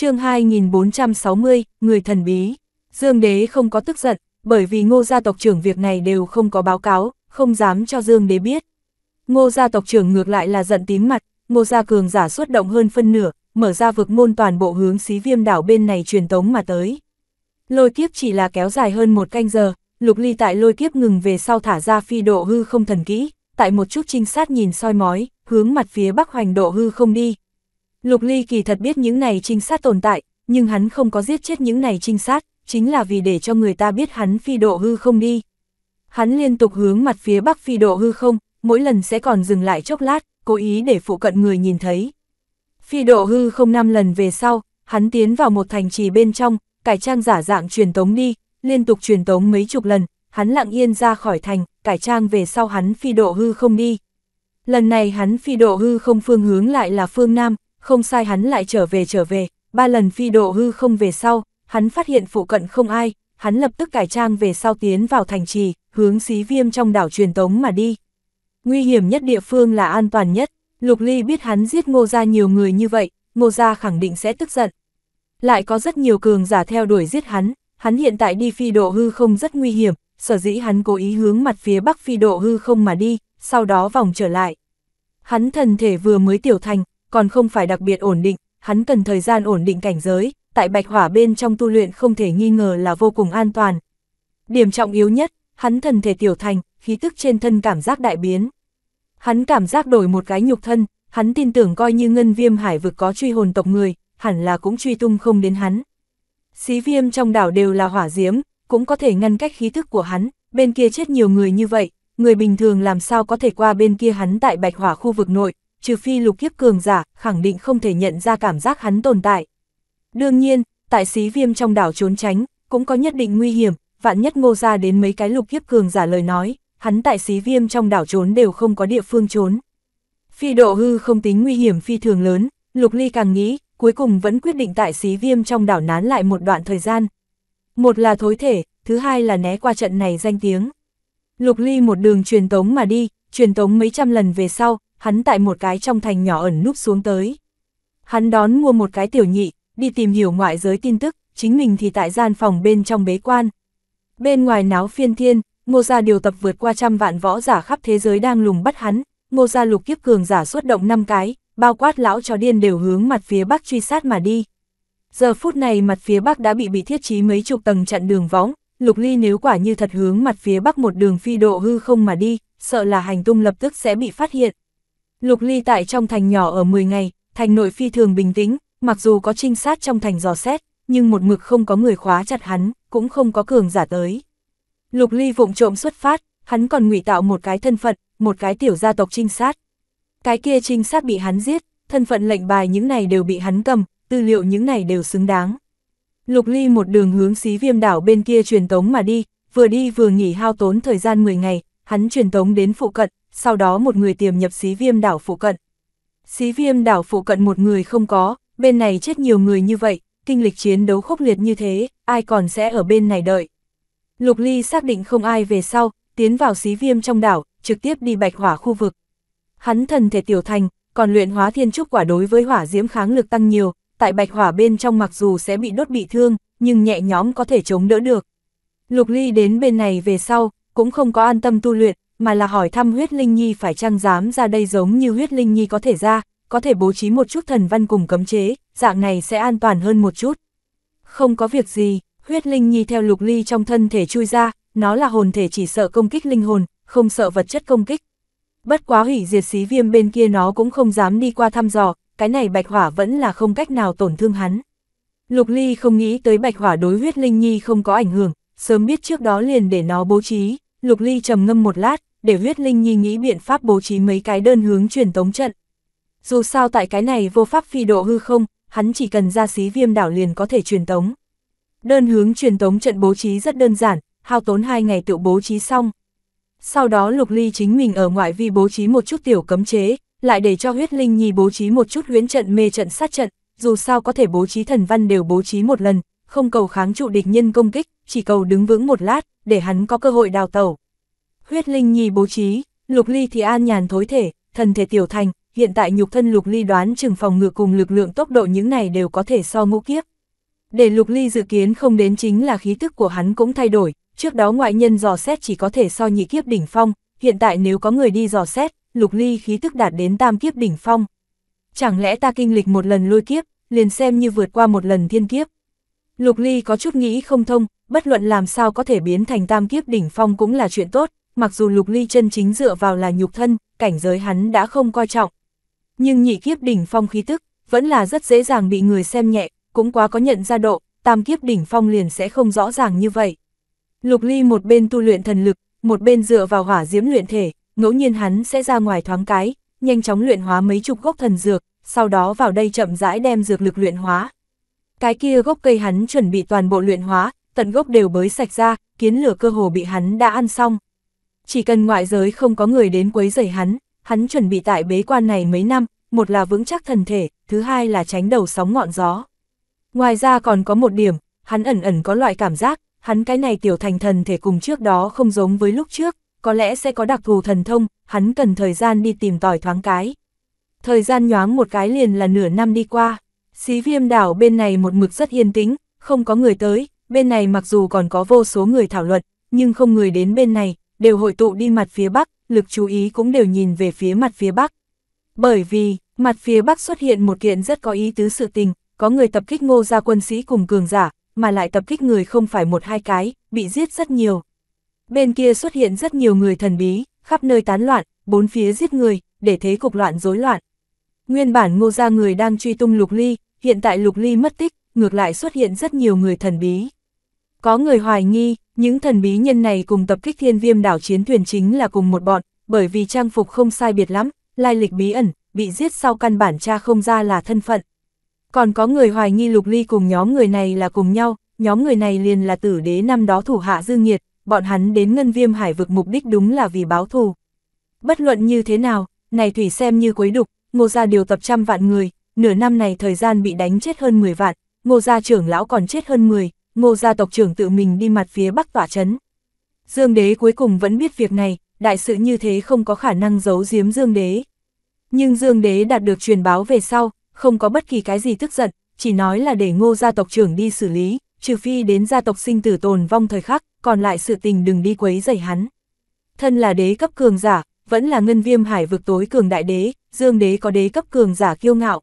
chương 2460, Người thần bí. Dương đế không có tức giận, bởi vì ngô gia tộc trưởng việc này đều không có báo cáo, không dám cho Dương đế biết. Ngô gia tộc trưởng ngược lại là giận tím mặt, ngô gia cường giả xuất động hơn phân nửa, mở ra vực môn toàn bộ hướng xí viêm đảo bên này truyền tống mà tới. Lôi kiếp chỉ là kéo dài hơn một canh giờ, lục ly tại lôi kiếp ngừng về sau thả ra phi độ hư không thần kỹ, tại một chút trinh sát nhìn soi mói, hướng mặt phía bắc hoành độ hư không đi, Lục Ly kỳ thật biết những này trinh sát tồn tại, nhưng hắn không có giết chết những này trinh sát, chính là vì để cho người ta biết hắn phi độ hư không đi. Hắn liên tục hướng mặt phía bắc phi độ hư không, mỗi lần sẽ còn dừng lại chốc lát, cố ý để phụ cận người nhìn thấy. Phi độ hư không năm lần về sau, hắn tiến vào một thành trì bên trong, cải trang giả dạng truyền tống đi, liên tục truyền tống mấy chục lần, hắn lặng yên ra khỏi thành, cải trang về sau hắn phi độ hư không đi. Lần này hắn phi độ hư không phương hướng lại là phương Nam, không sai hắn lại trở về trở về, ba lần phi độ hư không về sau, hắn phát hiện phụ cận không ai, hắn lập tức cải trang về sau tiến vào thành trì, hướng xí viêm trong đảo truyền tống mà đi. Nguy hiểm nhất địa phương là an toàn nhất, Lục Ly biết hắn giết ngô ra nhiều người như vậy, ngô ra khẳng định sẽ tức giận. Lại có rất nhiều cường giả theo đuổi giết hắn, hắn hiện tại đi phi độ hư không rất nguy hiểm, sở dĩ hắn cố ý hướng mặt phía bắc phi độ hư không mà đi, sau đó vòng trở lại. Hắn thần thể vừa mới tiểu thành, còn không phải đặc biệt ổn định, hắn cần thời gian ổn định cảnh giới, tại bạch hỏa bên trong tu luyện không thể nghi ngờ là vô cùng an toàn. Điểm trọng yếu nhất, hắn thần thể tiểu thành, khí tức trên thân cảm giác đại biến. Hắn cảm giác đổi một cái nhục thân, hắn tin tưởng coi như ngân viêm hải vực có truy hồn tộc người, hẳn là cũng truy tung không đến hắn. Xí viêm trong đảo đều là hỏa diễm, cũng có thể ngăn cách khí thức của hắn, bên kia chết nhiều người như vậy, người bình thường làm sao có thể qua bên kia hắn tại bạch hỏa khu vực nội, trừ phi lục kiếp cường giả, khẳng định không thể nhận ra cảm giác hắn tồn tại. Đương nhiên, tại xí viêm trong đảo trốn tránh, cũng có nhất định nguy hiểm, vạn nhất ngô ra đến mấy cái lục kiếp cường giả lời nói, hắn tại xí viêm trong đảo trốn đều không có địa phương trốn. Phi độ hư không tính nguy hiểm phi thường lớn, lục ly càng nghĩ, cuối cùng vẫn quyết định tại xí viêm trong đảo nán lại một đoạn thời gian. Một là thối thể, thứ hai là né qua trận này danh tiếng. Lục ly một đường truyền tống mà đi, truyền tống mấy trăm lần về sau, hắn tại một cái trong thành nhỏ ẩn núp xuống tới. Hắn đón mua một cái tiểu nhị, đi tìm hiểu ngoại giới tin tức, chính mình thì tại gian phòng bên trong bế quan. Bên ngoài náo phiên thiên, ngô gia điều tập vượt qua trăm vạn võ giả khắp thế giới đang lùng bắt hắn, ngô gia lục kiếp cường giả xuất động năm cái, bao quát lão cho điên đều hướng mặt phía bắc truy sát mà đi. Giờ phút này mặt phía bắc đã bị bị thiết trí mấy chục tầng chặn đường võng, lục ly nếu quả như thật hướng mặt phía bắc một đường phi độ hư không mà đi, sợ là hành tung lập tức sẽ bị phát hiện. Lục Ly tại trong thành nhỏ ở 10 ngày, thành nội phi thường bình tĩnh, mặc dù có trinh sát trong thành dò xét, nhưng một mực không có người khóa chặt hắn, cũng không có cường giả tới. Lục Ly vụng trộm xuất phát, hắn còn ngụy tạo một cái thân phận, một cái tiểu gia tộc trinh sát. Cái kia trinh sát bị hắn giết, thân phận lệnh bài những này đều bị hắn cầm, tư liệu những này đều xứng đáng. Lục Ly một đường hướng xí viêm đảo bên kia truyền tống mà đi, vừa đi vừa nghỉ hao tốn thời gian 10 ngày, hắn truyền tống đến phụ cận, sau đó một người tiềm nhập xí viêm đảo phụ cận. Xí viêm đảo phụ cận một người không có, bên này chết nhiều người như vậy, kinh lịch chiến đấu khốc liệt như thế, ai còn sẽ ở bên này đợi. Lục Ly xác định không ai về sau, tiến vào xí viêm trong đảo, trực tiếp đi bạch hỏa khu vực. Hắn thần thể tiểu thành, còn luyện hóa thiên trúc quả đối với hỏa diễm kháng lực tăng nhiều, tại bạch hỏa bên trong mặc dù sẽ bị đốt bị thương, nhưng nhẹ nhóm có thể chống đỡ được. Lục Ly đến bên này về sau, cũng không có an tâm tu luyện, mà là hỏi thăm huyết linh nhi phải chăng dám ra đây giống như huyết linh nhi có thể ra, có thể bố trí một chút thần văn cùng cấm chế, dạng này sẽ an toàn hơn một chút. Không có việc gì, huyết linh nhi theo lục ly trong thân thể chui ra, nó là hồn thể chỉ sợ công kích linh hồn, không sợ vật chất công kích. Bất quá hủy diệt xí viêm bên kia nó cũng không dám đi qua thăm dò, cái này bạch hỏa vẫn là không cách nào tổn thương hắn. Lục ly không nghĩ tới bạch hỏa đối huyết linh nhi không có ảnh hưởng, sớm biết trước đó liền để nó bố trí, lục ly trầm ngâm một lát, để huyết linh nhi nghĩ biện pháp bố trí mấy cái đơn hướng truyền tống trận. Dù sao tại cái này vô pháp phi độ hư không, hắn chỉ cần ra xí viêm đảo liền có thể truyền tống. Đơn hướng truyền tống trận bố trí rất đơn giản, hao tốn hai ngày tự bố trí xong. Sau đó Lục Ly chính mình ở ngoại vi bố trí một chút tiểu cấm chế, lại để cho huyết linh nhi bố trí một chút huyễn trận mê trận sát trận, dù sao có thể bố trí thần văn đều bố trí một lần, không cầu kháng trụ địch nhân công kích, chỉ cầu đứng vững một lát, để hắn có cơ hội đào tẩu huyết linh nhi bố trí, lục ly thì an nhàn thối thể, thần thể tiểu thành, hiện tại nhục thân lục ly đoán chừng phòng ngự cùng lực lượng tốc độ những này đều có thể so ngũ kiếp. Để lục ly dự kiến không đến chính là khí tức của hắn cũng thay đổi, trước đó ngoại nhân dò xét chỉ có thể so nhị kiếp đỉnh phong, hiện tại nếu có người đi dò xét, lục ly khí tức đạt đến tam kiếp đỉnh phong. Chẳng lẽ ta kinh lịch một lần lôi kiếp, liền xem như vượt qua một lần thiên kiếp. Lục ly có chút nghĩ không thông, bất luận làm sao có thể biến thành tam kiếp đỉnh phong cũng là chuyện tốt, mặc dù lục ly chân chính dựa vào là nhục thân, cảnh giới hắn đã không coi trọng. Nhưng nhị kiếp đỉnh phong khí tức, vẫn là rất dễ dàng bị người xem nhẹ, cũng quá có nhận ra độ, tam kiếp đỉnh phong liền sẽ không rõ ràng như vậy. Lục ly một bên tu luyện thần lực, một bên dựa vào hỏa diễm luyện thể, ngẫu nhiên hắn sẽ ra ngoài thoáng cái, nhanh chóng luyện hóa mấy chục gốc thần dược, sau đó vào đây chậm rãi đem dược lực luyện hóa. Cái kia gốc cây hắn chuẩn bị toàn bộ luyện hóa, tận gốc đều bới sạch ra, kiến lửa cơ hồ bị hắn đã ăn xong. Chỉ cần ngoại giới không có người đến quấy rầy hắn, hắn chuẩn bị tại bế quan này mấy năm, một là vững chắc thần thể, thứ hai là tránh đầu sóng ngọn gió. Ngoài ra còn có một điểm, hắn ẩn ẩn có loại cảm giác, hắn cái này tiểu thành thần thể cùng trước đó không giống với lúc trước, có lẽ sẽ có đặc thù thần thông, hắn cần thời gian đi tìm tỏi thoáng cái. Thời gian nhoáng một cái liền là nửa năm đi qua, xí viêm đảo bên này một mực rất yên tĩnh, không có người tới, bên này mặc dù còn có vô số người thảo luận, nhưng không người đến bên này, đều hội tụ đi mặt phía Bắc, lực chú ý cũng đều nhìn về phía mặt phía Bắc. Bởi vì, mặt phía Bắc xuất hiện một kiện rất có ý tứ sự tình, có người tập kích ngô gia quân sĩ cùng cường giả, mà lại tập kích người không phải một hai cái, bị giết rất nhiều. Bên kia xuất hiện rất nhiều người thần bí, khắp nơi tán loạn, bốn phía giết người, để thế cục loạn rối loạn. Nguyên bản ngô gia người đang truy tung Lục Ly, hiện tại Lục Ly mất tích, ngược lại xuất hiện rất nhiều người thần bí. Có người hoài nghi, những thần bí nhân này cùng tập kích thiên viêm đảo chiến thuyền chính là cùng một bọn, bởi vì trang phục không sai biệt lắm, lai lịch bí ẩn, bị giết sau căn bản cha không ra là thân phận. Còn có người hoài nghi lục ly cùng nhóm người này là cùng nhau, nhóm người này liền là tử đế năm đó thủ hạ dư nghiệt, bọn hắn đến ngân viêm hải vực mục đích đúng là vì báo thù. Bất luận như thế nào, này thủy xem như quấy đục, ngô gia điều tập trăm vạn người, nửa năm này thời gian bị đánh chết hơn 10 vạn, ngô gia trưởng lão còn chết hơn 10, ngô gia tộc trưởng tự mình đi mặt phía bắc tỏa chấn. Dương đế cuối cùng vẫn biết việc này, đại sự như thế không có khả năng giấu giếm Dương đế. Nhưng Dương đế đạt được truyền báo về sau, không có bất kỳ cái gì tức giận, chỉ nói là để ngô gia tộc trưởng đi xử lý, trừ phi đến gia tộc sinh tử tồn vong thời khắc, còn lại sự tình đừng đi quấy rầy hắn. Thân là đế cấp cường giả, vẫn là ngân viêm hải vực tối cường đại đế, dương đế có đế cấp cường giả kiêu ngạo.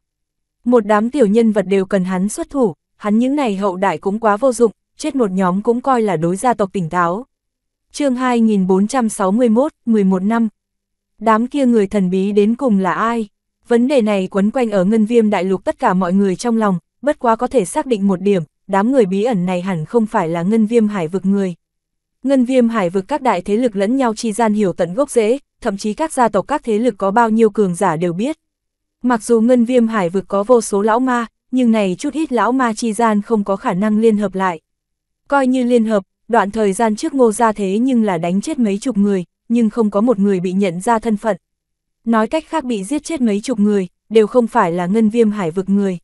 Một đám tiểu nhân vật đều cần hắn xuất thủ, hắn những này hậu đại cũng quá vô dụng, chết một nhóm cũng coi là đối gia tộc tỉnh táo. chương 2461, 11 năm. Đám kia người thần bí đến cùng là ai? Vấn đề này quấn quanh ở ngân viêm đại lục tất cả mọi người trong lòng, bất quá có thể xác định một điểm, đám người bí ẩn này hẳn không phải là ngân viêm hải vực người. Ngân viêm hải vực các đại thế lực lẫn nhau chi gian hiểu tận gốc dễ thậm chí các gia tộc các thế lực có bao nhiêu cường giả đều biết. Mặc dù ngân viêm hải vực có vô số lão ma, nhưng này chút ít lão ma chi gian không có khả năng liên hợp lại. Coi như liên hợp, đoạn thời gian trước ngô ra thế nhưng là đánh chết mấy chục người, nhưng không có một người bị nhận ra thân phận. Nói cách khác bị giết chết mấy chục người, đều không phải là ngân viêm hải vực người.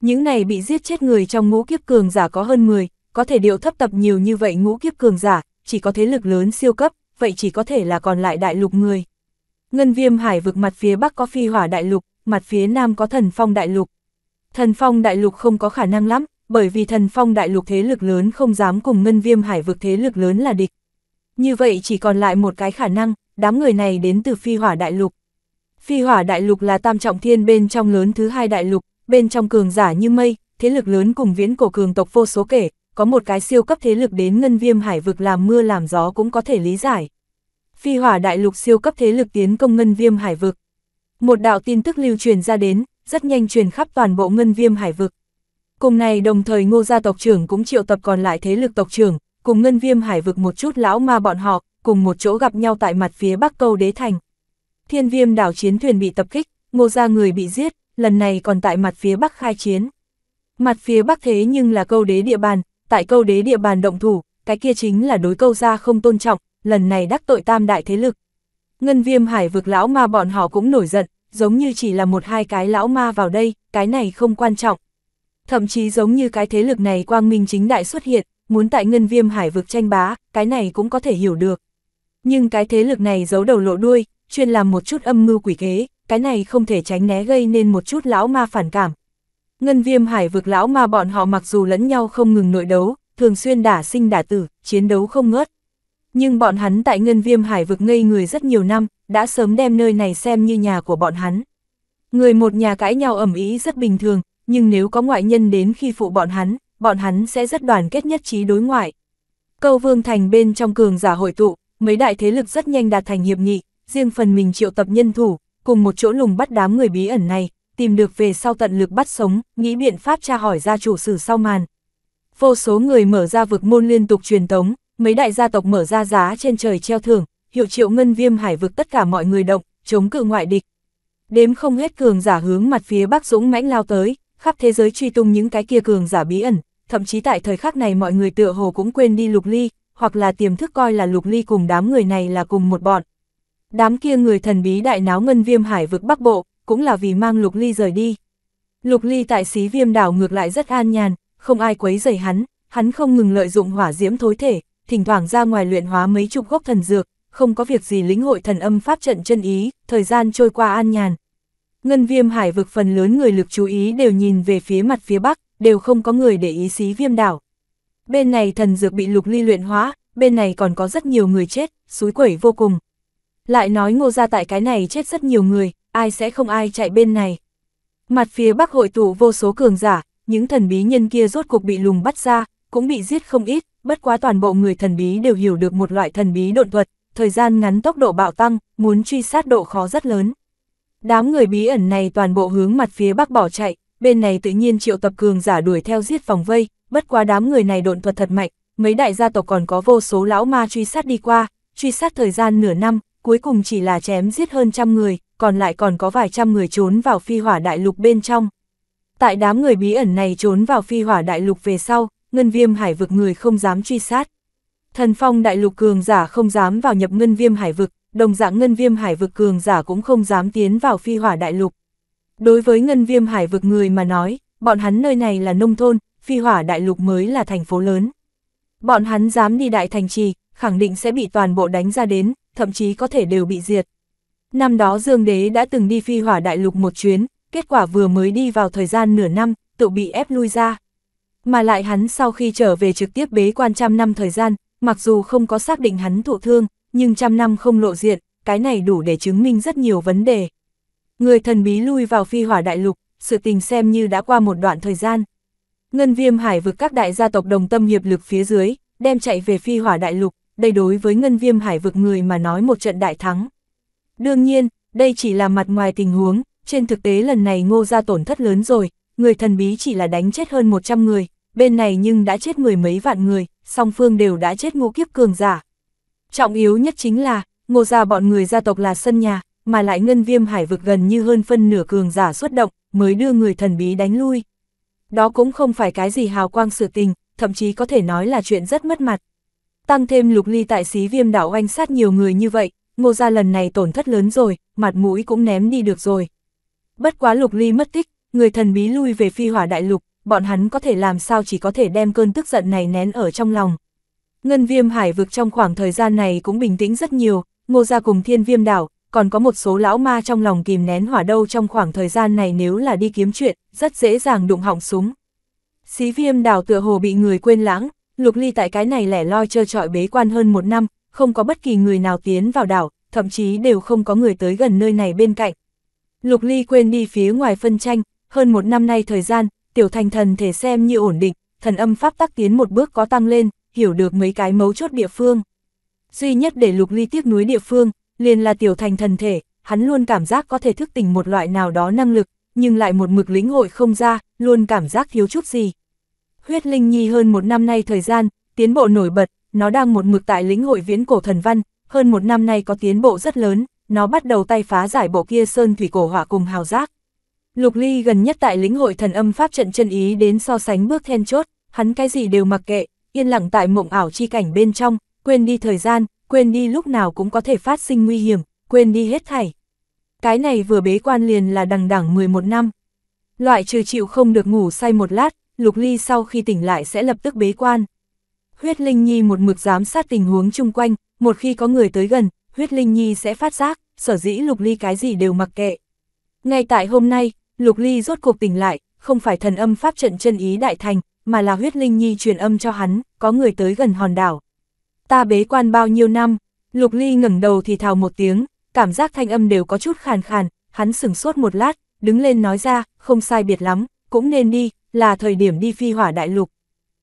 Những này bị giết chết người trong ngũ kiếp cường giả có hơn 10, có thể điều thấp tập nhiều như vậy ngũ kiếp cường giả, chỉ có thế lực lớn siêu cấp, vậy chỉ có thể là còn lại đại lục người. Ngân viêm hải vực mặt phía bắc có phi hỏa đại lục, mặt phía nam có thần phong đại lục. Thần phong đại lục không có khả năng lắm, bởi vì thần phong đại lục thế lực lớn không dám cùng ngân viêm hải vực thế lực lớn là địch. Như vậy chỉ còn lại một cái khả năng, đám người này đến từ phi hỏa đại lục. Phi hỏa đại lục là tam trọng thiên bên trong lớn thứ hai đại lục, bên trong cường giả như mây, thế lực lớn cùng viễn cổ cường tộc vô số kể, có một cái siêu cấp thế lực đến ngân viêm hải vực làm mưa làm gió cũng có thể lý giải. Phi hỏa đại lục siêu cấp thế lực tiến công ngân viêm hải vực. Một đạo tin tức lưu truyền ra đến, rất nhanh truyền khắp toàn bộ ngân viêm hải vực. Cùng này đồng thời ngô gia tộc trưởng cũng triệu tập còn lại thế lực tộc trưởng, cùng ngân viêm hải vực một chút lão ma bọn họ, cùng một chỗ gặp nhau tại mặt phía bắc câu đế thành. Thiên viêm đảo chiến thuyền bị tập kích, ngô gia người bị giết, lần này còn tại mặt phía bắc khai chiến. Mặt phía bắc thế nhưng là câu đế địa bàn, tại câu đế địa bàn động thủ, cái kia chính là đối câu gia không tôn trọng, lần này đắc tội tam đại thế lực. Ngân viêm hải vực lão ma bọn họ cũng nổi giận, giống như chỉ là một hai cái lão ma vào đây, cái này không quan trọng. Thậm chí giống như cái thế lực này quang minh chính đại xuất hiện, muốn tại ngân viêm hải vực tranh bá, cái này cũng có thể hiểu được. Nhưng cái thế lực này giấu đầu lộ đuôi, chuyên làm một chút âm mưu quỷ kế, cái này không thể tránh né gây nên một chút lão ma phản cảm. Ngân viêm hải vực lão ma bọn họ mặc dù lẫn nhau không ngừng nội đấu, thường xuyên đả sinh đả tử, chiến đấu không ngớt. Nhưng bọn hắn tại ngân viêm hải vực ngây người rất nhiều năm, đã sớm đem nơi này xem như nhà của bọn hắn. Người một nhà cãi nhau ẩm ý rất bình thường, nhưng nếu có ngoại nhân đến khi phụ bọn hắn, bọn hắn sẽ rất đoàn kết nhất trí đối ngoại. Câu Vương Thành bên trong cường giả hội tụ, mấy đại thế lực rất nhanh đạt thành hiệp nghị, riêng phần mình triệu tập nhân thủ, cùng một chỗ lùng bắt đám người bí ẩn này, tìm được về sau tận lực bắt sống, nghĩ biện pháp tra hỏi ra chủ sử sau màn. Vô số người mở ra vực môn liên tục truyền tống, mấy đại gia tộc mở ra giá trên trời treo thưởng, hiệu triệu ngân viêm hải vực tất cả mọi người động, chống cự ngoại địch. Đếm không hết cường giả hướng mặt phía Bắc Dũng mãnh lao tới, khắp thế giới truy tung những cái kia cường giả bí ẩn, thậm chí tại thời khắc này mọi người tựa hồ cũng quên đi Lục Ly, hoặc là tiềm thức coi là Lục Ly cùng đám người này là cùng một bọn. Đám kia người thần bí đại náo ngân viêm hải vực Bắc Bộ, cũng là vì mang Lục Ly rời đi. Lục Ly tại xí viêm đảo ngược lại rất an nhàn, không ai quấy rầy hắn, hắn không ngừng lợi dụng hỏa diễm thối thể, thỉnh thoảng ra ngoài luyện hóa mấy chục gốc thần dược, không có việc gì lĩnh hội thần âm pháp trận chân ý, thời gian trôi qua an nhàn. Ngân viêm hải vực phần lớn người lực chú ý đều nhìn về phía mặt phía bắc, đều không có người để ý xí viêm đảo. Bên này thần dược bị lục ly luyện hóa, bên này còn có rất nhiều người chết, suối quẩy vô cùng. Lại nói ngô ra tại cái này chết rất nhiều người, ai sẽ không ai chạy bên này. Mặt phía bắc hội tụ vô số cường giả, những thần bí nhân kia rốt cuộc bị lùng bắt ra, cũng bị giết không ít, bất quá toàn bộ người thần bí đều hiểu được một loại thần bí độn thuật, thời gian ngắn tốc độ bạo tăng, muốn truy sát độ khó rất lớn. Đám người bí ẩn này toàn bộ hướng mặt phía bắc bỏ chạy, bên này tự nhiên triệu tập cường giả đuổi theo giết vòng vây, bất quá đám người này độn thuật thật mạnh, mấy đại gia tộc còn có vô số lão ma truy sát đi qua, truy sát thời gian nửa năm, cuối cùng chỉ là chém giết hơn trăm người, còn lại còn có vài trăm người trốn vào phi hỏa đại lục bên trong. Tại đám người bí ẩn này trốn vào phi hỏa đại lục về sau, ngân viêm hải vực người không dám truy sát. Thần phong đại lục cường giả không dám vào nhập ngân viêm hải vực, đồng dạng ngân viêm hải vực cường giả cũng không dám tiến vào phi hỏa đại lục. Đối với ngân viêm hải vực người mà nói, bọn hắn nơi này là nông thôn, phi hỏa đại lục mới là thành phố lớn. Bọn hắn dám đi đại thành trì, khẳng định sẽ bị toàn bộ đánh ra đến, thậm chí có thể đều bị diệt. Năm đó Dương Đế đã từng đi phi hỏa đại lục một chuyến, kết quả vừa mới đi vào thời gian nửa năm, tự bị ép lui ra. Mà lại hắn sau khi trở về trực tiếp bế quan trăm năm thời gian, mặc dù không có xác định hắn thụ thương, nhưng trăm năm không lộ diện, cái này đủ để chứng minh rất nhiều vấn đề. Người thần bí lui vào phi hỏa đại lục, sự tình xem như đã qua một đoạn thời gian. Ngân viêm hải vực các đại gia tộc đồng tâm hiệp lực phía dưới, đem chạy về phi hỏa đại lục, đây đối với ngân viêm hải vực người mà nói một trận đại thắng. Đương nhiên, đây chỉ là mặt ngoài tình huống, trên thực tế lần này ngô ra tổn thất lớn rồi, người thần bí chỉ là đánh chết hơn 100 người, bên này nhưng đã chết mười mấy vạn người, song phương đều đã chết ngũ kiếp cường giả. Trọng yếu nhất chính là, ngô gia bọn người gia tộc là sân nhà, mà lại ngân viêm hải vực gần như hơn phân nửa cường giả xuất động, mới đưa người thần bí đánh lui. Đó cũng không phải cái gì hào quang sự tình, thậm chí có thể nói là chuyện rất mất mặt. Tăng thêm lục ly tại xí viêm đảo oanh sát nhiều người như vậy, ngô gia lần này tổn thất lớn rồi, mặt mũi cũng ném đi được rồi. Bất quá lục ly mất tích, người thần bí lui về phi hỏa đại lục, bọn hắn có thể làm sao chỉ có thể đem cơn tức giận này nén ở trong lòng. Ngân viêm hải vực trong khoảng thời gian này cũng bình tĩnh rất nhiều, ngô gia cùng thiên viêm đảo, còn có một số lão ma trong lòng kìm nén hỏa đâu trong khoảng thời gian này nếu là đi kiếm chuyện, rất dễ dàng đụng hỏng súng. Xí viêm đảo tựa hồ bị người quên lãng, lục ly tại cái này lẻ loi trơ trọi bế quan hơn một năm, không có bất kỳ người nào tiến vào đảo, thậm chí đều không có người tới gần nơi này bên cạnh. Lục ly quên đi phía ngoài phân tranh, hơn một năm nay thời gian, tiểu thành thần thể xem như ổn định, thần âm pháp tắc tiến một bước có tăng lên, hiểu được mấy cái mấu chốt địa phương. Duy nhất để lục ly tiếc núi địa phương, liền là tiểu thành thần thể, hắn luôn cảm giác có thể thức tỉnh một loại nào đó năng lực, nhưng lại một mực lĩnh hội không ra, luôn cảm giác thiếu chút gì. Huyết Linh Nhi hơn một năm nay thời gian, tiến bộ nổi bật, nó đang một mực tại lĩnh hội viễn cổ thần văn, hơn một năm nay có tiến bộ rất lớn, nó bắt đầu tay phá giải bộ kia sơn thủy cổ hỏa cùng hào giác. Lục Ly gần nhất tại lĩnh hội thần âm pháp trận chân ý đến so sánh bước then chốt, hắn cái gì đều mặc kệ, yên lặng tại mộng ảo chi cảnh bên trong, quên đi thời gian, quên đi lúc nào cũng có thể phát sinh nguy hiểm, quên đi hết thảy. Cái này vừa bế quan liền là đằng đẳng 11 năm. Loại trừ chịu không được ngủ say một lát, Lục Ly sau khi tỉnh lại sẽ lập tức bế quan. Huyết Linh Nhi một mực giám sát tình huống chung quanh, một khi có người tới gần, Huyết Linh Nhi sẽ phát giác, sở dĩ Lục Ly cái gì đều mặc kệ. Ngay tại hôm nay, Lục Ly rốt cuộc tỉnh lại, không phải thần âm pháp trận chân ý đại thành, mà là huyết linh nhi truyền âm cho hắn, có người tới gần hòn đảo. Ta bế quan bao nhiêu năm, Lục Ly ngẩng đầu thì thào một tiếng, cảm giác thanh âm đều có chút khàn khàn, hắn sửng sốt một lát, đứng lên nói ra, không sai biệt lắm, cũng nên đi, là thời điểm đi phi hỏa đại lục.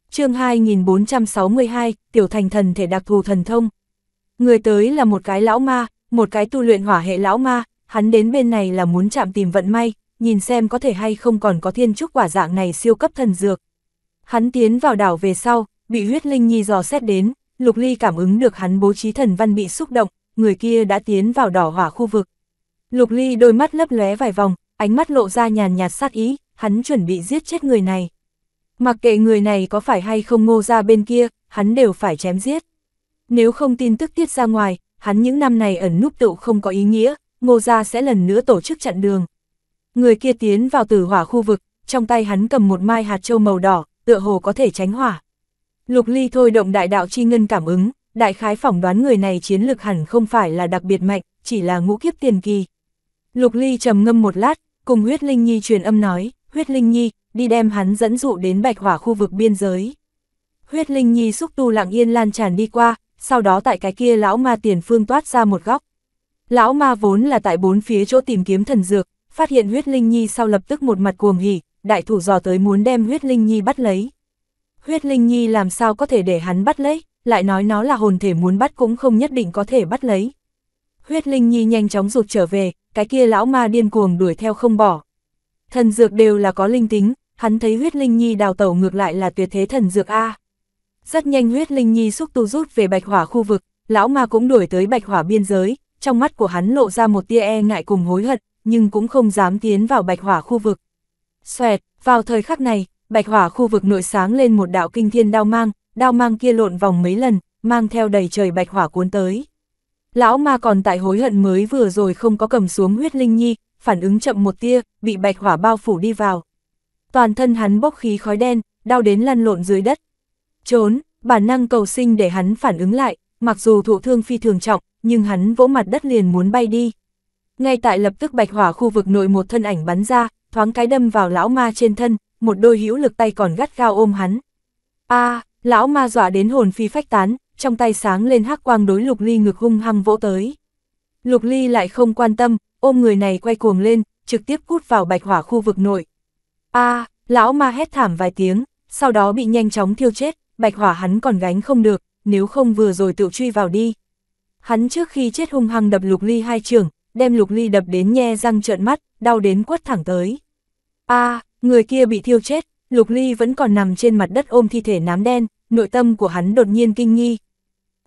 chương 2462, Tiểu Thành Thần Thể Đặc Thù Thần Thông. Người tới là một cái lão ma, một cái tu luyện hỏa hệ lão ma, hắn đến bên này là muốn chạm tìm vận may, nhìn xem có thể hay không còn có thiên trúc quả dạng này siêu cấp thần dược. Hắn tiến vào đảo về sau, bị huyết linh nhi dò xét đến, Lục Ly cảm ứng được hắn bố trí thần văn bị xúc động, người kia đã tiến vào đỏ hỏa khu vực. Lục Ly đôi mắt lấp lóe vài vòng, ánh mắt lộ ra nhàn nhạt sát ý, hắn chuẩn bị giết chết người này. Mặc kệ người này có phải hay không ngô ra bên kia, hắn đều phải chém giết. Nếu không tin tức tiết ra ngoài, hắn những năm này ẩn núp tụ không có ý nghĩa, ngô ra sẽ lần nữa tổ chức chặn đường. Người kia tiến vào tử hỏa khu vực, trong tay hắn cầm một mai hạt châu màu đỏ, tựa hồ có thể tránh hỏa. Lục Ly thôi động đại đạo chi ngân cảm ứng, đại khái phỏng đoán người này chiến lực hẳn không phải là đặc biệt mạnh, chỉ là ngũ kiếp tiền kỳ. Lục Ly trầm ngâm một lát, cùng huyết linh nhi truyền âm nói, huyết linh nhi, đi đem hắn dẫn dụ đến bạch hỏa khu vực biên giới. Huyết linh nhi xúc tu lặng yên lan tràn đi qua, sau đó tại cái kia lão ma tiền phương toát ra một góc. Lão ma vốn là tại bốn phía chỗ tìm kiếm thần dược, phát hiện huyết linh nhi sau lập tức một mặt cuồng hỉ, đại thủ dò tới muốn đem huyết linh nhi bắt lấy. Huyết linh nhi làm sao có thể để hắn bắt lấy, lại nói nó là hồn thể muốn bắt cũng không nhất định có thể bắt lấy. Huyết linh nhi nhanh chóng rụt trở về, cái kia lão ma điên cuồng đuổi theo không bỏ. Thần dược đều là có linh tính, hắn thấy huyết linh nhi đào tẩu ngược lại là tuyệt thế thần dược A. Rất nhanh huyết linh nhi xúc tu rút về bạch hỏa khu vực, lão ma cũng đuổi tới bạch hỏa biên giới, trong mắt của hắn lộ ra một tia e ngại cùng hối hận, nhưng cũng không dám tiến vào bạch hỏa khu vực. Xoẹt, vào thời khắc này, bạch hỏa khu vực nội sáng lên một đạo kinh thiên đao mang, đao mang kia lộn vòng mấy lần, mang theo đầy trời bạch hỏa cuốn tới. Lão ma còn tại hối hận mới vừa rồi không có cầm xuống huyết linh nhi, phản ứng chậm một tia, bị bạch hỏa bao phủ đi vào. Toàn thân hắn bốc khí khói đen, đau đến lăn lộn dưới đất. Trốn, bản năng cầu sinh để hắn phản ứng lại, mặc dù thụ thương phi thường trọng, nhưng hắn vỗ mặt đất liền muốn bay đi ngay tại lập tức bạch hỏa khu vực nội một thân ảnh bắn ra, thoáng cái đâm vào lão ma trên thân, một đôi hữu lực tay còn gắt gao ôm hắn. a lão ma dọa đến hồn phi phách tán, trong tay sáng lên hắc quang đối lục ly ngực hung hăng vỗ tới. Lục ly lại không quan tâm, ôm người này quay cuồng lên, trực tiếp cút vào bạch hỏa khu vực nội. a lão ma hét thảm vài tiếng, sau đó bị nhanh chóng thiêu chết, bạch hỏa hắn còn gánh không được, nếu không vừa rồi tự truy vào đi. Hắn trước khi chết hung hăng đập lục ly hai trường, đem lục ly đập đến nhe răng trợn mắt, đau đến quất thẳng tới. a người kia bị thiêu chết, lục ly vẫn còn nằm trên mặt đất ôm thi thể nám đen, nội tâm của hắn đột nhiên kinh nghi.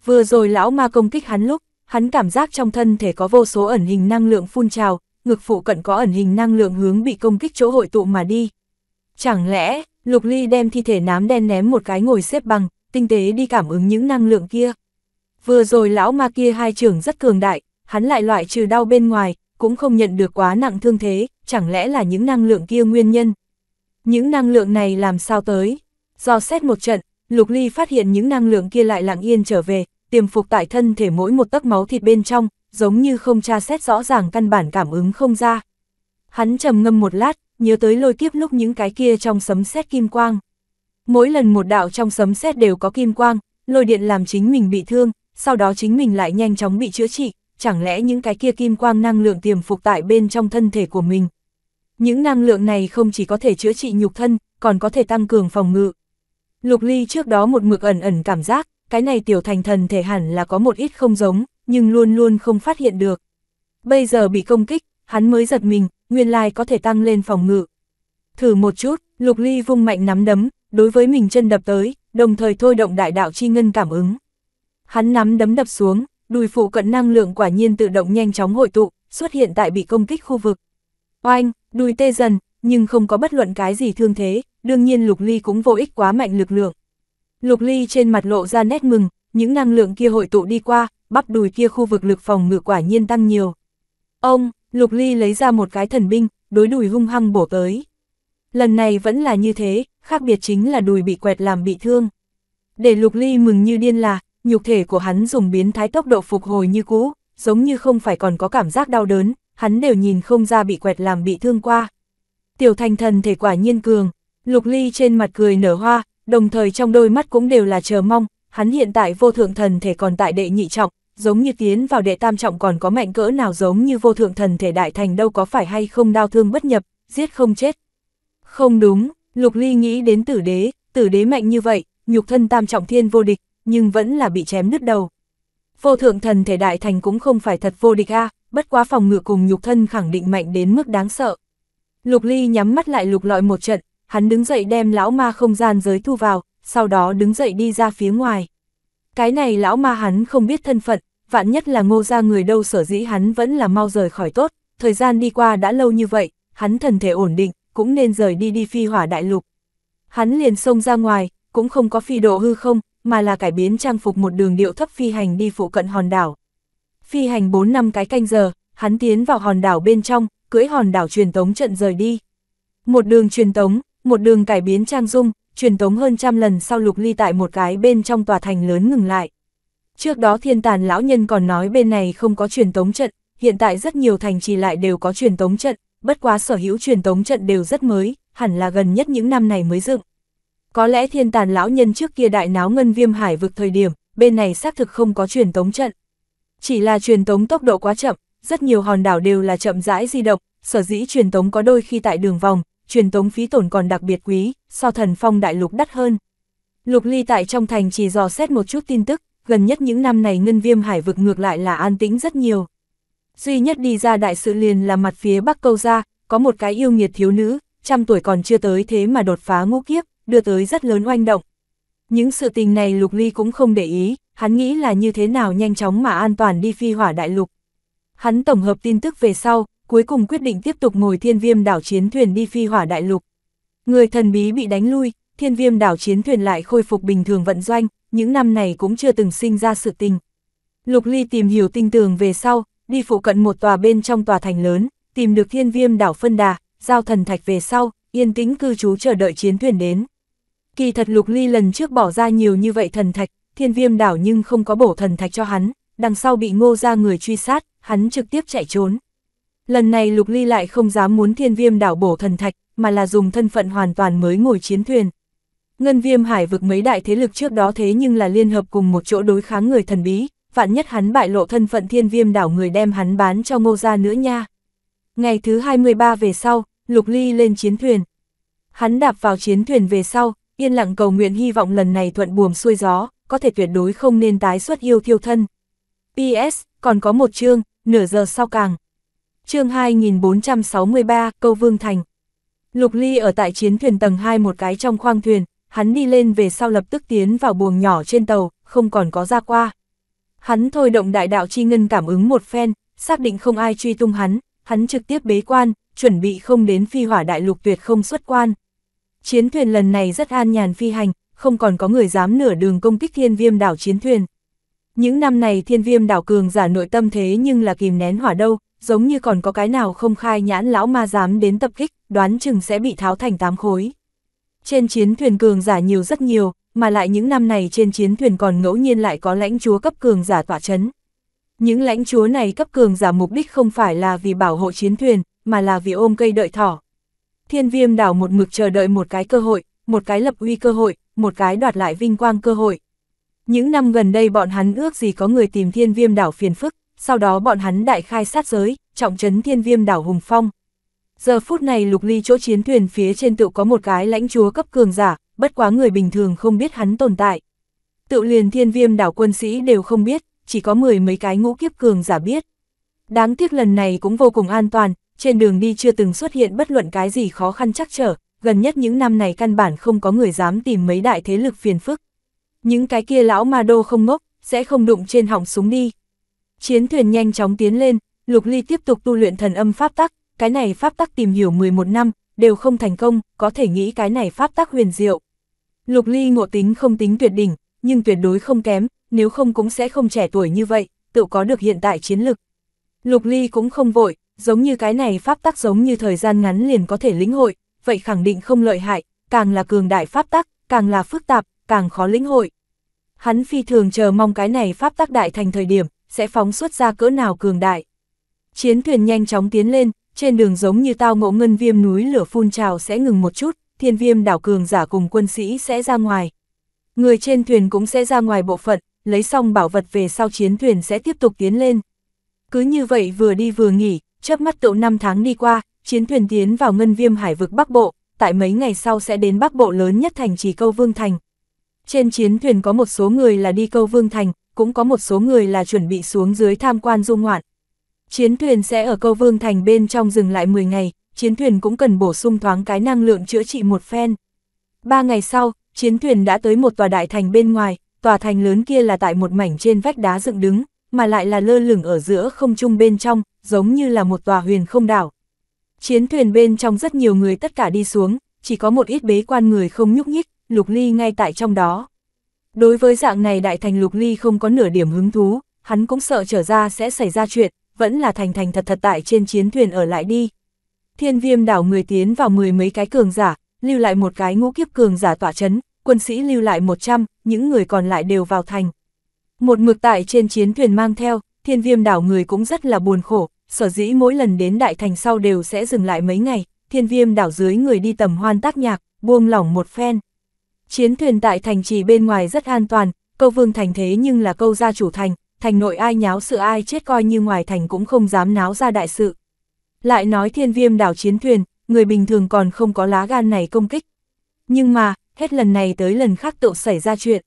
Vừa rồi lão ma công kích hắn lúc, hắn cảm giác trong thân thể có vô số ẩn hình năng lượng phun trào, ngực phụ cận có ẩn hình năng lượng hướng bị công kích chỗ hội tụ mà đi. Chẳng lẽ, lục ly đem thi thể nám đen ném một cái ngồi xếp bằng, tinh tế đi cảm ứng những năng lượng kia. Vừa rồi lão ma kia hai trường rất cường đại, hắn lại loại trừ đau bên ngoài, cũng không nhận được quá nặng thương thế, chẳng lẽ là những năng lượng kia nguyên nhân. Những năng lượng này làm sao tới? Do xét một trận, Lục Ly phát hiện những năng lượng kia lại lặng yên trở về, tiềm phục tại thân thể mỗi một tấc máu thịt bên trong, giống như không tra xét rõ ràng căn bản cảm ứng không ra. Hắn trầm ngâm một lát, nhớ tới lôi kiếp lúc những cái kia trong sấm sét kim quang. Mỗi lần một đạo trong sấm sét đều có kim quang, lôi điện làm chính mình bị thương, sau đó chính mình lại nhanh chóng bị chữa trị, chẳng lẽ những cái kia kim quang năng lượng tiềm phục tại bên trong thân thể của mình. Những năng lượng này không chỉ có thể chữa trị nhục thân, còn có thể tăng cường phòng ngự. Lục Ly trước đó một mực ẩn ẩn cảm giác, cái này tiểu thành thần thể hẳn là có một ít không giống, nhưng luôn luôn không phát hiện được. Bây giờ bị công kích, hắn mới giật mình, nguyên lai có thể tăng lên phòng ngự. Thử một chút, Lục Ly vung mạnh nắm đấm, đối với mình chân đập tới, đồng thời thôi động đại đạo chi ngân cảm ứng. Hắn nắm đấm đập xuống, đùi phụ cận năng lượng quả nhiên tự động nhanh chóng hội tụ, xuất hiện tại bị công kích khu vực. Oanh, đùi tê dần, nhưng không có bất luận cái gì thương thế, đương nhiên Lục Ly cũng vô ích quá mạnh lực lượng. Lục Ly trên mặt lộ ra nét mừng, những năng lượng kia hội tụ đi qua, bắp đùi kia khu vực lực phòng ngự quả nhiên tăng nhiều. Ông, Lục Ly lấy ra một cái thần binh, đối đùi hung hăng bổ tới. Lần này vẫn là như thế, khác biệt chính là đùi bị quẹt làm bị thương. Để Lục Ly mừng như điên là, nhục thể của hắn dùng biến thái tốc độ phục hồi như cũ, giống như không phải còn có cảm giác đau đớn, hắn đều nhìn không ra bị quẹt làm bị thương qua. Tiểu thành thần thể quả nhiên cường, lục ly trên mặt cười nở hoa, đồng thời trong đôi mắt cũng đều là chờ mong, hắn hiện tại vô thượng thần thể còn tại đệ nhị trọng, giống như tiến vào đệ tam trọng còn có mạnh cỡ nào giống như vô thượng thần thể đại thành đâu có phải hay không đau thương bất nhập, giết không chết. Không đúng, lục ly nghĩ đến tử đế, tử đế mạnh như vậy, nhục thân tam trọng thiên vô địch, nhưng vẫn là bị chém nứt đầu. Vô thượng thần thể đại thành cũng không phải thật vô địch a, bất quá phòng ngự cùng nhục thân khẳng định mạnh đến mức đáng sợ. Lục Ly nhắm mắt lại lục lọi một trận, hắn đứng dậy đem lão ma không gian giới thu vào, sau đó đứng dậy đi ra phía ngoài. Cái này lão ma hắn không biết thân phận, vạn nhất là ngô ra người đâu sở dĩ hắn vẫn là mau rời khỏi tốt, thời gian đi qua đã lâu như vậy, hắn thần thể ổn định, cũng nên rời đi đi phi hỏa đại lục. Hắn liền xông ra ngoài, cũng không có phi độ hư không, mà là cải biến trang phục một đường điệu thấp phi hành đi phụ cận hòn đảo. Phi hành 4 năm cái canh giờ, hắn tiến vào hòn đảo bên trong, cưỡi hòn đảo truyền tống trận rời đi. Một đường truyền tống, một đường cải biến trang dung, truyền tống hơn trăm lần sau lục ly tại một cái bên trong tòa thành lớn ngừng lại. Trước đó thiên tàn lão nhân còn nói bên này không có truyền tống trận, hiện tại rất nhiều thành trì lại đều có truyền tống trận, bất quá sở hữu truyền tống trận đều rất mới, hẳn là gần nhất những năm này mới dựng. Có lẽ thiên tàn lão nhân trước kia đại náo ngân viêm hải vực thời điểm, bên này xác thực không có truyền tống trận. Chỉ là truyền tống tốc độ quá chậm, rất nhiều hòn đảo đều là chậm rãi di động, sở dĩ truyền tống có đôi khi tại đường vòng, truyền tống phí tổn còn đặc biệt quý, so thần phong đại lục đắt hơn. Lục Ly tại trong thành chỉ dò xét một chút tin tức, gần nhất những năm này ngân viêm hải vực ngược lại là an tĩnh rất nhiều. Duy nhất đi ra đại sự liền là mặt phía bắc câu ra, có một cái yêu nghiệt thiếu nữ, trăm tuổi còn chưa tới thế mà đột phá ngũ kiếp, đưa tới rất lớn oanh động. Những sự tình này Lục Ly cũng không để ý, hắn nghĩ là như thế nào nhanh chóng mà an toàn đi phi hỏa đại lục. Hắn tổng hợp tin tức về sau, cuối cùng quyết định tiếp tục ngồi thiên viêm đảo chiến thuyền đi phi hỏa đại lục. Người thần bí bị đánh lui, thiên viêm đảo chiến thuyền lại khôi phục bình thường vận doanh, những năm này cũng chưa từng sinh ra sự tình. Lục Ly tìm hiểu tinh tường về sau, đi phụ cận một tòa bên trong tòa thành lớn, tìm được thiên viêm đảo phân đà, giao thần thạch về sau, yên tĩnh cư trú chờ đợi chiến thuyền đến. Kỳ thật Lục Ly lần trước bỏ ra nhiều như vậy thần thạch, thiên viêm đảo nhưng không có bổ thần thạch cho hắn, đằng sau bị ngô ra người truy sát, hắn trực tiếp chạy trốn. Lần này Lục Ly lại không dám muốn thiên viêm đảo bổ thần thạch, mà là dùng thân phận hoàn toàn mới ngồi chiến thuyền. Ngân viêm hải vực mấy đại thế lực trước đó thế nhưng là liên hợp cùng một chỗ đối kháng người thần bí, vạn nhất hắn bại lộ thân phận thiên viêm đảo người đem hắn bán cho ngô ra nữa nha. Ngày thứ 23 về sau, Lục Ly lên chiến thuyền. Hắn đạp vào chiến thuyền về sau, yên lặng cầu nguyện hy vọng lần này thuận buồm xuôi gió, có thể tuyệt đối không nên tái xuất yêu thiêu thân. PS, còn có một chương, nửa giờ sau càng. Chương 2463, Câu Vương Thành. Lục Ly ở tại chiến thuyền tầng 2 một cái trong khoang thuyền, hắn đi lên về sau lập tức tiến vào buồng nhỏ trên tàu, không còn có ra qua. Hắn thôi động đại đạo chi ngân cảm ứng một phen, xác định không ai truy tung hắn, hắn trực tiếp bế quan, chuẩn bị không đến phi hỏa đại lục tuyệt không xuất quan. Chiến thuyền lần này rất an nhàn phi hành, không còn có người dám nửa đường công kích thiên viêm đảo chiến thuyền. Những năm này thiên viêm đảo cường giả nội tâm thế nhưng là kìm nén hỏa đâu, giống như còn có cái nào không khai nhãn lão ma dám đến tập kích, đoán chừng sẽ bị tháo thành tám khối. Trên chiến thuyền cường giả nhiều rất nhiều, mà lại những năm này trên chiến thuyền còn ngẫu nhiên lại có lãnh chúa cấp cường giả tỏa chấn. Những lãnh chúa này cấp cường giả mục đích không phải là vì bảo hộ chiến thuyền, mà là vì ôm cây đợi thỏ, Thiên viêm đảo một mực chờ đợi một cái cơ hội, một cái lập uy cơ hội, một cái đoạt lại vinh quang cơ hội. Những năm gần đây bọn hắn ước gì có người tìm thiên viêm đảo phiền phức, sau đó bọn hắn đại khai sát giới, trọng trấn thiên viêm đảo hùng phong. Giờ phút này lục ly chỗ chiến thuyền phía trên tựu có một cái lãnh chúa cấp cường giả, bất quá người bình thường không biết hắn tồn tại. Tự liền thiên viêm đảo quân sĩ đều không biết, chỉ có mười mấy cái ngũ kiếp cường giả biết. Đáng tiếc lần này cũng vô cùng an toàn, trên đường đi chưa từng xuất hiện bất luận cái gì khó khăn chắc trở, gần nhất những năm này căn bản không có người dám tìm mấy đại thế lực phiền phức. Những cái kia lão ma đô không ngốc, sẽ không đụng trên hỏng súng đi. Chiến thuyền nhanh chóng tiến lên, Lục Ly tiếp tục tu luyện thần âm pháp tắc, cái này pháp tắc tìm hiểu 11 năm, đều không thành công, có thể nghĩ cái này pháp tắc huyền diệu. Lục Ly ngộ tính không tính tuyệt đỉnh, nhưng tuyệt đối không kém, nếu không cũng sẽ không trẻ tuổi như vậy, tự có được hiện tại chiến lực. Lục Ly cũng không vội, giống như cái này pháp tắc giống như thời gian ngắn liền có thể lĩnh hội, vậy khẳng định không lợi hại, càng là cường đại pháp tắc, càng là phức tạp, càng khó lĩnh hội. Hắn phi thường chờ mong cái này pháp tắc đại thành thời điểm, sẽ phóng xuất ra cỡ nào cường đại. Chiến thuyền nhanh chóng tiến lên, trên đường giống như tao ngộ ngân viêm núi lửa phun trào sẽ ngừng một chút, thiên viêm đảo cường giả cùng quân sĩ sẽ ra ngoài. Người trên thuyền cũng sẽ ra ngoài bộ phận, lấy xong bảo vật về sau chiến thuyền sẽ tiếp tục tiến lên. Cứ như vậy vừa đi vừa nghỉ, chớp mắt tựu năm tháng đi qua, chiến thuyền tiến vào ngân viêm hải vực Bắc Bộ, tại mấy ngày sau sẽ đến Bắc Bộ lớn nhất thành trì Câu Vương Thành. Trên chiến thuyền có một số người là đi Câu Vương Thành, cũng có một số người là chuẩn bị xuống dưới tham quan du ngoạn. Chiến thuyền sẽ ở Câu Vương Thành bên trong dừng lại 10 ngày, chiến thuyền cũng cần bổ sung thoáng cái năng lượng chữa trị một phen. Ba ngày sau, chiến thuyền đã tới một tòa đại thành bên ngoài, tòa thành lớn kia là tại một mảnh trên vách đá dựng đứng, mà lại là lơ lửng ở giữa không trung bên trong, giống như là một tòa huyền không đảo. Chiến thuyền bên trong rất nhiều người tất cả đi xuống, chỉ có một ít bế quan người không nhúc nhích, Lục Ly ngay tại trong đó. Đối với dạng này đại thành Lục Ly không có nửa điểm hứng thú, hắn cũng sợ trở ra sẽ xảy ra chuyện, vẫn là thành thành thật thật tại trên chiến thuyền ở lại đi. Thiên viêm đảo người tiến vào mười mấy cái cường giả, lưu lại một cái ngũ kiếp cường giả tỏa chấn, quân sĩ lưu lại 100, những người còn lại đều vào thành. Một mực tại trên chiến thuyền mang theo, thiên viêm đảo người cũng rất là buồn khổ, sở dĩ mỗi lần đến đại thành sau đều sẽ dừng lại mấy ngày, thiên viêm đảo dưới người đi tầm hoan tác nhạc, buông lỏng một phen. Chiến thuyền tại thành trì bên ngoài rất an toàn, câu vương thành thế nhưng là câu gia chủ thành, thành nội ai nháo sự ai chết coi như ngoài thành cũng không dám náo ra đại sự. Lại nói thiên viêm đảo chiến thuyền, người bình thường còn không có lá gan này công kích. Nhưng mà, hết lần này tới lần khác tự xảy ra chuyện.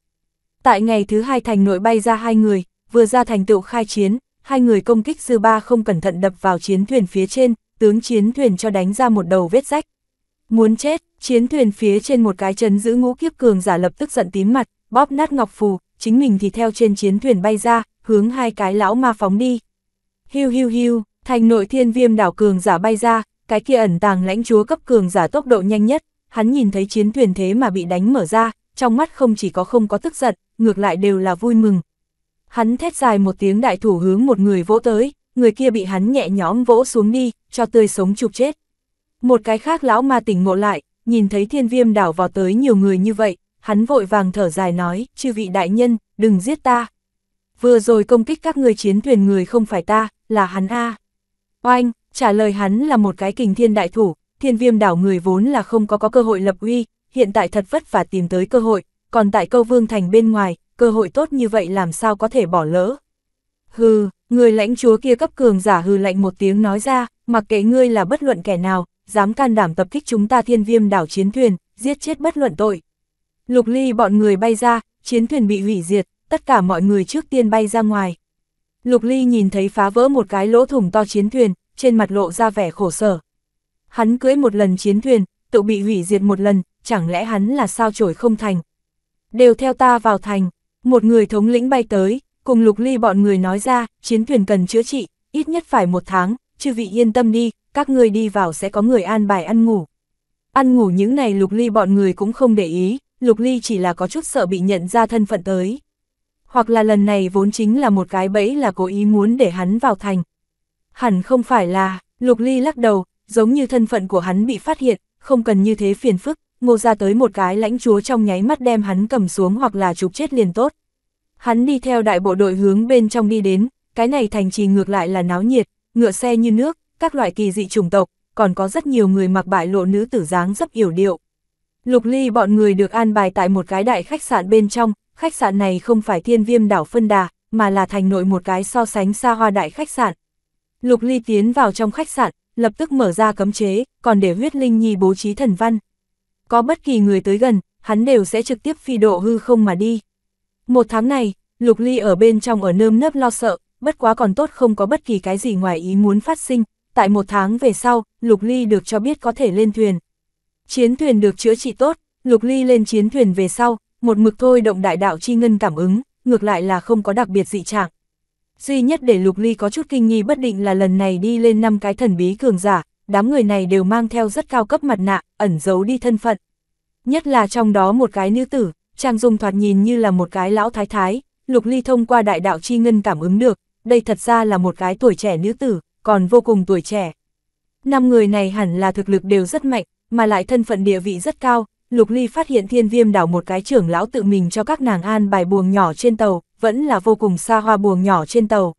Tại ngày thứ hai thành nội bay ra hai người, vừa ra thành tựu khai chiến, hai người công kích dư ba không cẩn thận đập vào chiến thuyền phía trên, tướng chiến thuyền cho đánh ra một đầu vết rách. Muốn chết, chiến thuyền phía trên một cái chấn giữ ngũ kiếp cường giả lập tức giận tím mặt, bóp nát ngọc phù, chính mình thì theo trên chiến thuyền bay ra, hướng hai cái lão ma phóng đi. Hiu hiu hiu, thành nội thiên viêm đảo cường giả bay ra, cái kia ẩn tàng lãnh chúa cấp cường giả tốc độ nhanh nhất, hắn nhìn thấy chiến thuyền thế mà bị đánh mở ra, trong mắt không chỉ có không có tức giận, ngược lại đều là vui mừng. Hắn thét dài một tiếng đại thủ hướng một người vỗ tới, người kia bị hắn nhẹ nhõm vỗ xuống đi, cho tươi sống chụp chết. Một cái khác lão ma tỉnh ngộ lại, nhìn thấy thiên viêm đảo vào tới nhiều người như vậy, hắn vội vàng thở dài nói, chư vị đại nhân, đừng giết ta. Vừa rồi công kích các người chiến thuyền người không phải ta, là hắn A. Oanh, trả lời hắn là một cái kình thiên đại thủ, thiên viêm đảo người vốn là không có có cơ hội lập uy, hiện tại thật vất vả tìm tới cơ hội, còn tại câu vương thành bên ngoài, cơ hội tốt như vậy làm sao có thể bỏ lỡ. Hừ, người lãnh chúa kia cấp cường giả hừ lạnh một tiếng nói ra, mặc kệ ngươi là bất luận kẻ nào, dám can đảm tập kích chúng ta thiên viêm đảo chiến thuyền, giết chết bất luận tội. Lục ly bọn người bay ra, chiến thuyền bị hủy diệt, tất cả mọi người trước tiên bay ra ngoài. Lục ly nhìn thấy phá vỡ một cái lỗ thủng to chiến thuyền, trên mặt lộ ra vẻ khổ sở. Hắn cưỡi một lần chiến thuyền, tự bị hủy diệt một lần, chẳng lẽ hắn là sao chổi không thành đều theo ta vào thành. Một người thống lĩnh bay tới, cùng lục ly bọn người nói ra, chiến thuyền cần chữa trị, ít nhất phải một tháng, chư vị yên tâm đi, các người đi vào sẽ có người an bài ăn ngủ. Ăn ngủ những này lục ly bọn người cũng không để ý, lục ly chỉ là có chút sợ bị nhận ra thân phận tới. Hoặc là lần này vốn chính là một cái bẫy là cố ý muốn để hắn vào thành. Hẳn không phải là, lục ly lắc đầu, giống như thân phận của hắn bị phát hiện, không cần như thế phiền phức, ngô ra tới một cái lãnh chúa trong nháy mắt đem hắn cầm xuống hoặc là chụp chết liền tốt. Hắn đi theo đại bộ đội hướng bên trong đi đến, cái này thành trì ngược lại là náo nhiệt, ngựa xe như nước, các loại kỳ dị chủng tộc, còn có rất nhiều người mặc bại lộ nữ tử dáng rất hiểu điệu. Lục ly bọn người được an bài tại một cái đại khách sạn bên trong, khách sạn này không phải thiên viêm đảo phân đà, mà là thành nội một cái so sánh xa hoa đại khách sạn. Lục ly tiến vào trong khách sạn, lập tức mở ra cấm chế, còn để huyết linh nhi bố trí thần văn, có bất kỳ người tới gần, hắn đều sẽ trực tiếp phi độ hư không mà đi. Một tháng này, Lục Ly ở bên trong ở nơm nớp lo sợ, bất quá còn tốt không có bất kỳ cái gì ngoài ý muốn phát sinh, tại một tháng về sau, Lục Ly được cho biết có thể lên thuyền. Chiến thuyền được chữa trị tốt, Lục Ly lên chiến thuyền về sau, một mực thôi động đại đạo chi ngân cảm ứng, ngược lại là không có đặc biệt dị trạng. Duy nhất để Lục Ly có chút kinh nghi bất định là lần này đi lên năm cái thần bí cường giả, đám người này đều mang theo rất cao cấp mặt nạ, ẩn giấu đi thân phận. Nhất là trong đó một cái nữ tử, Trang Dung thoạt nhìn như là một cái lão thái thái, Lục Ly thông qua đại đạo chi ngân cảm ứng được, đây thật ra là một cái tuổi trẻ nữ tử, còn vô cùng tuổi trẻ. Năm người này hẳn là thực lực đều rất mạnh, mà lại thân phận địa vị rất cao, Lục Ly phát hiện thiên viêm đảo một cái trưởng lão tự mình cho các nàng an bài buồng nhỏ trên tàu, vẫn là vô cùng xa hoa buồng nhỏ trên tàu.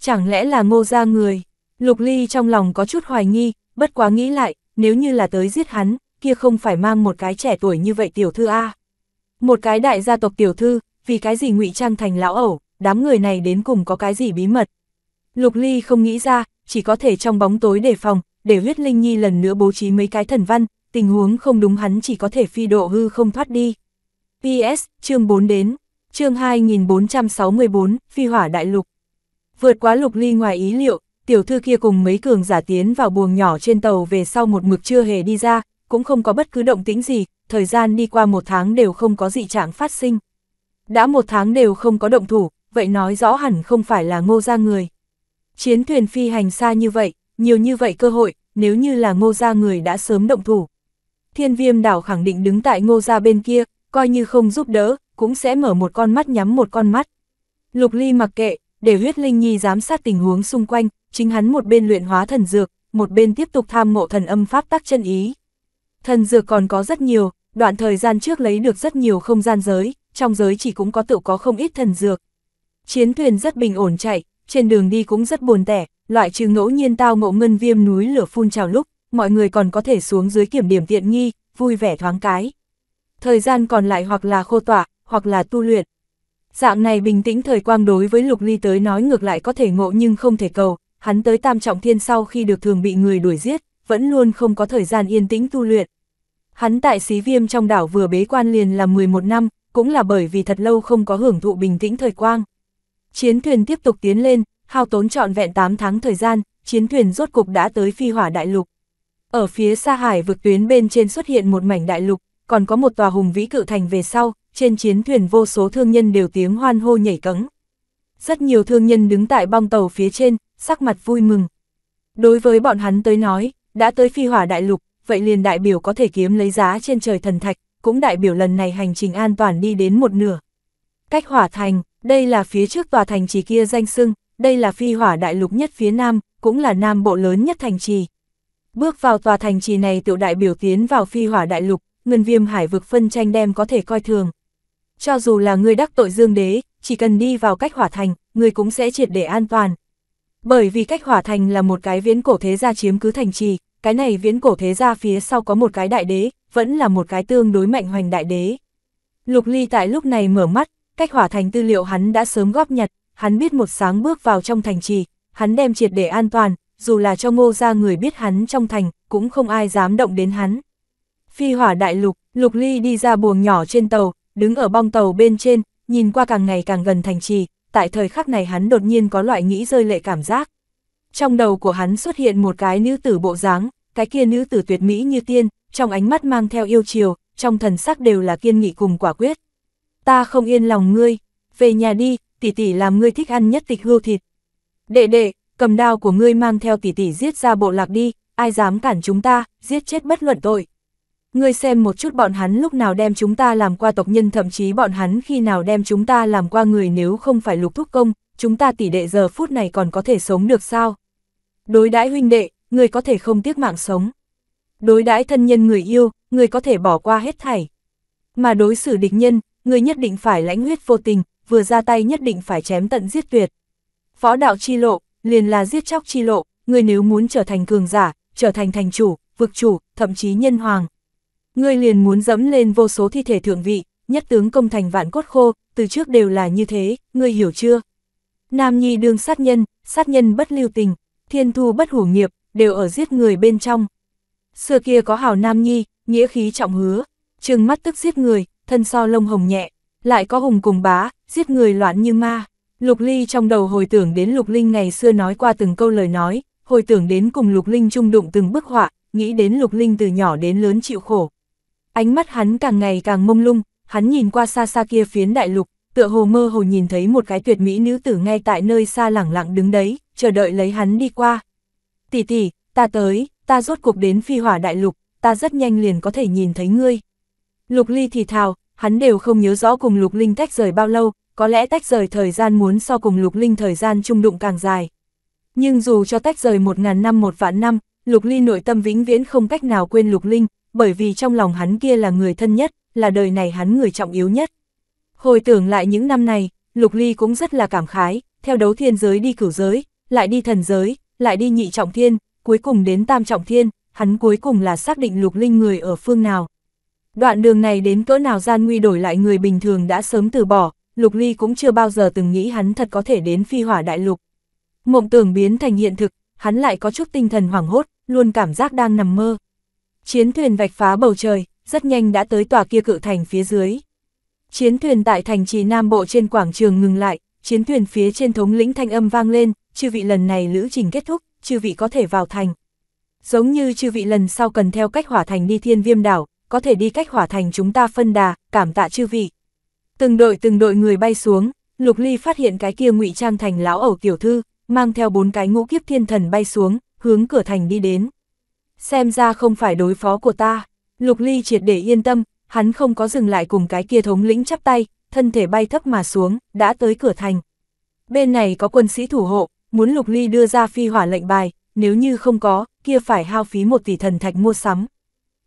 Chẳng lẽ là ngô gia người? Lục Ly trong lòng có chút hoài nghi, bất quá nghĩ lại, nếu như là tới giết hắn, kia không phải mang một cái trẻ tuổi như vậy tiểu thư A. Một cái đại gia tộc tiểu thư, vì cái gì ngụy trang thành lão ẩu, đám người này đến cùng có cái gì bí mật. Lục Ly không nghĩ ra, chỉ có thể trong bóng tối đề phòng, để huyết Linh Nhi lần nữa bố trí mấy cái thần văn, tình huống không đúng hắn chỉ có thể phi độ hư không thoát đi. P.S chương 4 đến, chương 2464, phi hỏa đại lục. Vượt quá Lục Ly ngoài ý liệu, tiểu thư kia cùng mấy cường giả tiến vào buồng nhỏ trên tàu về sau một mực chưa hề đi ra, cũng không có bất cứ động tĩnh gì, thời gian đi qua một tháng đều không có dị trạng phát sinh. Đã một tháng đều không có động thủ, vậy nói rõ hẳn không phải là ngô gia người. Chiến thuyền phi hành xa như vậy, nhiều như vậy cơ hội, nếu như là ngô gia người đã sớm động thủ. Thiên viêm đảo khẳng định đứng tại ngô gia bên kia, coi như không giúp đỡ, cũng sẽ mở một con mắt nhắm một con mắt. Lục ly mặc kệ, để huyết linh nhi giám sát tình huống xung quanh, chính hắn một bên luyện hóa thần dược, một bên tiếp tục tham ngộ thần âm pháp tắc chân ý. Thần dược còn có rất nhiều, đoạn thời gian trước lấy được rất nhiều không gian giới, trong giới chỉ cũng có tự có không ít thần dược. Chiến thuyền rất bình ổn chạy, trên đường đi cũng rất buồn tẻ, loại trừ ngẫu nhiên tao ngộ ngân viêm núi lửa phun trào lúc, mọi người còn có thể xuống dưới kiểm điểm tiện nghi, vui vẻ thoáng cái. Thời gian còn lại hoặc là khô tỏa, hoặc là tu luyện. Dạng này bình tĩnh thời quang đối với lục ly tới nói ngược lại có thể ngộ nhưng không thể cầu, hắn tới tam trọng thiên sau khi được thường bị người đuổi giết, vẫn luôn không có thời gian yên tĩnh tu luyện. Hắn tại xí viêm trong đảo vừa bế quan liền là 11 năm, cũng là bởi vì thật lâu không có hưởng thụ bình tĩnh thời quang. Chiến thuyền tiếp tục tiến lên, hao tốn trọn vẹn 8 tháng thời gian, chiến thuyền rốt cục đã tới phi hỏa đại lục. Ở phía xa hải vực tuyến bên trên xuất hiện một mảnh đại lục, còn có một tòa hùng vĩ cự thành về sau, trên chiến thuyền vô số thương nhân đều tiếng hoan hô nhảy cẫng. Rất nhiều thương nhân đứng tại bong tàu phía trên, sắc mặt vui mừng. Đối với bọn hắn tới nói, đã tới phi hỏa đại lục, vậy liền đại biểu có thể kiếm lấy giá trên trời thần thạch, cũng đại biểu lần này hành trình an toàn đi đến một nửa. Cách hỏa thành, đây là phía trước tòa thành trì kia danh sưng, đây là phi hỏa đại lục nhất phía nam, cũng là nam bộ lớn nhất thành trì. Bước vào tòa thành trì này tiểu đại biểu tiến vào phi hỏa đại lục, ngân viêm hải vực phân tranh đem có thể coi thường. Cho dù là người đắc tội dương đế, chỉ cần đi vào cách hỏa thành, người cũng sẽ triệt để an toàn. Bởi vì cách hỏa thành là một cái viễn cổ thế gia chiếm cứ thành trì, cái này viễn cổ thế gia phía sau có một cái đại đế, vẫn là một cái tương đối mạnh hoành đại đế. Lục Ly tại lúc này mở mắt, cách hỏa thành tư liệu hắn đã sớm góp nhặt, hắn biết một sáng bước vào trong thành trì, hắn đem triệt để an toàn, dù là cho ngô ra người biết hắn trong thành, cũng không ai dám động đến hắn. Phi hỏa đại lục, Lục Ly đi ra buồng nhỏ trên tàu, đứng ở bong tàu bên trên, nhìn qua càng ngày càng gần thành trì, tại thời khắc này hắn đột nhiên có loại nghĩ rơi lệ cảm giác. Trong đầu của hắn xuất hiện một cái nữ tử bộ dáng, cái kia nữ tử tuyệt mỹ như tiên, trong ánh mắt mang theo yêu chiều, trong thần sắc đều là kiên nghị cùng quả quyết. Ta không yên lòng ngươi, về nhà đi, tỷ tỷ làm ngươi thích ăn nhất tịch hưu thịt. Đệ đệ, cầm đao của ngươi mang theo tỷ tỷ giết ra bộ lạc đi, ai dám cản chúng ta, giết chết bất luận tội, ngươi xem một chút bọn hắn lúc nào đem chúng ta làm qua tộc nhân thậm chí bọn hắn khi nào đem chúng ta làm qua người nếu không phải lục thúc công, chúng ta tỷ đệ giờ phút này còn có thể sống được sao? Đối đãi huynh đệ, người có thể không tiếc mạng sống. Đối đãi thân nhân người yêu, người có thể bỏ qua hết thảy. Mà đối xử địch nhân, người nhất định phải lãnh huyết vô tình, vừa ra tay nhất định phải chém tận giết tuyệt. Phó đạo chi lộ, liền là giết chóc chi lộ, người nếu muốn trở thành cường giả, trở thành thành chủ, vực chủ, thậm chí nhân hoàng, Ngươi liền muốn dẫm lên vô số thi thể thượng vị, nhất tướng công thành vạn cốt khô, từ trước đều là như thế, ngươi hiểu chưa? Nam nhi đương sát nhân, sát nhân bất lưu tình, thiên thu bất hủ nghiệp, đều ở giết người bên trong. Xưa kia có hào nam nhi, nghĩa khí trọng hứa, trừng mắt tức giết người, thân so lông hồng nhẹ, lại có hùng cùng bá, giết người loạn như ma. Lục Ly trong đầu hồi tưởng đến Lục Linh ngày xưa nói qua từng câu lời nói, hồi tưởng đến cùng Lục Linh chung đụng từng bức họa, nghĩ đến Lục Linh từ nhỏ đến lớn chịu khổ, Ánh mắt hắn càng ngày càng mông lung, hắn nhìn qua xa xa kia phiến đại lục, tựa hồ mơ hồ nhìn thấy một cái tuyệt mỹ nữ tử ngay tại nơi xa lẳng lặng đứng đấy, chờ đợi lấy hắn đi qua. Tỷ tỷ, ta tới, ta rốt cuộc đến phi hỏa đại lục, ta rất nhanh liền có thể nhìn thấy ngươi. Lục ly thì thào, hắn đều không nhớ rõ cùng lục linh tách rời bao lâu, có lẽ tách rời thời gian muốn so cùng lục linh thời gian trung đụng càng dài. Nhưng dù cho tách rời một ngàn năm một vạn năm, lục ly nội tâm vĩnh viễn không cách nào quên lục linh, bởi vì trong lòng hắn kia là người thân nhất, là đời này hắn người trọng yếu nhất. Hồi tưởng lại những năm này, Lục Ly cũng rất là cảm khái, theo đấu thiên giới đi cửu giới, lại đi thần giới, lại đi nhị trọng thiên, cuối cùng đến tam trọng thiên, hắn cuối cùng là xác định Lục Linh người ở phương nào. Đoạn đường này đến cỡ nào gian nguy đổi lại người bình thường đã sớm từ bỏ, Lục Ly cũng chưa bao giờ từng nghĩ hắn thật có thể đến phi hỏa đại lục. Mộng tưởng biến thành hiện thực, hắn lại có chút tinh thần hoảng hốt, luôn cảm giác đang nằm mơ. Chiến thuyền vạch phá bầu trời, rất nhanh đã tới tòa kia cự thành phía dưới. Chiến thuyền tại thành trì Nam Bộ trên quảng trường ngừng lại, chiến thuyền phía trên thống lĩnh thanh âm vang lên, chư vị lần này lữ trình kết thúc, chư vị có thể vào thành. Giống như chư vị lần sau cần theo cách hỏa thành đi thiên viêm đảo, có thể đi cách hỏa thành chúng ta phân đà, cảm tạ chư vị. Từng đội từng đội người bay xuống, Lục Ly phát hiện cái kia ngụy trang thành lão ẩu tiểu thư, mang theo bốn cái ngũ kiếp thiên thần bay xuống, hướng cửa thành đi đến xem ra không phải đối phó của ta. Lục Ly triệt để yên tâm, hắn không có dừng lại cùng cái kia thống lĩnh chắp tay, thân thể bay thấp mà xuống, đã tới cửa thành. Bên này có quân sĩ thủ hộ, muốn Lục Ly đưa ra phi hỏa lệnh bài, nếu như không có, kia phải hao phí một tỷ thần thạch mua sắm.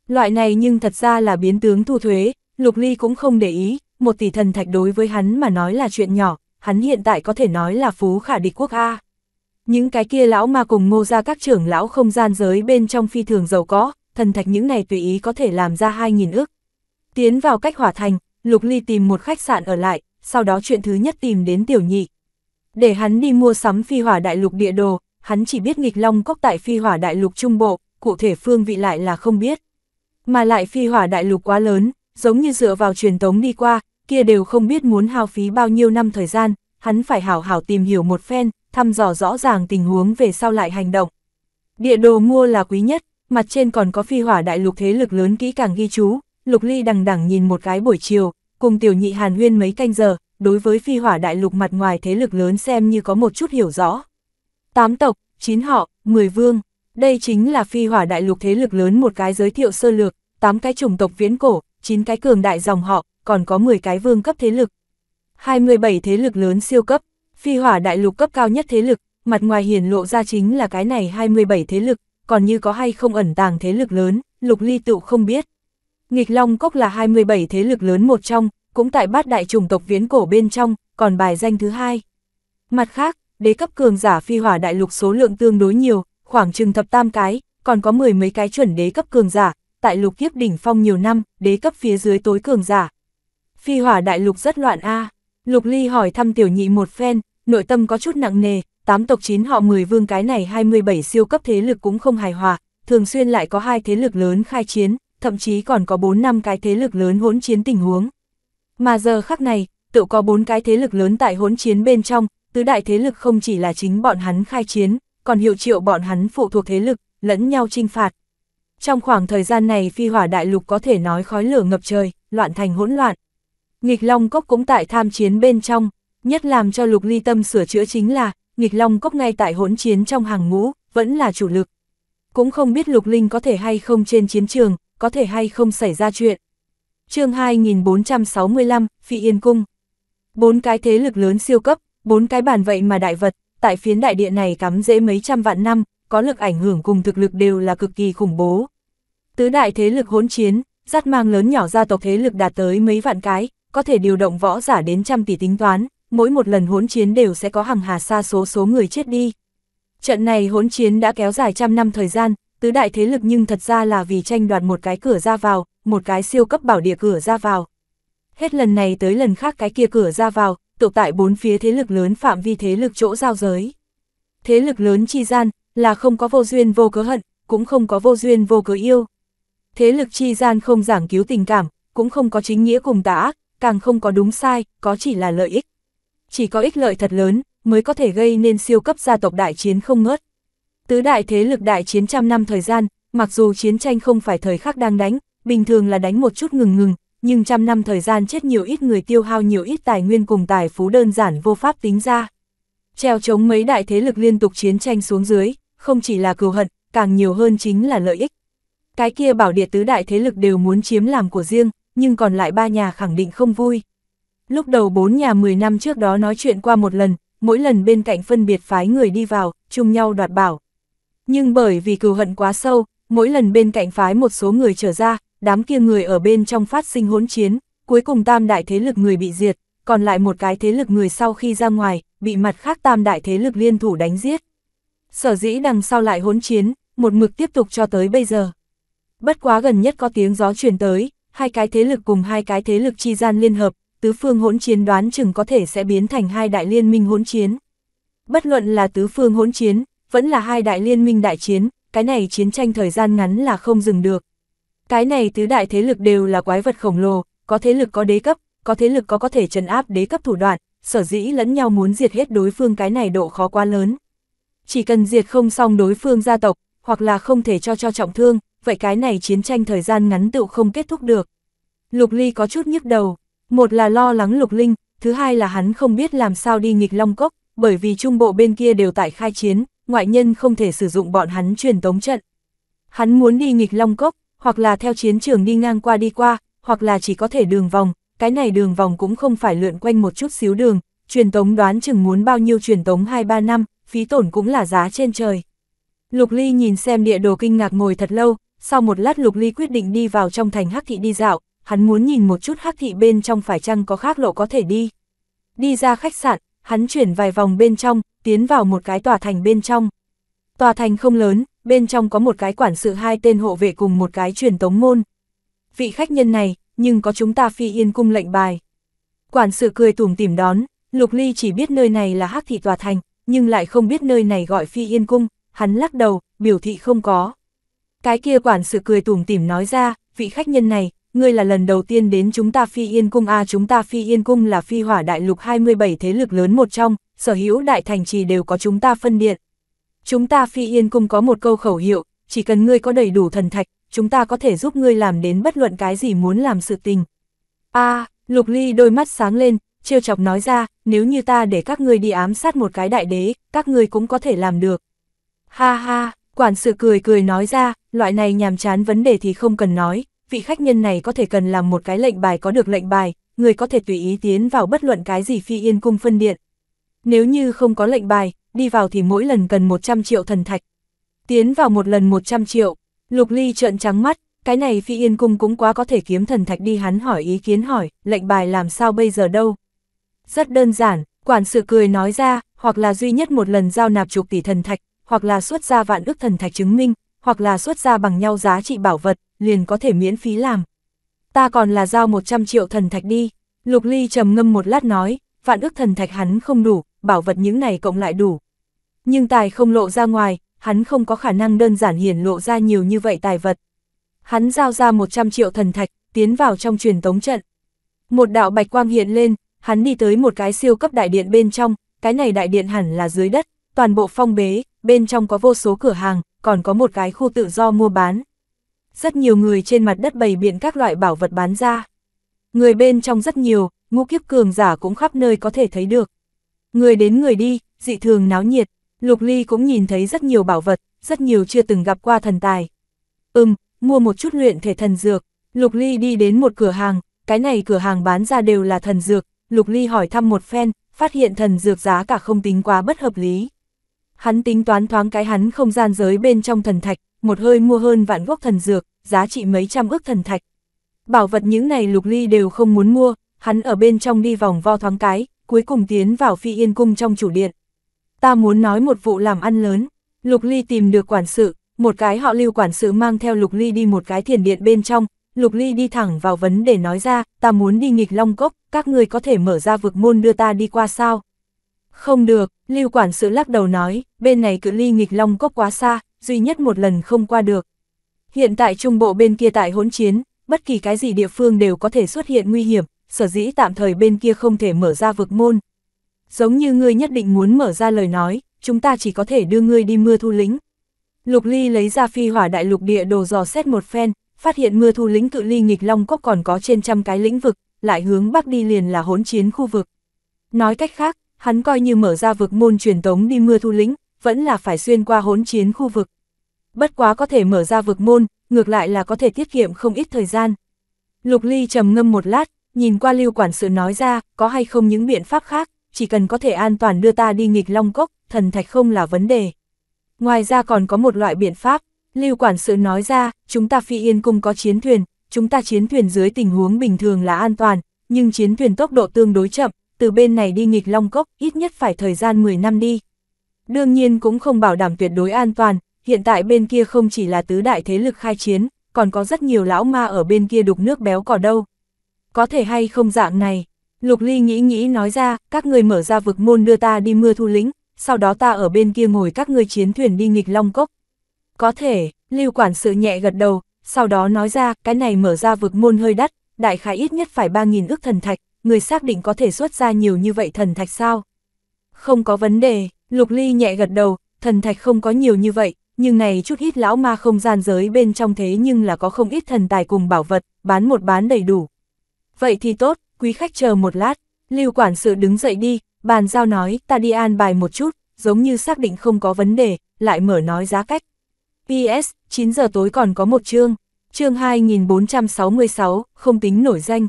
Loại này nhưng thật ra là biến tướng thu thuế, Lục Ly cũng không để ý, một tỷ thần thạch đối với hắn mà nói là chuyện nhỏ, hắn hiện tại có thể nói là phú khả địch quốc A. Những cái kia lão ma cùng ngô ra các trưởng lão không gian giới bên trong phi thường giàu có, thần thạch những này tùy ý có thể làm ra 2.000 ức Tiến vào cách hỏa thành, Lục Ly tìm một khách sạn ở lại, sau đó chuyện thứ nhất tìm đến tiểu nhị. Để hắn đi mua sắm phi hỏa đại lục địa đồ, hắn chỉ biết nghịch long cốc tại phi hỏa đại lục trung bộ, cụ thể phương vị lại là không biết. Mà lại phi hỏa đại lục quá lớn, giống như dựa vào truyền tống đi qua, kia đều không biết muốn hao phí bao nhiêu năm thời gian, hắn phải hảo hảo tìm hiểu một phen, thăm dò rõ ràng tình huống về sau lại hành động. Địa đồ mua là quý nhất, mặt trên còn có phi hỏa đại lục thế lực lớn kỹ càng ghi chú, Lục Ly đằng đằng nhìn một cái buổi chiều, cùng tiểu nhị Hàn Huyên mấy canh giờ, đối với phi hỏa đại lục mặt ngoài thế lực lớn xem như có một chút hiểu rõ. Tám tộc, chín họ, mười vương, đây chính là phi hỏa đại lục thế lực lớn một cái giới thiệu sơ lược, tám cái chủng tộc viễn cổ, chín cái cường đại dòng họ, còn có 10 cái vương cấp thế lực. 27 thế lực lớn siêu cấp, Phi hỏa đại lục cấp cao nhất thế lực, mặt ngoài hiển lộ ra chính là cái này 27 thế lực, còn như có hay không ẩn tàng thế lực lớn, lục ly tự không biết. Nghịch Long Cốc là 27 thế lực lớn một trong, cũng tại bát đại chủng tộc viễn cổ bên trong, còn bài danh thứ hai. Mặt khác, đế cấp cường giả phi hỏa đại lục số lượng tương đối nhiều, khoảng chừng thập tam cái, còn có mười mấy cái chuẩn đế cấp cường giả, tại lục kiếp đỉnh phong nhiều năm, đế cấp phía dưới tối cường giả. Phi hỏa đại lục rất loạn a Lục Ly hỏi thăm tiểu nhị một phen, nội tâm có chút nặng nề, tám tộc chín họ 10 vương cái này 27 siêu cấp thế lực cũng không hài hòa, thường xuyên lại có hai thế lực lớn khai chiến, thậm chí còn có 4 năm cái thế lực lớn hỗn chiến tình huống. Mà giờ khắc này, tự có bốn cái thế lực lớn tại hỗn chiến bên trong, tứ đại thế lực không chỉ là chính bọn hắn khai chiến, còn hiệu triệu bọn hắn phụ thuộc thế lực, lẫn nhau trinh phạt. Trong khoảng thời gian này phi hỏa đại lục có thể nói khói lửa ngập trời, loạn thành hỗn loạn. Nghịch Long Cốc cũng tại tham chiến bên trong, Nhất làm cho lục ly tâm sửa chữa chính là, nghịch long cốc ngay tại hỗn chiến trong hàng ngũ, vẫn là chủ lực. Cũng không biết lục linh có thể hay không trên chiến trường, có thể hay không xảy ra chuyện. chương 2465, Phi Yên Cung. Bốn cái thế lực lớn siêu cấp, bốn cái bản vậy mà đại vật, tại phiến đại địa này cắm dễ mấy trăm vạn năm, có lực ảnh hưởng cùng thực lực đều là cực kỳ khủng bố. Tứ đại thế lực hỗn chiến, dắt mang lớn nhỏ gia tộc thế lực đạt tới mấy vạn cái, có thể điều động võ giả đến trăm tỷ tính toán, mỗi một lần hỗn chiến đều sẽ có hàng hà xa số số người chết đi. Trận này hỗn chiến đã kéo dài trăm năm thời gian, tứ đại thế lực nhưng thật ra là vì tranh đoạt một cái cửa ra vào, một cái siêu cấp bảo địa cửa ra vào. Hết lần này tới lần khác cái kia cửa ra vào, tụ tại bốn phía thế lực lớn phạm vi thế lực chỗ giao giới. Thế lực lớn chi gian, là không có vô duyên vô cớ hận, cũng không có vô duyên vô cớ yêu. Thế lực chi gian không giảng cứu tình cảm, cũng không có chính nghĩa cùng tà ác, càng không có đúng sai, có chỉ là lợi ích chỉ có ích lợi thật lớn, mới có thể gây nên siêu cấp gia tộc đại chiến không ngớt. Tứ đại thế lực đại chiến trăm năm thời gian, mặc dù chiến tranh không phải thời khắc đang đánh, bình thường là đánh một chút ngừng ngừng, nhưng trăm năm thời gian chết nhiều ít người tiêu hao nhiều ít tài nguyên cùng tài phú đơn giản vô pháp tính ra. Treo chống mấy đại thế lực liên tục chiến tranh xuống dưới, không chỉ là cừu hận, càng nhiều hơn chính là lợi ích. Cái kia bảo địa tứ đại thế lực đều muốn chiếm làm của riêng, nhưng còn lại ba nhà khẳng định không vui. Lúc đầu bốn nhà 10 năm trước đó nói chuyện qua một lần, mỗi lần bên cạnh phân biệt phái người đi vào, chung nhau đoạt bảo. Nhưng bởi vì cừu hận quá sâu, mỗi lần bên cạnh phái một số người trở ra, đám kia người ở bên trong phát sinh hỗn chiến, cuối cùng tam đại thế lực người bị diệt, còn lại một cái thế lực người sau khi ra ngoài, bị mặt khác tam đại thế lực liên thủ đánh giết. Sở dĩ đằng sau lại hỗn chiến, một mực tiếp tục cho tới bây giờ. Bất quá gần nhất có tiếng gió truyền tới, hai cái thế lực cùng hai cái thế lực chi gian liên hợp, tứ phương hỗn chiến đoán chừng có thể sẽ biến thành hai đại liên minh hỗn chiến. Bất luận là tứ phương hỗn chiến, vẫn là hai đại liên minh đại chiến, cái này chiến tranh thời gian ngắn là không dừng được. Cái này tứ đại thế lực đều là quái vật khổng lồ, có thế lực có đế cấp, có thế lực có có thể trấn áp đế cấp thủ đoạn, sở dĩ lẫn nhau muốn diệt hết đối phương cái này độ khó quá lớn. Chỉ cần diệt không xong đối phương gia tộc, hoặc là không thể cho cho trọng thương, vậy cái này chiến tranh thời gian ngắn tựu không kết thúc được. Lục Ly có chút nhức đầu, một là lo lắng lục linh, thứ hai là hắn không biết làm sao đi nghịch long cốc, bởi vì trung bộ bên kia đều tại khai chiến, ngoại nhân không thể sử dụng bọn hắn truyền tống trận. Hắn muốn đi nghịch long cốc, hoặc là theo chiến trường đi ngang qua đi qua, hoặc là chỉ có thể đường vòng, cái này đường vòng cũng không phải lượn quanh một chút xíu đường, truyền tống đoán chừng muốn bao nhiêu truyền tống 2-3 năm, phí tổn cũng là giá trên trời. Lục Ly nhìn xem địa đồ kinh ngạc ngồi thật lâu, sau một lát Lục Ly quyết định đi vào trong thành Hắc Thị đi dạo, hắn muốn nhìn một chút hắc thị bên trong phải chăng có khác lộ có thể đi. Đi ra khách sạn, hắn chuyển vài vòng bên trong, tiến vào một cái tòa thành bên trong. Tòa thành không lớn, bên trong có một cái quản sự hai tên hộ vệ cùng một cái truyền tống môn. Vị khách nhân này, nhưng có chúng ta phi yên cung lệnh bài. Quản sự cười tủm tìm đón, Lục Ly chỉ biết nơi này là hắc thị tòa thành, nhưng lại không biết nơi này gọi phi yên cung, hắn lắc đầu, biểu thị không có. Cái kia quản sự cười tủm tỉm nói ra, vị khách nhân này, ngươi là lần đầu tiên đến chúng ta phi yên cung a à, chúng ta phi yên cung là phi hỏa đại lục 27 thế lực lớn một trong, sở hữu đại thành trì đều có chúng ta phân điện. Chúng ta phi yên cung có một câu khẩu hiệu, chỉ cần ngươi có đầy đủ thần thạch, chúng ta có thể giúp ngươi làm đến bất luận cái gì muốn làm sự tình. a lục ly đôi mắt sáng lên, trêu chọc nói ra, nếu như ta để các ngươi đi ám sát một cái đại đế, các ngươi cũng có thể làm được. Ha ha, quản sự cười cười nói ra, loại này nhàm chán vấn đề thì không cần nói, vị khách nhân này có thể cần làm một cái lệnh bài có được lệnh bài, người có thể tùy ý tiến vào bất luận cái gì phi yên cung phân điện. Nếu như không có lệnh bài, đi vào thì mỗi lần cần 100 triệu thần thạch. Tiến vào một lần 100 triệu, lục ly trợn trắng mắt, cái này phi yên cung cũng quá có thể kiếm thần thạch đi hắn hỏi ý kiến hỏi, lệnh bài làm sao bây giờ đâu. Rất đơn giản, quản sự cười nói ra, hoặc là duy nhất một lần giao nạp chục tỷ thần thạch, hoặc là xuất ra vạn ức thần thạch chứng minh, hoặc là xuất ra bằng nhau giá trị bảo vật, liền có thể miễn phí làm. Ta còn là giao 100 triệu thần thạch đi, Lục Ly trầm ngâm một lát nói, vạn ước thần thạch hắn không đủ, bảo vật những này cộng lại đủ. Nhưng tài không lộ ra ngoài, hắn không có khả năng đơn giản hiển lộ ra nhiều như vậy tài vật. Hắn giao ra 100 triệu thần thạch, tiến vào trong truyền tống trận. Một đạo bạch quang hiện lên, hắn đi tới một cái siêu cấp đại điện bên trong, cái này đại điện hẳn là dưới đất, toàn bộ phong bế, bên trong có vô số cửa hàng, còn có một cái khu tự do mua bán. Rất nhiều người trên mặt đất bày biện các loại bảo vật bán ra. Người bên trong rất nhiều, ngũ kiếp cường giả cũng khắp nơi có thể thấy được. Người đến người đi, dị thường náo nhiệt, Lục Ly cũng nhìn thấy rất nhiều bảo vật, rất nhiều chưa từng gặp qua thần tài. Ừm, mua một chút luyện thể thần dược, Lục Ly đi đến một cửa hàng, cái này cửa hàng bán ra đều là thần dược, Lục Ly hỏi thăm một phen, phát hiện thần dược giá cả không tính quá bất hợp lý. Hắn tính toán thoáng cái hắn không gian giới bên trong thần thạch, một hơi mua hơn vạn gốc thần dược, giá trị mấy trăm ước thần thạch. Bảo vật những này lục ly đều không muốn mua, hắn ở bên trong đi vòng vo thoáng cái, cuối cùng tiến vào phi yên cung trong chủ điện. Ta muốn nói một vụ làm ăn lớn, lục ly tìm được quản sự, một cái họ lưu quản sự mang theo lục ly đi một cái thiền điện bên trong, lục ly đi thẳng vào vấn để nói ra, ta muốn đi nghịch long cốc, các người có thể mở ra vực môn đưa ta đi qua sao? Không được, Lưu Quản sự lắc đầu nói, bên này cự ly nghịch long cốc quá xa, duy nhất một lần không qua được. Hiện tại trung bộ bên kia tại hỗn chiến, bất kỳ cái gì địa phương đều có thể xuất hiện nguy hiểm, sở dĩ tạm thời bên kia không thể mở ra vực môn. Giống như ngươi nhất định muốn mở ra lời nói, chúng ta chỉ có thể đưa ngươi đi mưa thu lĩnh. Lục Ly lấy ra phi hỏa đại lục địa đồ dò xét một phen, phát hiện mưa thu lĩnh cự ly nghịch long cốc còn có trên trăm cái lĩnh vực, lại hướng bắc đi liền là hỗn chiến khu vực. Nói cách khác, hắn coi như mở ra vực môn truyền tống đi mưa thu lĩnh, vẫn là phải xuyên qua hỗn chiến khu vực. Bất quá có thể mở ra vực môn, ngược lại là có thể tiết kiệm không ít thời gian. Lục Ly trầm ngâm một lát, nhìn qua lưu quản sự nói ra, có hay không những biện pháp khác, chỉ cần có thể an toàn đưa ta đi nghịch long cốc, thần thạch không là vấn đề. Ngoài ra còn có một loại biện pháp, lưu quản sự nói ra, chúng ta phi yên cung có chiến thuyền, chúng ta chiến thuyền dưới tình huống bình thường là an toàn, nhưng chiến thuyền tốc độ tương đối chậm, từ bên này đi nghịch Long Cốc ít nhất phải thời gian 10 năm đi. Đương nhiên cũng không bảo đảm tuyệt đối an toàn, hiện tại bên kia không chỉ là tứ đại thế lực khai chiến, còn có rất nhiều lão ma ở bên kia đục nước béo cỏ đâu. Có thể hay không dạng này, Lục Ly nghĩ nghĩ nói ra, các người mở ra vực môn đưa ta đi mưa thu lĩnh, sau đó ta ở bên kia ngồi các người chiến thuyền đi nghịch Long Cốc. Có thể, Lưu Quản sự nhẹ gật đầu, sau đó nói ra, cái này mở ra vực môn hơi đắt, đại khái ít nhất phải 3.000 ước thần thạch, người xác định có thể xuất ra nhiều như vậy thần thạch sao? Không có vấn đề, Lục Ly nhẹ gật đầu, thần thạch không có nhiều như vậy, nhưng này chút ít lão ma không gian giới bên trong thế nhưng là có không ít thần tài cùng bảo vật, bán một bán đầy đủ. Vậy thì tốt, quý khách chờ một lát, Lưu quản sự đứng dậy đi, bàn giao nói, ta đi an bài một chút, giống như xác định không có vấn đề, lại mở nói giá cách. PS, 9 giờ tối còn có một chương, chương 2466, không tính nổi danh,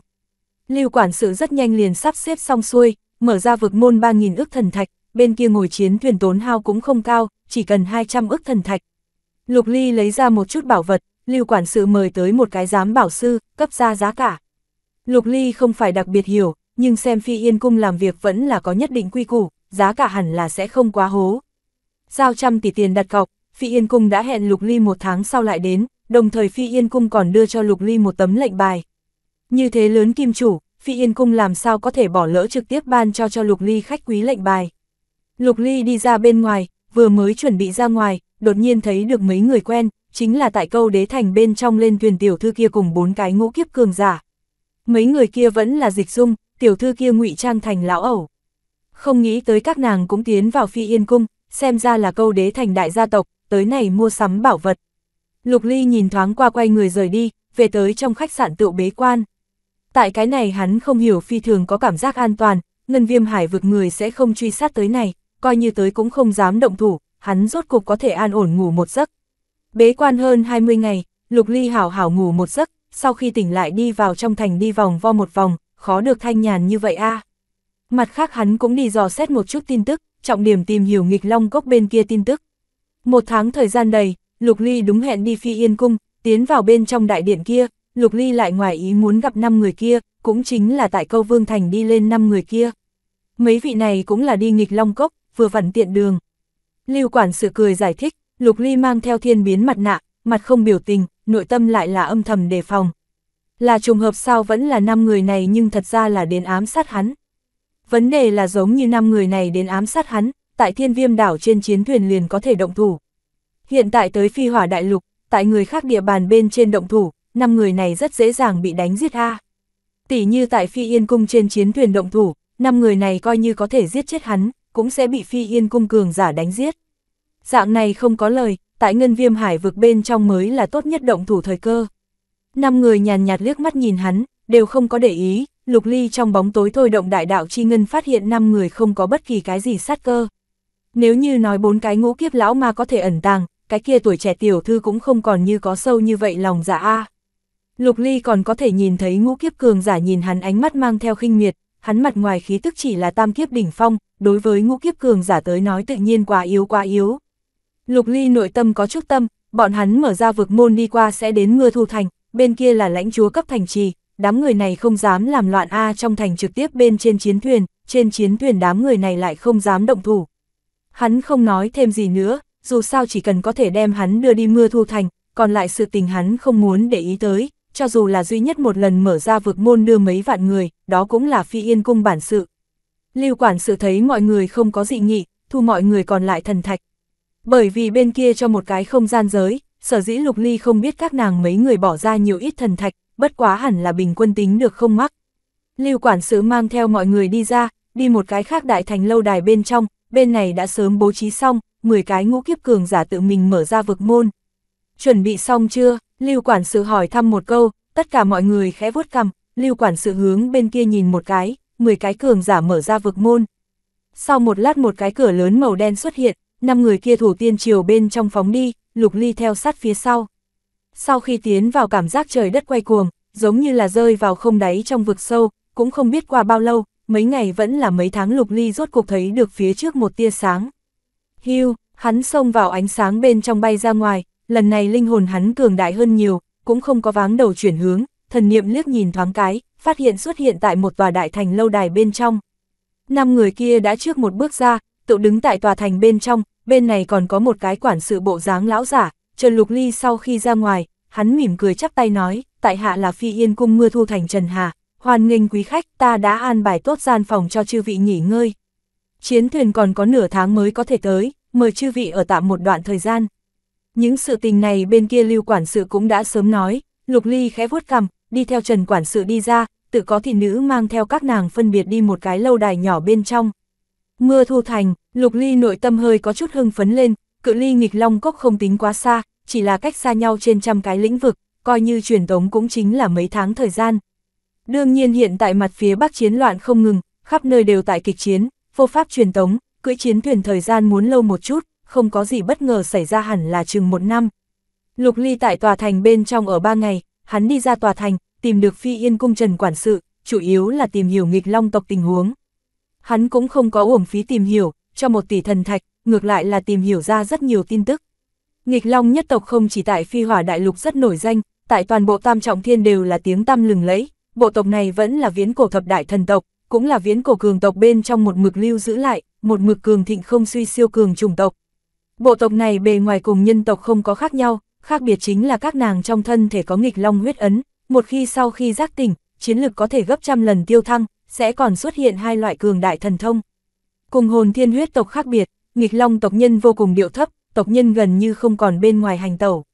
Lưu quản sự rất nhanh liền sắp xếp xong xuôi, mở ra vực môn 3.000 ước thần thạch, bên kia ngồi chiến thuyền tốn hao cũng không cao, chỉ cần 200 ước thần thạch. Lục Ly lấy ra một chút bảo vật, Lưu quản sự mời tới một cái giám bảo sư, cấp ra giá cả. Lục Ly không phải đặc biệt hiểu, nhưng xem phi yên cung làm việc vẫn là có nhất định quy củ, giá cả hẳn là sẽ không quá hố. Giao trăm tỷ tiền đặt cọc, phi yên cung đã hẹn Lục Ly một tháng sau lại đến, đồng thời phi yên cung còn đưa cho Lục Ly một tấm lệnh bài. Như thế lớn kim chủ, Phi Yên Cung làm sao có thể bỏ lỡ trực tiếp ban cho cho Lục Ly khách quý lệnh bài. Lục Ly đi ra bên ngoài, vừa mới chuẩn bị ra ngoài, đột nhiên thấy được mấy người quen, chính là tại câu đế thành bên trong lên thuyền tiểu thư kia cùng bốn cái ngũ kiếp cường giả. Mấy người kia vẫn là dịch dung, tiểu thư kia ngụy trang thành lão ẩu. Không nghĩ tới các nàng cũng tiến vào Phi Yên Cung, xem ra là câu đế thành đại gia tộc, tới này mua sắm bảo vật. Lục Ly nhìn thoáng qua quay người rời đi, về tới trong khách sạn tựu bế quan tại cái này hắn không hiểu phi thường có cảm giác an toàn, ngân viêm hải vực người sẽ không truy sát tới này, coi như tới cũng không dám động thủ, hắn rốt cục có thể an ổn ngủ một giấc. Bế quan hơn 20 ngày, Lục Ly hảo hảo ngủ một giấc, sau khi tỉnh lại đi vào trong thành đi vòng vo một vòng, khó được thanh nhàn như vậy a. Mặt khác hắn cũng đi dò xét một chút tin tức, trọng điểm tìm hiểu nghịch long gốc bên kia tin tức. Một tháng thời gian đầy, Lục Ly đúng hẹn đi phi yên cung, tiến vào bên trong đại điện kia, Lục Ly lại ngoài ý muốn gặp 5 người kia, cũng chính là tại câu Vương Thành đi lên 5 người kia. Mấy vị này cũng là đi nghịch long cốc, vừa vặn tiện đường. Lưu quản sự cười giải thích, Lục Ly mang theo thiên biến mặt nạ, mặt không biểu tình, nội tâm lại là âm thầm đề phòng. Là trùng hợp sao vẫn là 5 người này nhưng thật ra là đến ám sát hắn. Vấn đề là giống như 5 người này đến ám sát hắn, tại thiên viêm đảo trên chiến thuyền liền có thể động thủ. Hiện tại tới phi hỏa đại lục, tại người khác địa bàn bên trên động thủ, năm người này rất dễ dàng bị đánh giết a. Tỷ như tại Phi Yên Cung trên chiến thuyền động thủ, năm người này coi như có thể giết chết hắn, cũng sẽ bị Phi Yên Cung cường giả đánh giết. Dạng này không có lời, tại Ngân Viêm Hải vực bên trong mới là tốt nhất động thủ thời cơ. Năm người nhàn nhạt liếc mắt nhìn hắn, đều không có để ý, Lục Ly trong bóng tối thôi động đại đạo chi ngân phát hiện năm người không có bất kỳ cái gì sát cơ. Nếu như nói bốn cái ngũ kiếp lão ma có thể ẩn tàng, cái kia tuổi trẻ tiểu thư cũng không còn như có sâu như vậy lòng dạ a. Lục Ly còn có thể nhìn thấy ngũ kiếp cường giả nhìn hắn ánh mắt mang theo khinh miệt, hắn mặt ngoài khí tức chỉ là tam kiếp đỉnh phong, đối với ngũ kiếp cường giả tới nói tự nhiên quá yếu quá yếu. Lục Ly nội tâm có chút tâm, bọn hắn mở ra vực môn đi qua sẽ đến mưa thu thành, bên kia là lãnh chúa cấp thành trì, đám người này không dám làm loạn A trong thành trực tiếp bên trên chiến thuyền, trên chiến thuyền đám người này lại không dám động thủ. Hắn không nói thêm gì nữa, dù sao chỉ cần có thể đem hắn đưa đi mưa thu thành, còn lại sự tình hắn không muốn để ý tới cho dù là duy nhất một lần mở ra vực môn đưa mấy vạn người, đó cũng là phi yên cung bản sự. Lưu quản sự thấy mọi người không có dị nghị, thu mọi người còn lại thần thạch. Bởi vì bên kia cho một cái không gian giới, sở dĩ lục ly không biết các nàng mấy người bỏ ra nhiều ít thần thạch, bất quá hẳn là bình quân tính được không mắc. Lưu quản sự mang theo mọi người đi ra, đi một cái khác đại thành lâu đài bên trong, bên này đã sớm bố trí xong, 10 cái ngũ kiếp cường giả tự mình mở ra vực môn. Chuẩn bị xong chưa? Lưu quản sự hỏi thăm một câu, tất cả mọi người khẽ vuốt cằm, Lưu quản sự hướng bên kia nhìn một cái, 10 cái cường giả mở ra vực môn. Sau một lát một cái cửa lớn màu đen xuất hiện, năm người kia thủ tiên chiều bên trong phóng đi, Lục Ly theo sát phía sau. Sau khi tiến vào cảm giác trời đất quay cuồng, giống như là rơi vào không đáy trong vực sâu, cũng không biết qua bao lâu, mấy ngày vẫn là mấy tháng Lục Ly rốt cuộc thấy được phía trước một tia sáng. Hưu, hắn xông vào ánh sáng bên trong bay ra ngoài, lần này linh hồn hắn cường đại hơn nhiều, cũng không có váng đầu chuyển hướng, thần niệm liếc nhìn thoáng cái, phát hiện xuất hiện tại một tòa đại thành lâu đài bên trong. Năm người kia đã trước một bước ra, tự đứng tại tòa thành bên trong, bên này còn có một cái quản sự bộ dáng lão giả, Trần Lục Ly sau khi ra ngoài, hắn mỉm cười chắp tay nói, tại hạ là phi yên cung mưa thu thành Trần Hà, hoan nghênh quý khách ta đã an bài tốt gian phòng cho chư vị nghỉ ngơi. Chiến thuyền còn có nửa tháng mới có thể tới, mời chư vị ở tạm một đoạn thời gian. Những sự tình này bên kia lưu quản sự cũng đã sớm nói, Lục Ly khẽ vuốt cằm, đi theo Trần quản sự đi ra, tự có thị nữ mang theo các nàng phân biệt đi một cái lâu đài nhỏ bên trong. Mưa thu thành, Lục Ly nội tâm hơi có chút hưng phấn lên, cự ly nghịch long cốc không tính quá xa, chỉ là cách xa nhau trên trăm cái lĩnh vực, coi như truyền tống cũng chính là mấy tháng thời gian. Đương nhiên hiện tại mặt phía bắc chiến loạn không ngừng, khắp nơi đều tại kịch chiến, vô pháp truyền tống, cưỡi chiến thuyền thời gian muốn lâu một chút, không có gì bất ngờ xảy ra hẳn là chừng một năm. Lục Ly tại tòa thành bên trong ở ba ngày, hắn đi ra tòa thành, tìm được Phi Yên Cung Trần Quản sự, chủ yếu là tìm hiểu nghịch long tộc tình huống. Hắn cũng không có uổng phí tìm hiểu, cho một tỷ thần thạch, ngược lại là tìm hiểu ra rất nhiều tin tức. Nghịch long nhất tộc không chỉ tại Phi Hỏa Đại Lục rất nổi danh, tại toàn bộ Tam Trọng Thiên đều là tiếng tăm lừng lẫy, bộ tộc này vẫn là viễn cổ thập đại thần tộc, cũng là viễn cổ cường tộc bên trong một mực lưu giữ lại, một mực cường thịnh không suy siêu cường trùng tộc, Bộ tộc này bề ngoài cùng nhân tộc không có khác nhau, khác biệt chính là các nàng trong thân thể có nghịch long huyết ấn, một khi sau khi giác tỉnh, chiến lực có thể gấp trăm lần tiêu thăng, sẽ còn xuất hiện hai loại cường đại thần thông. Cùng hồn thiên huyết tộc khác biệt, nghịch long tộc nhân vô cùng điệu thấp, tộc nhân gần như không còn bên ngoài hành tẩu.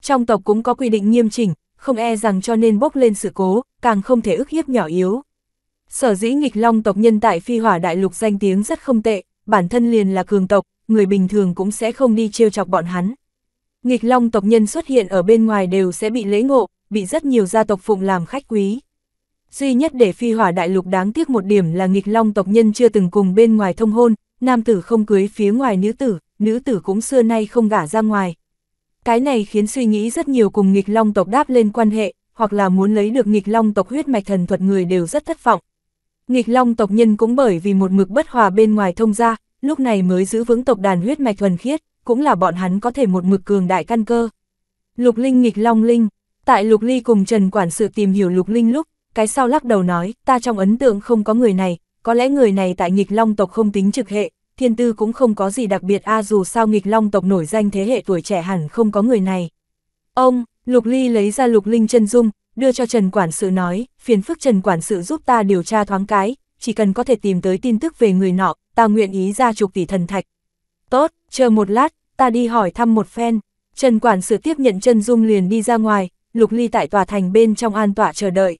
Trong tộc cũng có quy định nghiêm chỉnh, không e rằng cho nên bốc lên sự cố, càng không thể ức hiếp nhỏ yếu. Sở dĩ nghịch long tộc nhân tại phi hỏa đại lục danh tiếng rất không tệ, bản thân liền là cường tộc, người bình thường cũng sẽ không đi trêu chọc bọn hắn. Nghịch long tộc nhân xuất hiện ở bên ngoài đều sẽ bị lễ ngộ, bị rất nhiều gia tộc phụng làm khách quý. Duy nhất để phi hỏa đại lục đáng tiếc một điểm là nghịch long tộc nhân chưa từng cùng bên ngoài thông hôn, nam tử không cưới phía ngoài nữ tử, nữ tử cũng xưa nay không gả ra ngoài. Cái này khiến suy nghĩ rất nhiều cùng nghịch long tộc đáp lên quan hệ, hoặc là muốn lấy được nghịch long tộc huyết mạch thần thuật người đều rất thất vọng. Nghịch long tộc nhân cũng bởi vì một mực bất hòa bên ngoài thông gia lúc này mới giữ vững tộc đàn huyết mạch thuần khiết, cũng là bọn hắn có thể một mực cường đại căn cơ. Lục Linh nghịch Long Linh, tại Lục Ly cùng Trần Quản sự tìm hiểu Lục Linh lúc, cái sau lắc đầu nói, ta trong ấn tượng không có người này, có lẽ người này tại nghịch Long tộc không tính trực hệ, thiên tư cũng không có gì đặc biệt a dù sao nghịch Long tộc nổi danh thế hệ tuổi trẻ hẳn không có người này. Ông, Lục Ly lấy ra Lục Linh chân dung, đưa cho Trần Quản sự nói, phiền phức Trần Quản sự giúp ta điều tra thoáng cái, chỉ cần có thể tìm tới tin tức về người nọ, ta nguyện ý ra chục tỷ thần thạch. Tốt, chờ một lát, ta đi hỏi thăm một phen. Trần quản sự tiếp nhận chân dung liền đi ra ngoài, lục ly tại tòa thành bên trong an tọa chờ đợi.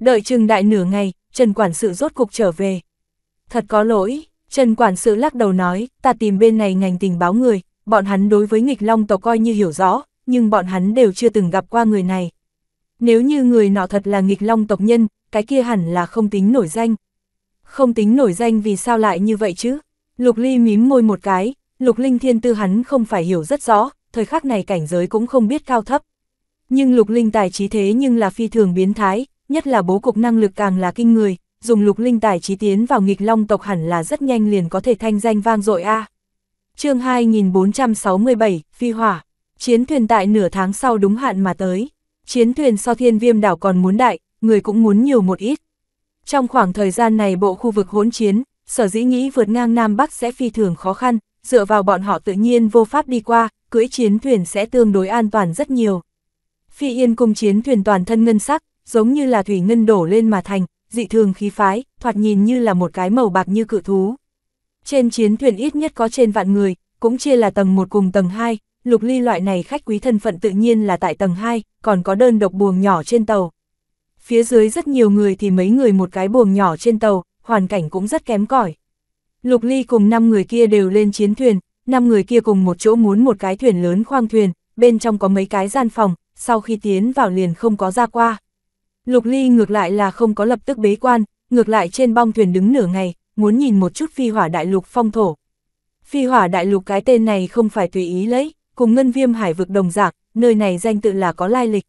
Đợi chừng đại nửa ngày, Trần quản sự rốt cục trở về. Thật có lỗi, Trần quản sự lắc đầu nói, ta tìm bên này ngành tình báo người, bọn hắn đối với nghịch long tộc coi như hiểu rõ, nhưng bọn hắn đều chưa từng gặp qua người này. Nếu như người nọ thật là nghịch long tộc nhân, cái kia hẳn là không tính nổi danh, không tính nổi danh vì sao lại như vậy chứ? Lục Ly mím môi một cái, Lục Linh Thiên Tư hắn không phải hiểu rất rõ, thời khắc này cảnh giới cũng không biết cao thấp. Nhưng Lục Linh tài trí thế nhưng là phi thường biến thái, nhất là bố cục năng lực càng là kinh người, dùng Lục Linh tài trí tiến vào nghịch long tộc hẳn là rất nhanh liền có thể thanh danh vang dội a. À. Chương 2467, Phi hỏa. Chiến thuyền tại nửa tháng sau đúng hạn mà tới. Chiến thuyền so thiên viêm đảo còn muốn đại, người cũng muốn nhiều một ít. Trong khoảng thời gian này bộ khu vực hỗn chiến, sở dĩ nghĩ vượt ngang Nam Bắc sẽ phi thường khó khăn, dựa vào bọn họ tự nhiên vô pháp đi qua, cưỡi chiến thuyền sẽ tương đối an toàn rất nhiều. Phi Yên cùng chiến thuyền toàn thân ngân sắc, giống như là thủy ngân đổ lên mà thành, dị thường khí phái, thoạt nhìn như là một cái màu bạc như cự thú. Trên chiến thuyền ít nhất có trên vạn người, cũng chia là tầng 1 cùng tầng 2, lục ly loại này khách quý thân phận tự nhiên là tại tầng 2, còn có đơn độc buồng nhỏ trên tàu phía dưới rất nhiều người thì mấy người một cái buồng nhỏ trên tàu, hoàn cảnh cũng rất kém cỏi. Lục Ly cùng 5 người kia đều lên chiến thuyền, 5 người kia cùng một chỗ muốn một cái thuyền lớn khoang thuyền, bên trong có mấy cái gian phòng, sau khi tiến vào liền không có ra qua. Lục Ly ngược lại là không có lập tức bế quan, ngược lại trên bong thuyền đứng nửa ngày, muốn nhìn một chút phi hỏa đại lục phong thổ. Phi hỏa đại lục cái tên này không phải tùy ý lấy, cùng ngân viêm hải vực đồng dạng, nơi này danh tự là có lai lịch.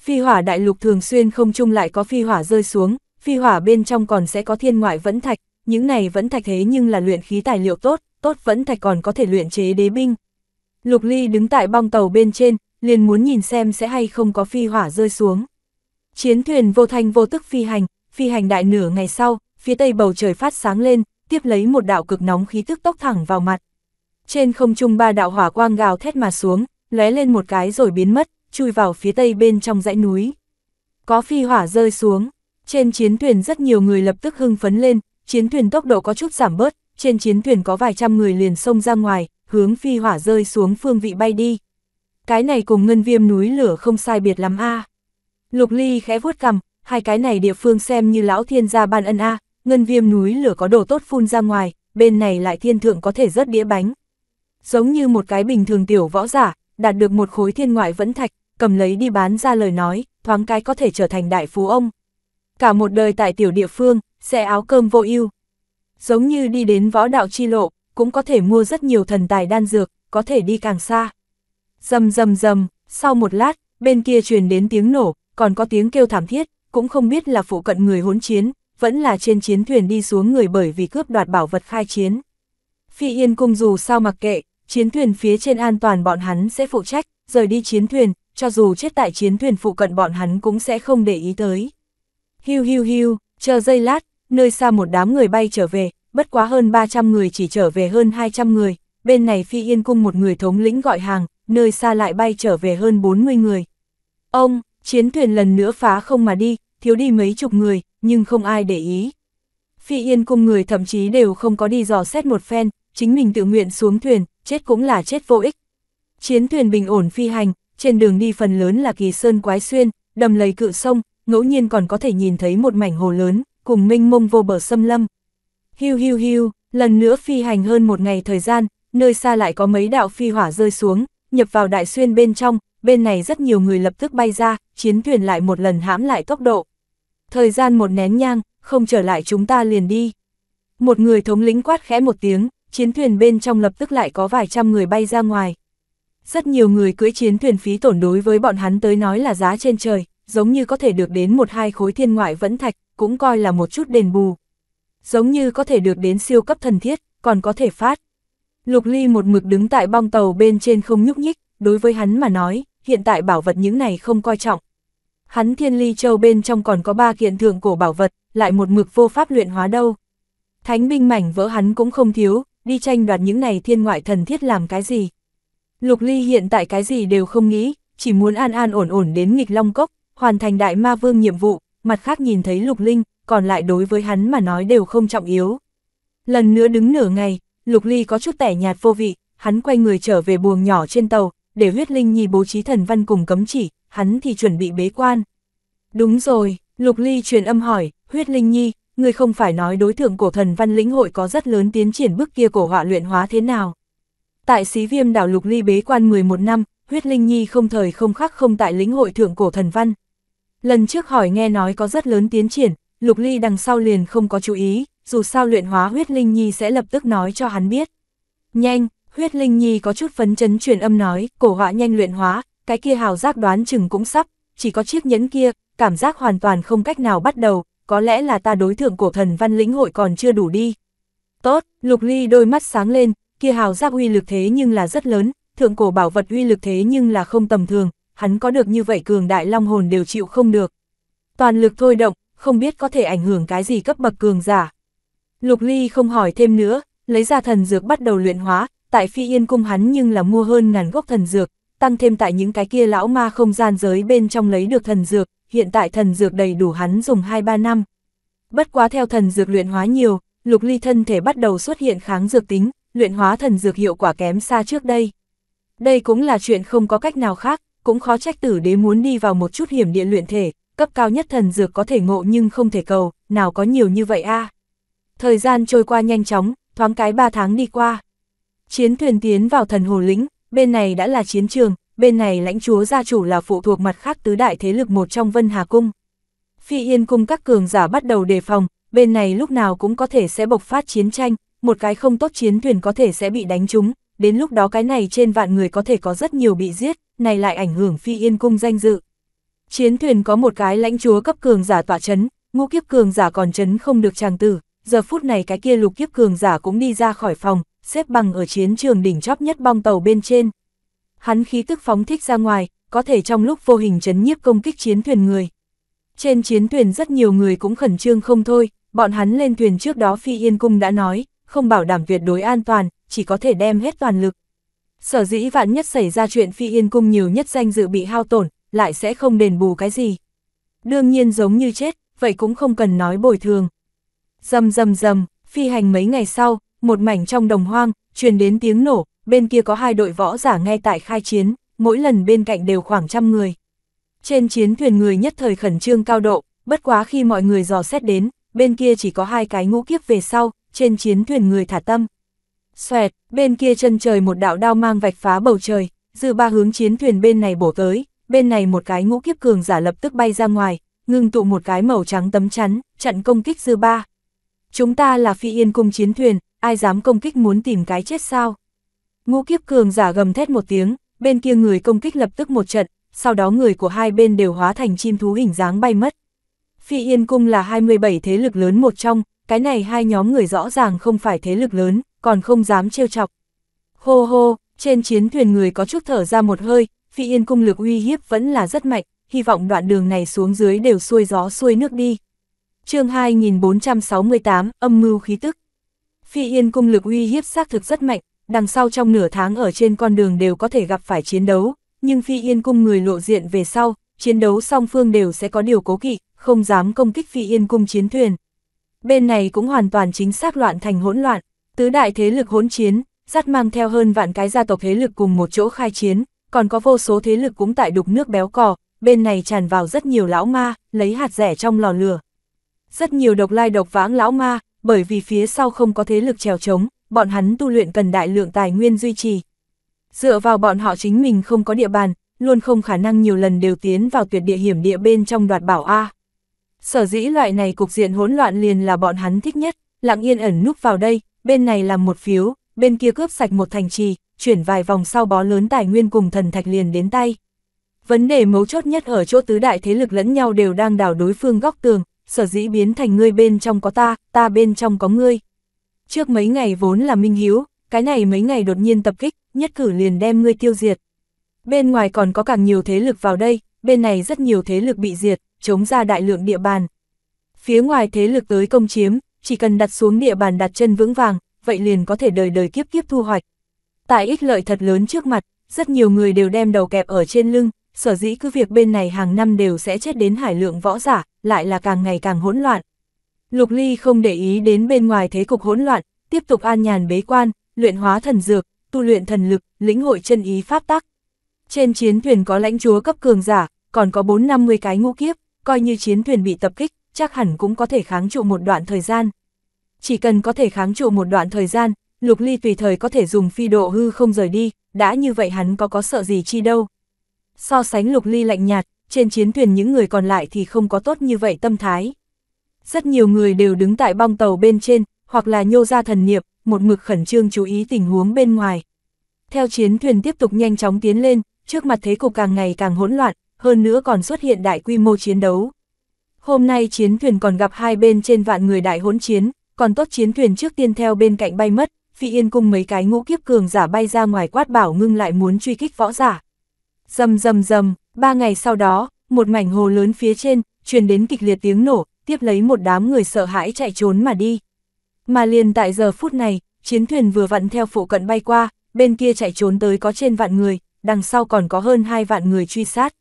Phi hỏa đại lục thường xuyên không chung lại có phi hỏa rơi xuống, phi hỏa bên trong còn sẽ có thiên ngoại vẫn thạch, những này vẫn thạch thế nhưng là luyện khí tài liệu tốt, tốt vẫn thạch còn có thể luyện chế đế binh. Lục Ly đứng tại bong tàu bên trên, liền muốn nhìn xem sẽ hay không có phi hỏa rơi xuống. Chiến thuyền vô thanh vô tức phi hành, phi hành đại nửa ngày sau, phía tây bầu trời phát sáng lên, tiếp lấy một đạo cực nóng khí tức tốc thẳng vào mặt. Trên không trung ba đạo hỏa quang gào thét mà xuống, lóe lên một cái rồi biến mất, chui vào phía tây bên trong dãy núi. Có phi hỏa rơi xuống, trên chiến thuyền rất nhiều người lập tức hưng phấn lên, chiến thuyền tốc độ có chút giảm bớt, trên chiến thuyền có vài trăm người liền xông ra ngoài, hướng phi hỏa rơi xuống phương vị bay đi. Cái này cùng ngân viêm núi lửa không sai biệt lắm a. Lục Ly khẽ vuốt cằm, hai cái này địa phương xem như lão thiên gia ban ân a, ngân viêm núi lửa có đồ tốt phun ra ngoài, bên này lại thiên thượng có thể rớt đĩa bánh. Giống như một cái bình thường tiểu võ giả, đạt được một khối thiên ngoại vẫn thạch, cầm lấy đi bán ra lời nói, thoáng cái có thể trở thành đại phú ông. Cả một đời tại tiểu địa phương, sẽ áo cơm vô ưu. Giống như đi đến võ đạo chi lộ, cũng có thể mua rất nhiều thần tài đan dược, có thể đi càng xa. Dầm dầm dầm, sau một lát, bên kia truyền đến tiếng nổ, còn có tiếng kêu thảm thiết, cũng không biết là phụ cận người hỗn chiến, vẫn là trên chiến thuyền đi xuống người bởi vì cướp đoạt bảo vật khai chiến. Phi Yên Cung dù sao mặc kệ, chiến thuyền phía trên an toàn bọn hắn sẽ phụ trách, rời đi chiến thuyền, cho dù chết tại chiến thuyền phụ cận bọn hắn cũng sẽ không để ý tới. Hiu hiu hiu, chờ giây lát, nơi xa một đám người bay trở về, bất quá hơn 300 người chỉ trở về hơn 200 người, bên này phi yên cung một người thống lĩnh gọi hàng, nơi xa lại bay trở về hơn 40 người. Ông, chiến thuyền lần nữa phá không mà đi, thiếu đi mấy chục người, nhưng không ai để ý. Phi yên cung người thậm chí đều không có đi dò xét một phen, chính mình tự nguyện xuống thuyền, chết cũng là chết vô ích. Chiến thuyền bình ổn phi hành, trên đường đi phần lớn là kỳ sơn quái xuyên, đầm lầy cự sông, ngẫu nhiên còn có thể nhìn thấy một mảnh hồ lớn, cùng minh mông vô bờ xâm lâm. Hiu hiu hiu, lần nữa phi hành hơn một ngày thời gian, nơi xa lại có mấy đạo phi hỏa rơi xuống, nhập vào đại xuyên bên trong, bên này rất nhiều người lập tức bay ra, chiến thuyền lại một lần hãm lại tốc độ. Thời gian một nén nhang, không trở lại chúng ta liền đi. Một người thống lĩnh quát khẽ một tiếng, chiến thuyền bên trong lập tức lại có vài trăm người bay ra ngoài. Rất nhiều người cưỡi chiến thuyền phí tổn đối với bọn hắn tới nói là giá trên trời, giống như có thể được đến một hai khối thiên ngoại vẫn thạch, cũng coi là một chút đền bù. Giống như có thể được đến siêu cấp thần thiết, còn có thể phát. Lục Ly một mực đứng tại bong tàu bên trên không nhúc nhích, đối với hắn mà nói, hiện tại bảo vật những này không coi trọng. Hắn thiên ly châu bên trong còn có ba kiện thượng cổ bảo vật, lại một mực vô pháp luyện hóa đâu. Thánh binh mảnh vỡ hắn cũng không thiếu, đi tranh đoạt những này thiên ngoại thần thiết làm cái gì. Lục Ly hiện tại cái gì đều không nghĩ, chỉ muốn an an ổn ổn đến nghịch long cốc, hoàn thành đại ma vương nhiệm vụ, mặt khác nhìn thấy Lục Linh, còn lại đối với hắn mà nói đều không trọng yếu. Lần nữa đứng nửa ngày, Lục Ly có chút tẻ nhạt vô vị, hắn quay người trở về buồng nhỏ trên tàu, để huyết linh nhi bố trí thần văn cùng cấm chỉ, hắn thì chuẩn bị bế quan. Đúng rồi, Lục Ly truyền âm hỏi, huyết linh nhi, người không phải nói đối tượng cổ thần văn lĩnh hội có rất lớn tiến triển bước kia cổ họa luyện hóa thế nào. Tại xí viêm đảo lục ly bế quan 11 năm, huyết linh nhi không thời không khắc không tại lĩnh hội thượng cổ thần văn. Lần trước hỏi nghe nói có rất lớn tiến triển, lục ly đằng sau liền không có chú ý, dù sao luyện hóa huyết linh nhi sẽ lập tức nói cho hắn biết. Nhanh, huyết linh nhi có chút phấn chấn truyền âm nói, cổ họa nhanh luyện hóa, cái kia hào giác đoán chừng cũng sắp, chỉ có chiếc nhẫn kia, cảm giác hoàn toàn không cách nào bắt đầu, có lẽ là ta đối thượng cổ thần văn lĩnh hội còn chưa đủ đi. Tốt, lục ly đôi mắt sáng lên, kia hào giác uy lực thế nhưng là rất lớn, thượng cổ bảo vật uy lực thế nhưng là không tầm thường, hắn có được như vậy cường đại long hồn đều chịu không được. Toàn lực thôi động, không biết có thể ảnh hưởng cái gì cấp bậc cường giả. Lục Ly không hỏi thêm nữa, lấy ra thần dược bắt đầu luyện hóa, tại phi yên cung hắn nhưng là mua hơn ngàn gốc thần dược, tăng thêm tại những cái kia lão ma không gian giới bên trong lấy được thần dược, hiện tại thần dược đầy đủ hắn dùng 2-3 năm. Bất quá theo thần dược luyện hóa nhiều, lục ly thân thể bắt đầu xuất hiện kháng dược tính, luyện hóa thần dược hiệu quả kém xa trước đây. Đây cũng là chuyện không có cách nào khác, cũng khó trách tử đế muốn đi vào một chút hiểm địa luyện thể, cấp cao nhất thần dược có thể ngộ nhưng không thể cầu, nào có nhiều như vậy a Thời gian trôi qua nhanh chóng, thoáng cái 3 tháng đi qua. Chiến thuyền tiến vào thần hồ lĩnh, bên này đã là chiến trường, bên này lãnh chúa gia chủ là phụ thuộc mặt khác tứ đại thế lực một trong Vân Hà Cung. Phi Yên Cung các cường giả bắt đầu đề phòng, bên này lúc nào cũng có thể sẽ bộc phát chiến tranh, một cái không tốt chiến thuyền có thể sẽ bị đánh trúng, đến lúc đó cái này trên vạn người có thể có rất nhiều bị giết, này lại ảnh hưởng phi yên cung danh dự. Chiến thuyền có một cái lãnh chúa cấp cường giả tỏa chấn, ngũ kiếp cường giả còn chấn không được tràng tử, giờ phút này cái kia lục kiếp cường giả cũng đi ra khỏi phòng, xếp bằng ở chiến trường đỉnh chóp nhất bong tàu bên trên. Hắn khí tức phóng thích ra ngoài, có thể trong lúc vô hình chấn nhiếp công kích chiến thuyền người. Trên chiến thuyền rất nhiều người cũng khẩn trương không thôi, bọn hắn lên thuyền trước đó Phi Yên Cung đã nói, không bảo đảm tuyệt đối an toàn, chỉ có thể đem hết toàn lực. Sở dĩ vạn nhất xảy ra chuyện phi yên cung nhiều nhất danh dự bị hao tổn, lại sẽ không đền bù cái gì. Đương nhiên giống như chết, vậy cũng không cần nói bồi thường. Dầm dầm dầm, phi hành mấy ngày sau, một mảnh trong đồng hoang, truyền đến tiếng nổ, bên kia có hai đội võ giả ngay tại khai chiến, mỗi lần bên cạnh đều khoảng trăm người. Trên chiến thuyền người nhất thời khẩn trương cao độ, bất quá khi mọi người dò xét đến, bên kia chỉ có hai cái ngũ kiếp về sau, trên chiến thuyền người thả tâm. Xoẹt, bên kia chân trời một đạo đao mang vạch phá bầu trời, dư ba hướng chiến thuyền bên này bổ tới, bên này một cái ngũ kiếp cường giả lập tức bay ra ngoài, ngưng tụ một cái màu trắng tấm chắn, chặn công kích dư ba. Chúng ta là phi yên cung chiến thuyền, ai dám công kích muốn tìm cái chết sao? Ngũ kiếp cường giả gầm thét một tiếng, bên kia người công kích lập tức một trận, sau đó người của hai bên đều hóa thành chim thú hình dáng bay mất. Phi Yên Cung là 27 thế lực lớn một trong, cái này hai nhóm người rõ ràng không phải thế lực lớn, còn không dám trêu chọc. Hô hô, trên chiến thuyền người có chút thở ra một hơi, phi yên cung lực uy hiếp vẫn là rất mạnh, hy vọng đoạn đường này xuống dưới đều xuôi gió xuôi nước đi. chương 2468, âm mưu khí tức. Phi yên cung lực uy hiếp xác thực rất mạnh, đằng sau trong nửa tháng ở trên con đường đều có thể gặp phải chiến đấu, nhưng phi yên cung người lộ diện về sau, chiến đấu song phương đều sẽ có điều cố kỵ, không dám công kích phi yên cung chiến thuyền, bên này cũng hoàn toàn chính xác loạn thành hỗn loạn, tứ đại thế lực hỗn chiến, dắt mang theo hơn vạn cái gia tộc thế lực cùng một chỗ khai chiến, còn có vô số thế lực cũng tại đục nước béo cò, bên này tràn vào rất nhiều lão ma, lấy hạt rẻ trong lò lửa. Rất nhiều độc lai độc vãng lão ma, bởi vì phía sau không có thế lực trèo trống, bọn hắn tu luyện cần đại lượng tài nguyên duy trì. Dựa vào bọn họ chính mình không có địa bàn, luôn không khả năng nhiều lần đều tiến vào tuyệt địa hiểm địa bên trong đoạt bảo A. Sở dĩ loại này cục diện hỗn loạn liền là bọn hắn thích nhất, lặng yên ẩn núp vào đây, bên này làm một phiếu, bên kia cướp sạch một thành trì, chuyển vài vòng sau bó lớn tài nguyên cùng thần thạch liền đến tay. Vấn đề mấu chốt nhất ở chỗ tứ đại thế lực lẫn nhau đều đang đảo đối phương góc tường, sở dĩ biến thành ngươi bên trong có ta, ta bên trong có ngươi. Trước mấy ngày vốn là Minh Hiếu, cái này mấy ngày đột nhiên tập kích, nhất cử liền đem ngươi tiêu diệt. Bên ngoài còn có càng nhiều thế lực vào đây, bên này rất nhiều thế lực bị diệt, chống ra đại lượng địa bàn. Phía ngoài thế lực tới công chiếm, chỉ cần đặt xuống địa bàn đặt chân vững vàng, vậy liền có thể đời đời kiếp kiếp thu hoạch. Tại ích lợi thật lớn trước mặt, rất nhiều người đều đem đầu kẹp ở trên lưng, sở dĩ cứ việc bên này hàng năm đều sẽ chết đến hải lượng võ giả, lại là càng ngày càng hỗn loạn. Lục Ly không để ý đến bên ngoài thế cục hỗn loạn, tiếp tục an nhàn bế quan, luyện hóa thần dược, tu luyện thần lực, lĩnh hội chân ý pháp tắc. Trên chiến thuyền có lãnh chúa cấp cường giả, còn có 450 cái ngũ kiếp, coi như chiến thuyền bị tập kích, chắc hẳn cũng có thể kháng trụ một đoạn thời gian. Chỉ cần có thể kháng trụ một đoạn thời gian, Lục Ly tùy thời có thể dùng phi độ hư không rời đi, đã như vậy hắn có có sợ gì chi đâu. So sánh Lục Ly lạnh nhạt, trên chiến thuyền những người còn lại thì không có tốt như vậy tâm thái. Rất nhiều người đều đứng tại bong tàu bên trên, hoặc là nhô ra thần niệm, một mực khẩn trương chú ý tình huống bên ngoài. Theo chiến thuyền tiếp tục nhanh chóng tiến lên, trước mặt thế cục càng ngày càng hỗn loạn, hơn nữa còn xuất hiện đại quy mô chiến đấu. Hôm nay chiến thuyền còn gặp hai bên trên vạn người đại hỗn chiến, còn tốt chiến thuyền trước tiên theo bên cạnh bay mất, phi yên cung mấy cái ngũ kiếp cường giả bay ra ngoài quát bảo ngưng lại muốn truy kích võ giả. Dầm dầm dầm, ba ngày sau đó, một mảnh hồ lớn phía trên, truyền đến kịch liệt tiếng nổ, tiếp lấy một đám người sợ hãi chạy trốn mà đi. Mà liền tại giờ phút này, chiến thuyền vừa vặn theo phụ cận bay qua, bên kia chạy trốn tới có trên vạn người, đằng sau còn có hơn hai vạn người truy sát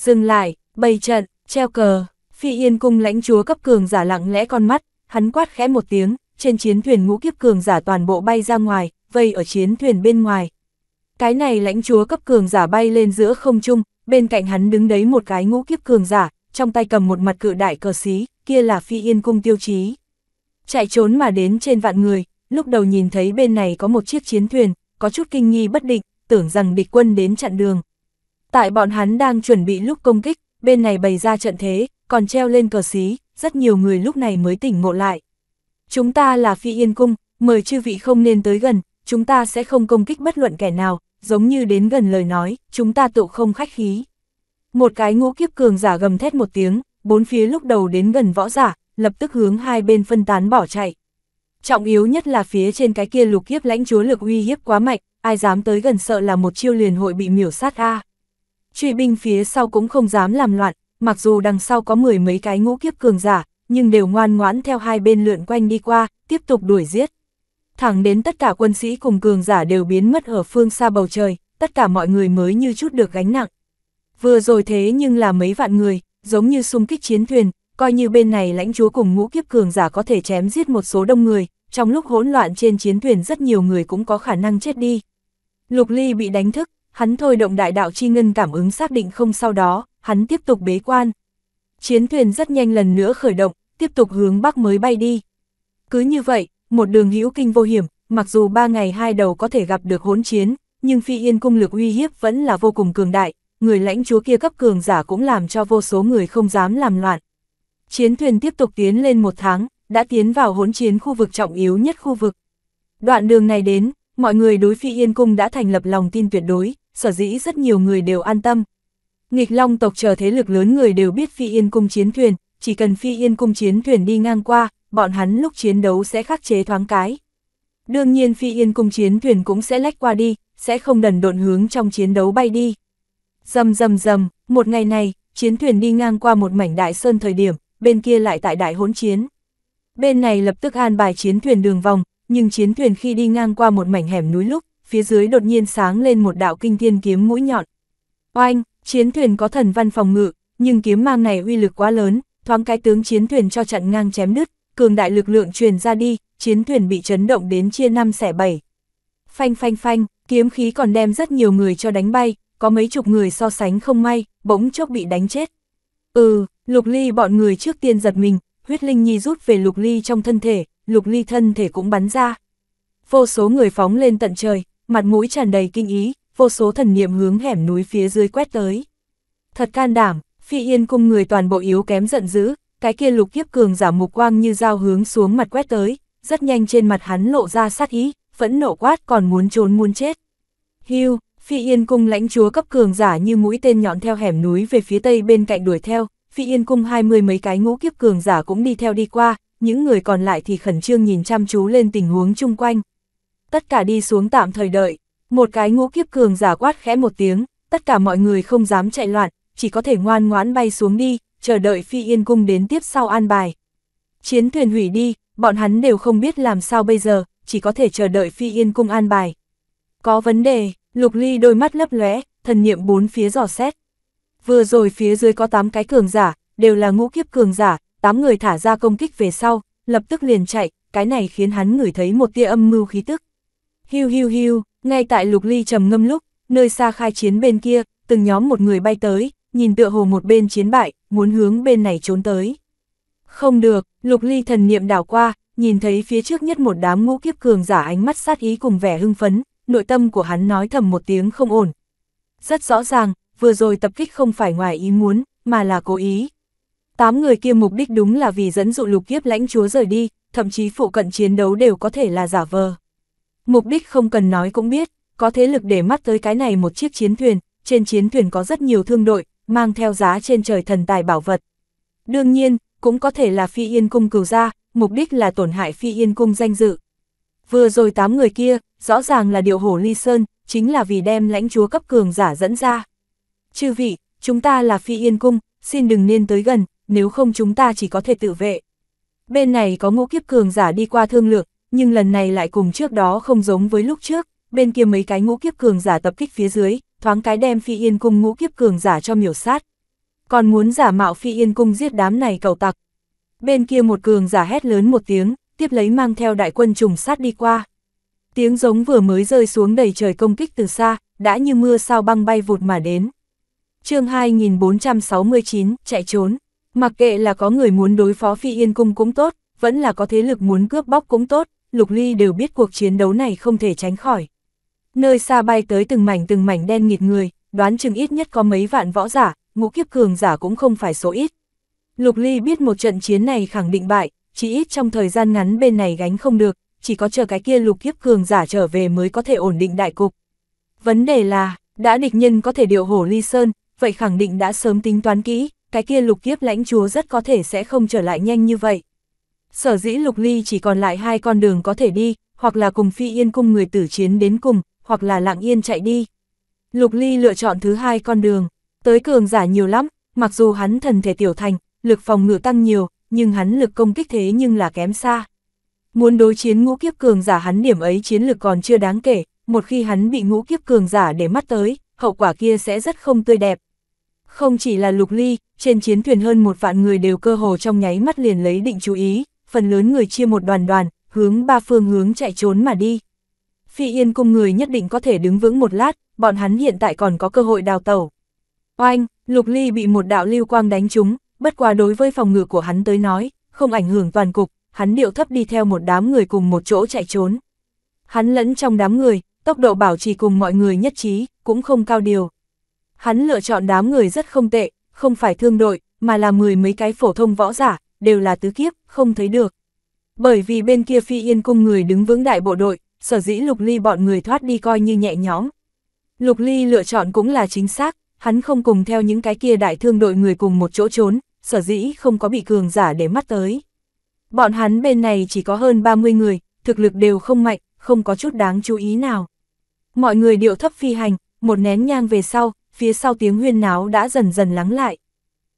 dừng lại, bày trận, treo cờ, phi yên cung lãnh chúa cấp cường giả lặng lẽ con mắt, hắn quát khẽ một tiếng, trên chiến thuyền ngũ kiếp cường giả toàn bộ bay ra ngoài, vây ở chiến thuyền bên ngoài. Cái này lãnh chúa cấp cường giả bay lên giữa không trung, bên cạnh hắn đứng đấy một cái ngũ kiếp cường giả, trong tay cầm một mặt cự đại cờ xí, kia là phi yên cung tiêu chí. Chạy trốn mà đến trên vạn người, lúc đầu nhìn thấy bên này có một chiếc chiến thuyền, có chút kinh nghi bất định, tưởng rằng địch quân đến chặn đường. Tại bọn hắn đang chuẩn bị lúc công kích, bên này bày ra trận thế, còn treo lên cờ xí, rất nhiều người lúc này mới tỉnh ngộ lại. Chúng ta là phi yên cung, mời chư vị không nên tới gần, chúng ta sẽ không công kích bất luận kẻ nào, giống như đến gần lời nói, chúng ta tụ không khách khí. Một cái ngũ kiếp cường giả gầm thét một tiếng, bốn phía lúc đầu đến gần võ giả, lập tức hướng hai bên phân tán bỏ chạy. Trọng yếu nhất là phía trên cái kia lục kiếp lãnh chúa lực uy hiếp quá mạnh, ai dám tới gần sợ là một chiêu liền hội bị miểu sát a truy binh phía sau cũng không dám làm loạn, mặc dù đằng sau có mười mấy cái ngũ kiếp cường giả, nhưng đều ngoan ngoãn theo hai bên lượn quanh đi qua, tiếp tục đuổi giết. Thẳng đến tất cả quân sĩ cùng cường giả đều biến mất ở phương xa bầu trời, tất cả mọi người mới như chút được gánh nặng. Vừa rồi thế nhưng là mấy vạn người, giống như xung kích chiến thuyền, coi như bên này lãnh chúa cùng ngũ kiếp cường giả có thể chém giết một số đông người, trong lúc hỗn loạn trên chiến thuyền rất nhiều người cũng có khả năng chết đi. Lục Ly bị đánh thức, Hắn thôi động đại đạo chi ngân cảm ứng xác định không sau đó, hắn tiếp tục bế quan. Chiến thuyền rất nhanh lần nữa khởi động, tiếp tục hướng bắc mới bay đi. Cứ như vậy, một đường hữu kinh vô hiểm, mặc dù ba ngày hai đầu có thể gặp được hỗn chiến, nhưng phi yên cung lực uy hiếp vẫn là vô cùng cường đại, người lãnh chúa kia cấp cường giả cũng làm cho vô số người không dám làm loạn. Chiến thuyền tiếp tục tiến lên một tháng, đã tiến vào hỗn chiến khu vực trọng yếu nhất khu vực. Đoạn đường này đến, mọi người đối phi yên cung đã thành lập lòng tin tuyệt đối, sở dĩ rất nhiều người đều an tâm. Nghịch long tộc chờ thế lực lớn người đều biết phi yên cung chiến thuyền, chỉ cần phi yên cung chiến thuyền đi ngang qua, bọn hắn lúc chiến đấu sẽ khắc chế thoáng cái. Đương nhiên phi yên cung chiến thuyền cũng sẽ lách qua đi, sẽ không đần độn hướng trong chiến đấu bay đi. Dầm dầm dầm, một ngày này, chiến thuyền đi ngang qua một mảnh đại sơn thời điểm, bên kia lại tại đại hỗn chiến. Bên này lập tức an bài chiến thuyền đường vòng, nhưng chiến thuyền khi đi ngang qua một mảnh hẻm núi lúc, phía dưới đột nhiên sáng lên một đạo kinh thiên kiếm mũi nhọn. Oanh, chiến thuyền có thần văn phòng ngự, nhưng kiếm mang này uy lực quá lớn, thoáng cái tướng chiến thuyền cho chặn ngang chém đứt, cường đại lực lượng truyền ra đi, chiến thuyền bị chấn động đến chia năm xẻ bảy. Phanh phanh phanh, kiếm khí còn đem rất nhiều người cho đánh bay, có mấy chục người so sánh không may, bỗng chốc bị đánh chết. Ừ, Lục Ly bọn người trước tiên giật mình, huyết linh nhi rút về Lục Ly trong thân thể, Lục Ly thân thể cũng bắn ra. Vô số người phóng lên tận trời, mặt mũi tràn đầy kinh ý, vô số thần niệm hướng hẻm núi phía dưới quét tới. Thật can đảm, phi yên cung người toàn bộ yếu kém giận dữ, cái kia lục kiếp cường giả mục quang như dao hướng xuống mặt quét tới, rất nhanh trên mặt hắn lộ ra sát ý, phẫn nộ quát còn muốn trốn muốn chết. Hưu, phi yên cung lãnh chúa cấp cường giả như mũi tên nhọn theo hẻm núi về phía tây bên cạnh đuổi theo, phi yên cung hai mươi mấy cái ngũ kiếp cường giả cũng đi theo đi qua, những người còn lại thì khẩn trương nhìn chăm chú lên tình huống chung quanh tất cả đi xuống tạm thời đợi. Một cái ngũ kiếp cường giả quát khẽ một tiếng, tất cả mọi người không dám chạy loạn, chỉ có thể ngoan ngoãn bay xuống đi, chờ đợi phi yên cung đến tiếp sau an bài. Chiến thuyền hủy đi, bọn hắn đều không biết làm sao bây giờ, chỉ có thể chờ đợi phi yên cung an bài. Có vấn đề, lục ly đôi mắt lấp lóe, thần niệm bốn phía dò xét. Vừa rồi phía dưới có 8 cái cường giả, đều là ngũ kiếp cường giả, 8 người thả ra công kích về sau, lập tức liền chạy, cái này khiến hắn ngửi thấy một tia âm mưu khí tức. Hiu hiu hiu, ngay tại lục ly trầm ngâm lúc, nơi xa khai chiến bên kia, từng nhóm một người bay tới, nhìn tựa hồ một bên chiến bại, muốn hướng bên này trốn tới. Không được, lục ly thần niệm đảo qua, nhìn thấy phía trước nhất một đám ngũ kiếp cường giả ánh mắt sát ý cùng vẻ hưng phấn, nội tâm của hắn nói thầm một tiếng không ổn. Rất rõ ràng, vừa rồi tập kích không phải ngoài ý muốn, mà là cố ý. Tám người kia mục đích đúng là vì dẫn dụ lục kiếp lãnh chúa rời đi, thậm chí phụ cận chiến đấu đều có thể là giả vờ. Mục đích không cần nói cũng biết, có thế lực để mắt tới cái này một chiếc chiến thuyền, trên chiến thuyền có rất nhiều thương đội, mang theo giá trên trời thần tài bảo vật. Đương nhiên, cũng có thể là phi yên cung cừu ra, mục đích là tổn hại phi yên cung danh dự. Vừa rồi tám người kia, rõ ràng là điệu hổ ly sơn, chính là vì đem lãnh chúa cấp cường giả dẫn ra. Chư vị, chúng ta là phi yên cung, xin đừng nên tới gần, nếu không chúng ta chỉ có thể tự vệ. Bên này có ngũ kiếp cường giả đi qua thương lược, nhưng lần này lại cùng trước đó không giống với lúc trước, bên kia mấy cái ngũ kiếp cường giả tập kích phía dưới, thoáng cái đem phi yên cung ngũ kiếp cường giả cho miểu sát. Còn muốn giả mạo phi yên cung giết đám này cầu tặc. Bên kia một cường giả hét lớn một tiếng, tiếp lấy mang theo đại quân trùng sát đi qua. Tiếng giống vừa mới rơi xuống đầy trời công kích từ xa, đã như mưa sao băng bay vụt mà đến. chương 2469, chạy trốn. Mặc kệ là có người muốn đối phó phi yên cung cũng tốt, vẫn là có thế lực muốn cướp bóc cũng tốt, Lục Ly đều biết cuộc chiến đấu này không thể tránh khỏi. Nơi xa bay tới từng mảnh từng mảnh đen nghịt người, đoán chừng ít nhất có mấy vạn võ giả, ngũ kiếp cường giả cũng không phải số ít. Lục Ly biết một trận chiến này khẳng định bại, chỉ ít trong thời gian ngắn bên này gánh không được, chỉ có chờ cái kia lục kiếp cường giả trở về mới có thể ổn định đại cục. Vấn đề là, đã địch nhân có thể điều hổ ly sơn, vậy khẳng định đã sớm tính toán kỹ, cái kia lục kiếp lãnh chúa rất có thể sẽ không trở lại nhanh như vậy. Sở dĩ Lục Ly chỉ còn lại hai con đường có thể đi, hoặc là cùng Phi Yên cung người tử chiến đến cùng, hoặc là lặng yên chạy đi. Lục Ly lựa chọn thứ hai con đường, tới cường giả nhiều lắm, mặc dù hắn thần thể tiểu thành, lực phòng ngự tăng nhiều, nhưng hắn lực công kích thế nhưng là kém xa. Muốn đối chiến ngũ kiếp cường giả hắn điểm ấy chiến lực còn chưa đáng kể, một khi hắn bị ngũ kiếp cường giả để mắt tới, hậu quả kia sẽ rất không tươi đẹp. Không chỉ là lục ly, trên chiến thuyền hơn một vạn người đều cơ hồ trong nháy mắt liền lấy định chú ý, phần lớn người chia một đoàn đoàn, hướng ba phương hướng chạy trốn mà đi. Phi Yên cung người nhất định có thể đứng vững một lát, bọn hắn hiện tại còn có cơ hội đào tẩu. Oanh, Lục Ly bị một đạo lưu quang đánh trúng, bất quá đối với phòng ngự của hắn tới nói, không ảnh hưởng toàn cục, hắn điệu thấp đi theo một đám người cùng một chỗ chạy trốn. Hắn lẫn trong đám người, tốc độ bảo trì cùng mọi người nhất trí, cũng không cao điều. Hắn lựa chọn đám người rất không tệ, không phải thương đội, mà là mười mấy cái phổ thông võ giả, đều là tứ kiếp, không thấy được. Bởi vì bên kia phi yên cung người đứng vững đại bộ đội, sở dĩ Lục Ly bọn người thoát đi coi như nhẹ nhõm. Lục Ly lựa chọn cũng là chính xác, hắn không cùng theo những cái kia đại thương đội người cùng một chỗ trốn, sở dĩ không có bị cường giả để mắt tới. Bọn hắn bên này chỉ có hơn 30 người, thực lực đều không mạnh, không có chút đáng chú ý nào. Mọi người điệu thấp phi hành, một nén nhang về sau, phía sau tiếng huyên náo đã dần dần lắng lại.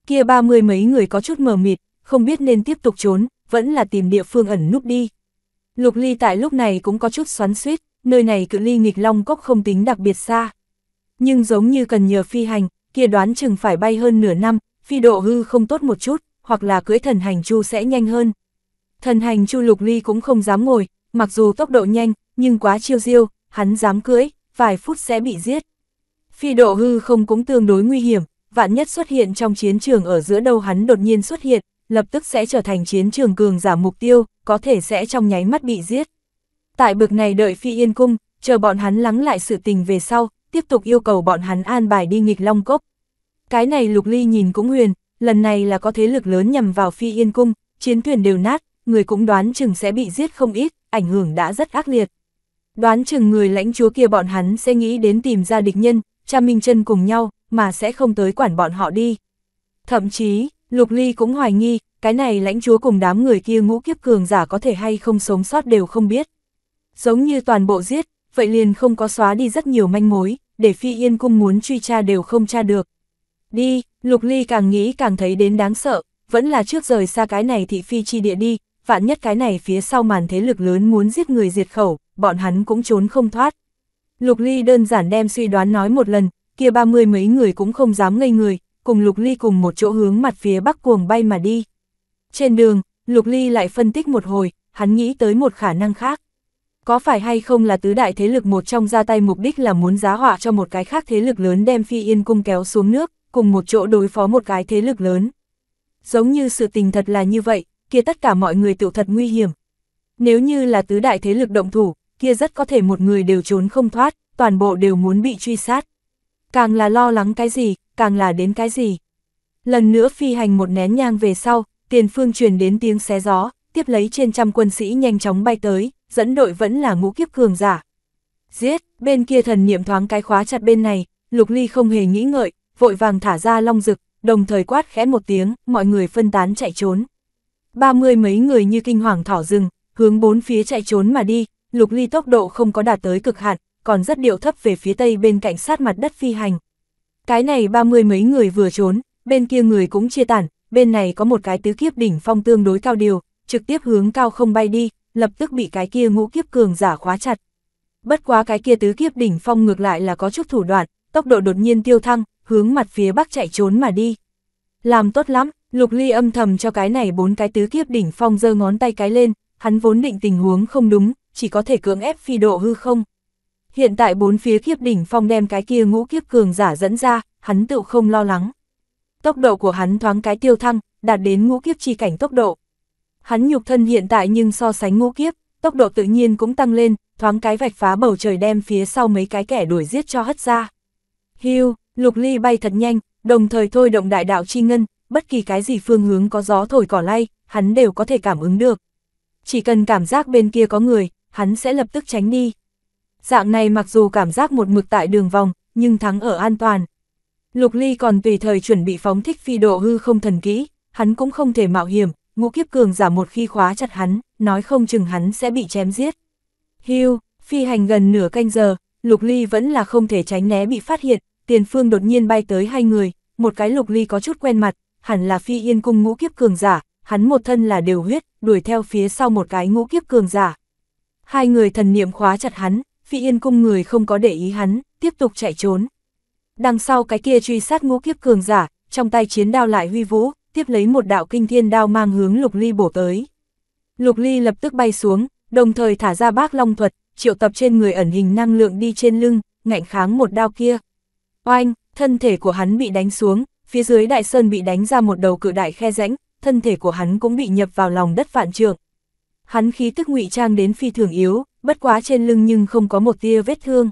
Kia ba mươi mấy người có chút mờ mịt, không biết nên tiếp tục trốn, vẫn là tìm địa phương ẩn núp đi. Lục Ly tại lúc này cũng có chút xoắn suýt, nơi này cự ly nghịch long cốc không tính đặc biệt xa. Nhưng giống như cần nhờ phi hành, kia đoán chừng phải bay hơn nửa năm, phi độ hư không tốt một chút, hoặc là cưỡi thần hành chu sẽ nhanh hơn. Thần hành chu Lục Ly cũng không dám ngồi, mặc dù tốc độ nhanh, nhưng quá chiêu diêu, hắn dám cưỡi, vài phút sẽ bị giết. Phi độ hư không cũng tương đối nguy hiểm, vạn nhất xuất hiện trong chiến trường ở giữa đâu hắn đột nhiên xuất hiện, lập tức sẽ trở thành chiến trường cường giả mục tiêu, có thể sẽ trong nháy mắt bị giết. Tại bực này đợi phi yên cung, chờ bọn hắn lắng lại sự tình về sau, tiếp tục yêu cầu bọn hắn an bài đi nghịch long cốc. Cái này lục ly nhìn cũng huyền, lần này là có thế lực lớn nhằm vào phi yên cung, chiến thuyền đều nát, người cũng đoán chừng sẽ bị giết không ít, ảnh hưởng đã rất ác liệt. Đoán chừng người lãnh chúa kia bọn hắn sẽ nghĩ đến tìm ra địch nhân, cha Minh chân cùng nhau, mà sẽ không tới quản bọn họ đi. Thậm chí, Lục Ly cũng hoài nghi, cái này lãnh chúa cùng đám người kia ngũ kiếp cường giả có thể hay không sống sót đều không biết. Giống như toàn bộ giết, vậy liền không có xóa đi rất nhiều manh mối, để phi yên cung muốn truy tra đều không tra được. Đi, Lục Ly càng nghĩ càng thấy đến đáng sợ, vẫn là trước rời xa cái này thị phi chi địa đi, vạn nhất cái này phía sau màn thế lực lớn muốn giết người diệt khẩu, bọn hắn cũng trốn không thoát. Lục Ly đơn giản đem suy đoán nói một lần, kia ba mươi mấy người cũng không dám ngây người, cùng Lục Ly cùng một chỗ hướng mặt phía bắc cuồng bay mà đi. Trên đường, Lục Ly lại phân tích một hồi, hắn nghĩ tới một khả năng khác. Có phải hay không là tứ đại thế lực một trong ra tay mục đích là muốn giá họa cho một cái khác thế lực lớn đem phi yên cung kéo xuống nước, cùng một chỗ đối phó một cái thế lực lớn. Giống như sự tình thật là như vậy, kia tất cả mọi người tự thật nguy hiểm. Nếu như là tứ đại thế lực động thủ, kia rất có thể một người đều trốn không thoát, toàn bộ đều muốn bị truy sát. Càng là lo lắng cái gì, càng là đến cái gì. Lần nữa phi hành một nén nhang về sau, tiền phương truyền đến tiếng xé gió, tiếp lấy trên trăm quân sĩ nhanh chóng bay tới, dẫn đội vẫn là ngũ kiếp cường giả. Giết, bên kia thần niệm thoáng cái khóa chặt bên này, lục ly không hề nghĩ ngợi, vội vàng thả ra long rực, đồng thời quát khẽ một tiếng, mọi người phân tán chạy trốn. Ba mươi mấy người như kinh hoàng thỏ rừng, hướng bốn phía chạy trốn mà đi, lục ly tốc độ không có đạt tới cực hạn, còn rất điệu thấp về phía tây bên cạnh sát mặt đất phi hành. Cái này ba mươi mấy người vừa trốn, bên kia người cũng chia tản, bên này có một cái tứ kiếp đỉnh phong tương đối cao điều, trực tiếp hướng cao không bay đi, lập tức bị cái kia ngũ kiếp cường giả khóa chặt. Bất quá cái kia tứ kiếp đỉnh phong ngược lại là có chút thủ đoạn, tốc độ đột nhiên tiêu thăng, hướng mặt phía bắc chạy trốn mà đi. Làm tốt lắm, Lục Ly âm thầm cho cái này bốn cái tứ kiếp đỉnh phong giơ ngón tay cái lên, hắn vốn định tình huống không đúng, chỉ có thể cưỡng ép phi độ hư không hiện tại bốn phía kiếp đỉnh phong đem cái kia ngũ kiếp cường giả dẫn ra, hắn tự không lo lắng. Tốc độ của hắn thoáng cái tiêu thăng, đạt đến ngũ kiếp chi cảnh tốc độ. Hắn nhục thân hiện tại nhưng so sánh ngũ kiếp, tốc độ tự nhiên cũng tăng lên, thoáng cái vạch phá bầu trời đem phía sau mấy cái kẻ đuổi giết cho hất ra. Hưu, lục ly bay thật nhanh, đồng thời thôi động đại đạo chi ngân, bất kỳ cái gì phương hướng có gió thổi cỏ lay, hắn đều có thể cảm ứng được. Chỉ cần cảm giác bên kia có người, hắn sẽ lập tức tránh đi dạng này mặc dù cảm giác một mực tại đường vòng, nhưng thắng ở an toàn. Lục Ly còn tùy thời chuẩn bị phóng thích phi độ hư không thần kỹ, hắn cũng không thể mạo hiểm, ngũ kiếp cường giả một khi khóa chặt hắn, nói không chừng hắn sẽ bị chém giết. Hưu, phi hành gần nửa canh giờ, Lục Ly vẫn là không thể tránh né bị phát hiện, tiền phương đột nhiên bay tới hai người, một cái Lục Ly có chút quen mặt, hẳn là phi yên cung ngũ kiếp cường giả, hắn một thân là đều huyết, đuổi theo phía sau một cái ngũ kiếp cường giả. Hai người thần niệm khóa chặt hắn, Phi Yên cung người không có để ý hắn, tiếp tục chạy trốn. Đằng sau cái kia truy sát ngũ kiếp cường giả, trong tay chiến đao lại huy vũ, tiếp lấy một đạo kinh thiên đao mang hướng Lục Ly bổ tới. Lục Ly lập tức bay xuống, đồng thời thả ra bác long thuật, triệu tập trên người ẩn hình năng lượng đi trên lưng, ngạnh kháng một đao kia. Oanh, thân thể của hắn bị đánh xuống, phía dưới đại sơn bị đánh ra một đầu cự đại khe rãnh, thân thể của hắn cũng bị nhập vào lòng đất vạn trường, hắn khí tức ngụy trang đến phi thường yếu, bất quá trên lưng nhưng không có một tia vết thương.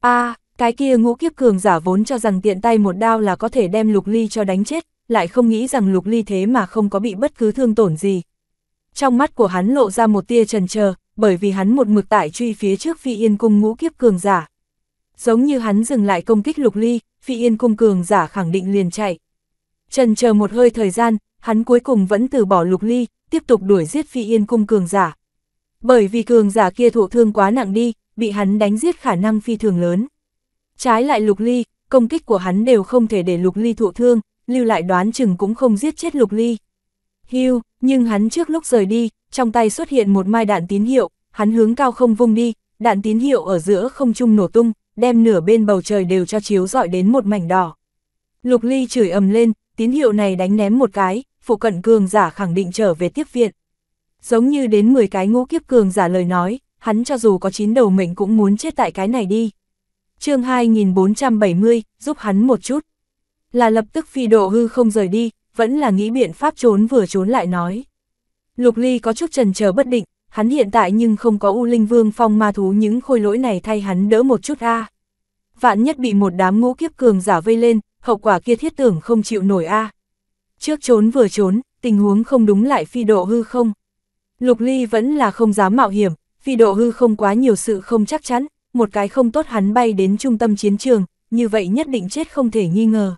a cái kia ngũ kiếp cường giả vốn cho rằng tiện tay một đao là có thể đem lục ly cho đánh chết, lại không nghĩ rằng lục ly thế mà không có bị bất cứ thương tổn gì. Trong mắt của hắn lộ ra một tia trần chờ bởi vì hắn một mực tại truy phía trước phi yên cung ngũ kiếp cường giả. Giống như hắn dừng lại công kích lục ly, phi yên cung cường giả khẳng định liền chạy. Trần chờ một hơi thời gian, hắn cuối cùng vẫn từ bỏ lục ly, tiếp tục đuổi giết phi yên cung cường giả. Bởi vì cường giả kia thụ thương quá nặng đi, bị hắn đánh giết khả năng phi thường lớn. Trái lại lục ly, công kích của hắn đều không thể để lục ly thụ thương, lưu lại đoán chừng cũng không giết chết lục ly. Hưu, nhưng hắn trước lúc rời đi, trong tay xuất hiện một mai đạn tín hiệu, hắn hướng cao không vung đi, đạn tín hiệu ở giữa không trung nổ tung, đem nửa bên bầu trời đều cho chiếu dọi đến một mảnh đỏ. Lục ly chửi ầm lên, tín hiệu này đánh ném một cái, Phụ cận cường giả khẳng định trở về tiếp viện. Giống như đến 10 cái ngũ kiếp cường giả lời nói, hắn cho dù có 9 đầu mệnh cũng muốn chết tại cái này đi. chương 2470, giúp hắn một chút. Là lập tức phi độ hư không rời đi, vẫn là nghĩ biện pháp trốn vừa trốn lại nói. Lục Ly có chút trần chờ bất định, hắn hiện tại nhưng không có U Linh Vương phong ma thú những khôi lỗi này thay hắn đỡ một chút a. Vạn nhất bị một đám ngũ kiếp cường giả vây lên, hậu quả kia thiết tưởng không chịu nổi a. Trước trốn vừa trốn, tình huống không đúng lại phi độ hư không. Lục Ly vẫn là không dám mạo hiểm, phi độ hư không quá nhiều sự không chắc chắn, một cái không tốt hắn bay đến trung tâm chiến trường, như vậy nhất định chết không thể nghi ngờ.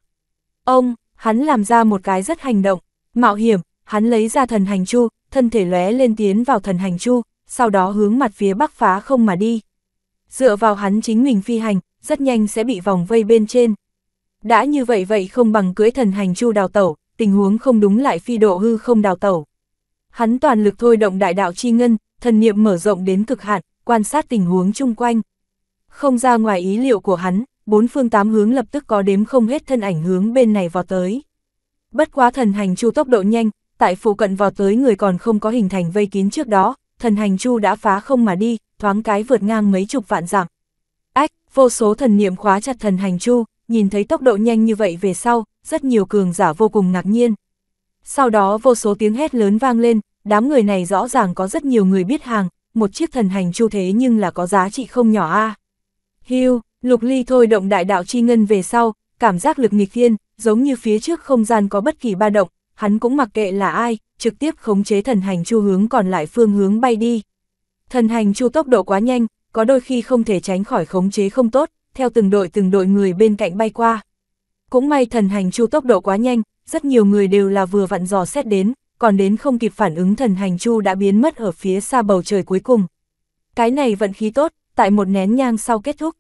Ông, hắn làm ra một cái rất hành động, mạo hiểm, hắn lấy ra thần hành chu, thân thể lóe lên tiến vào thần hành chu, sau đó hướng mặt phía bắc phá không mà đi. Dựa vào hắn chính mình phi hành, rất nhanh sẽ bị vòng vây bên trên. Đã như vậy vậy không bằng cưới thần hành chu đào tẩu, tình huống không đúng lại phi độ hư không đào tẩu. Hắn toàn lực thôi động đại đạo chi ngân, thần niệm mở rộng đến cực hạn, quan sát tình huống chung quanh. Không ra ngoài ý liệu của hắn, bốn phương tám hướng lập tức có đếm không hết thân ảnh hướng bên này vào tới. Bất quá thần hành chu tốc độ nhanh, tại phụ cận vào tới người còn không có hình thành vây kín trước đó, thần hành chu đã phá không mà đi, thoáng cái vượt ngang mấy chục vạn dặm. Ách, vô số thần niệm khóa chặt thần hành chu, nhìn thấy tốc độ nhanh như vậy về sau, rất nhiều cường giả vô cùng ngạc nhiên. Sau đó vô số tiếng hét lớn vang lên, đám người này rõ ràng có rất nhiều người biết hàng, một chiếc thần hành chu thế nhưng là có giá trị không nhỏ a. À. Hưu, Lục Ly thôi động đại đạo chi ngân về sau, cảm giác lực nghịch thiên, giống như phía trước không gian có bất kỳ ba động, hắn cũng mặc kệ là ai, trực tiếp khống chế thần hành chu hướng còn lại phương hướng bay đi. Thần hành chu tốc độ quá nhanh, có đôi khi không thể tránh khỏi khống chế không tốt, theo từng đội từng đội người bên cạnh bay qua. Cũng may thần hành chu tốc độ quá nhanh, rất nhiều người đều là vừa vặn dò xét đến, còn đến không kịp phản ứng thần hành chu đã biến mất ở phía xa bầu trời cuối cùng. Cái này vận khí tốt, tại một nén nhang sau kết thúc.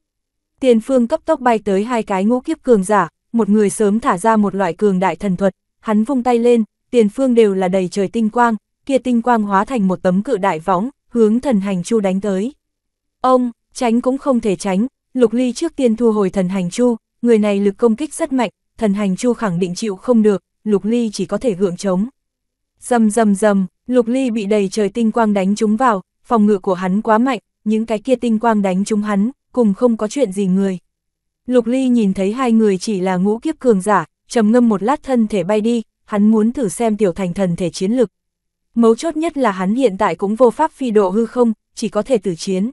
Tiền phương cấp tốc bay tới hai cái ngũ kiếp cường giả, một người sớm thả ra một loại cường đại thần thuật, hắn vung tay lên, tiền phương đều là đầy trời tinh quang, kia tinh quang hóa thành một tấm cự đại võng, hướng thần hành chu đánh tới. Ông, tránh cũng không thể tránh, Lục Ly trước tiên thu hồi thần hành chu, người này lực công kích rất mạnh, thần hành chu khẳng định chịu không được, Lục Ly chỉ có thể gượng chống. Dầm dầm dầm, Lục Ly bị đầy trời tinh quang đánh trúng vào, phòng ngự của hắn quá mạnh, những cái kia tinh quang đánh trúng hắn, cùng không có chuyện gì người. Lục Ly nhìn thấy hai người chỉ là ngũ kiếp cường giả, trầm ngâm một lát thân thể bay đi, hắn muốn thử xem tiểu thành thần thể chiến lực. Mấu chốt nhất là hắn hiện tại cũng vô pháp phi độ hư không, chỉ có thể tử chiến.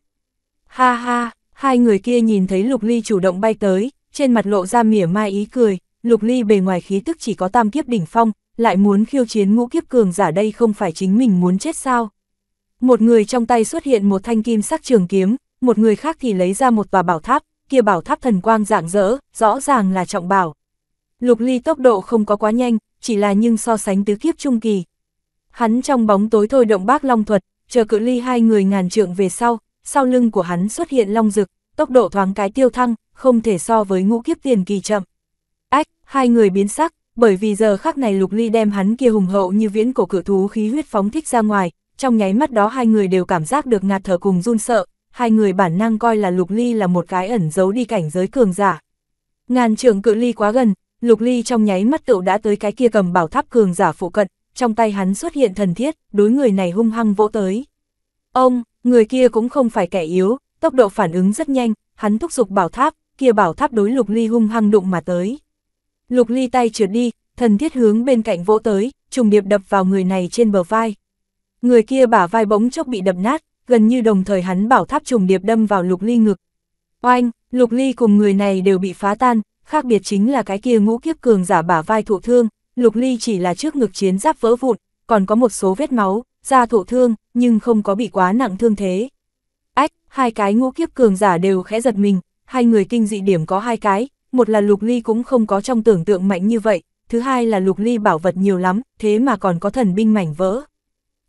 Ha ha, hai người kia nhìn thấy Lục Ly chủ động bay tới, trên mặt lộ ra mỉa mai ý cười, Lục Ly bề ngoài khí tức chỉ có tam kiếp đỉnh phong, lại muốn khiêu chiến ngũ kiếp cường giả đây không phải chính mình muốn chết sao. Một người trong tay xuất hiện một thanh kim sắc trường kiếm, một người khác thì lấy ra một tòa bảo tháp, kia bảo tháp thần quang rạng rỡ, rõ ràng là trọng bảo. Lục Ly tốc độ không có quá nhanh, chỉ là nhưng so sánh tứ kiếp trung kỳ. Hắn trong bóng tối thôi động bác long thuật, chờ cự ly hai người ngàn trượng về sau, sau lưng của hắn xuất hiện long rực, tốc độ thoáng cái tiêu thăng, không thể so với ngũ kiếp tiền kỳ chậm. Ách, hai người biến sắc, bởi vì giờ khắc này Lục Ly đem hắn kia hùng hậu như viễn cổ cự thú khí huyết phóng thích ra ngoài, trong nháy mắt đó hai người đều cảm giác được ngạt thở cùng run sợ, hai người bản năng coi là Lục Ly là một cái ẩn giấu đi cảnh giới cường giả. Ngàn trường cự ly quá gần, Lục Ly trong nháy mắt tựu đã tới cái kia cầm bảo tháp cường giả phụ cận, trong tay hắn xuất hiện thần thiết, đối người này hung hăng vỗ tới. Ông, người kia cũng không phải kẻ yếu, tốc độ phản ứng rất nhanh, hắn thúc giục bảo tháp, kia bảo tháp đối lục ly hung hăng đụng mà tới. Lục ly tay trượt đi, thần thiết hướng bên cạnh vỗ tới, trùng điệp đập vào người này trên bờ vai. Người kia bả vai bỗng chốc bị đập nát, gần như đồng thời hắn bảo tháp trùng điệp đâm vào lục ly ngực. Oanh, lục ly cùng người này đều bị phá tan, khác biệt chính là cái kia ngũ kiếp cường giả bả vai thụ thương, lục ly chỉ là trước ngực chiến giáp vỡ vụn, còn có một số vết máu, da thụ thương, nhưng không có bị quá nặng thương thế. Ách, hai cái ngũ kiếp cường giả đều khẽ giật mình, hai người kinh dị điểm có hai cái, một là Lục Ly cũng không có trong tưởng tượng mạnh như vậy, thứ hai là Lục Ly bảo vật nhiều lắm, thế mà còn có thần binh mảnh vỡ.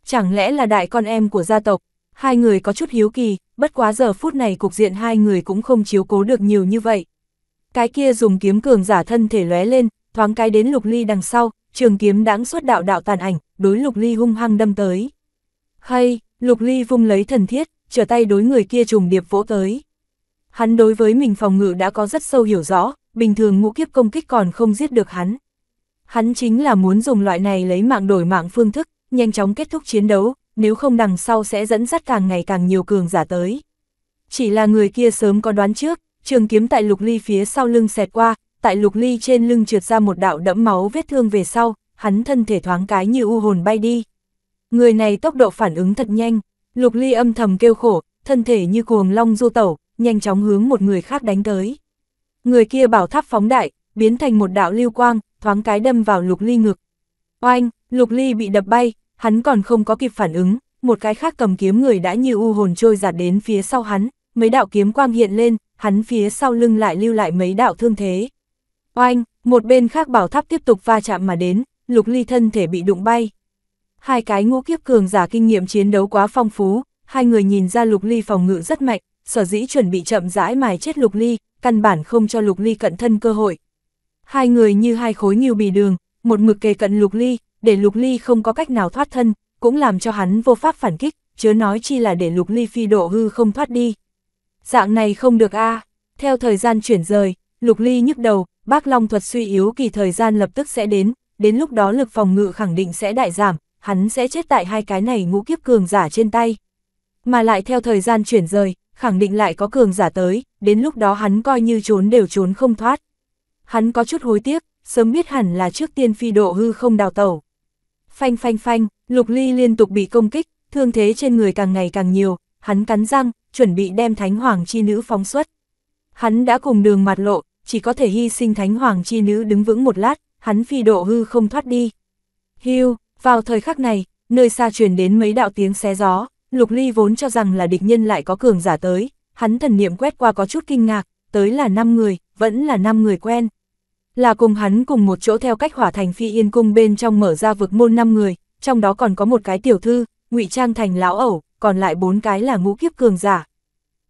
Chẳng lẽ là đại con em của gia tộc, hai người có chút hiếu kỳ, bất quá giờ phút này cục diện hai người cũng không chiếu cố được nhiều như vậy. Cái kia dùng kiếm cường giả thân thể lóe lên, thoáng cái đến Lục Ly đằng sau, trường kiếm đáng xuất đạo đạo tàn ảnh, đối Lục Ly hung hăng đâm tới. Hay, Lục Ly vung lấy thần thiết, trở tay đối người kia trùng điệp vỗ tới. Hắn đối với mình phòng ngự đã có rất sâu hiểu rõ, bình thường ngũ kiếp công kích còn không giết được hắn. Hắn chính là muốn dùng loại này lấy mạng đổi mạng phương thức, nhanh chóng kết thúc chiến đấu, nếu không đằng sau sẽ dẫn dắt càng ngày càng nhiều cường giả tới. Chỉ là người kia sớm có đoán trước, trường kiếm tại lục ly phía sau lưng xẹt qua, tại lục ly trên lưng trượt ra một đạo đẫm máu vết thương về sau, hắn thân thể thoáng cái như u hồn bay đi. Người này tốc độ phản ứng thật nhanh, lục ly âm thầm kêu khổ, thân thể như cuồng long du tẩu, nhanh chóng hướng một người khác đánh tới. Người kia bảo tháp phóng đại, biến thành một đạo lưu quang, thoáng cái đâm vào lục ly ngực. Oanh, lục ly bị đập bay, hắn còn không có kịp phản ứng, một cái khác cầm kiếm người đã như u hồn trôi giạt đến phía sau hắn, mấy đạo kiếm quang hiện lên, hắn phía sau lưng lại lưu lại mấy đạo thương thế. Oanh, một bên khác bảo tháp tiếp tục va chạm mà đến, lục ly thân thể bị đụng bay. Hai cái ngũ kiếp cường giả kinh nghiệm chiến đấu quá phong phú, hai người nhìn ra lục ly phòng ngự rất mạnh, sở dĩ chuẩn bị chậm rãi mài chết Lục Ly, căn bản không cho Lục Ly cận thân cơ hội. Hai người như hai khối nghiêu bì đường, một mực kề cận Lục Ly, để Lục Ly không có cách nào thoát thân, cũng làm cho hắn vô pháp phản kích, chớ nói chi là để Lục Ly phi độ hư không thoát đi. Dạng này không được a. À. Theo thời gian chuyển rời, Lục Ly nhức đầu, Bác Long thuật suy yếu kỳ thời gian lập tức sẽ đến, đến lúc đó lực phòng ngự khẳng định sẽ đại giảm, hắn sẽ chết tại hai cái này ngũ kiếp cường giả trên tay. Mà lại theo thời gian chuyển rời, khẳng định lại có cường giả tới, đến lúc đó hắn coi như trốn đều trốn không thoát. Hắn có chút hối tiếc, sớm biết hẳn là trước tiên phi độ hư không đào tẩu. Phanh phanh phanh, Lục Ly liên tục bị công kích, thương thế trên người càng ngày càng nhiều, hắn cắn răng, chuẩn bị đem Thánh Hoàng Chi Nữ phóng xuất. Hắn đã cùng đường mặt lộ, chỉ có thể hy sinh Thánh Hoàng Chi Nữ đứng vững một lát, hắn phi độ hư không thoát đi. Hưu, vào thời khắc này, nơi xa truyền đến mấy đạo tiếng xé gió, Lục Ly vốn cho rằng là địch nhân lại có cường giả tới, hắn thần niệm quét qua có chút kinh ngạc, tới là 5 người, vẫn là 5 người quen. Là cùng hắn cùng một chỗ theo cách hỏa thành phi yên cung bên trong mở ra vực môn 5 người, trong đó còn có một cái tiểu thư, ngụy trang thành lão ẩu, còn lại bốn cái là ngũ kiếp cường giả.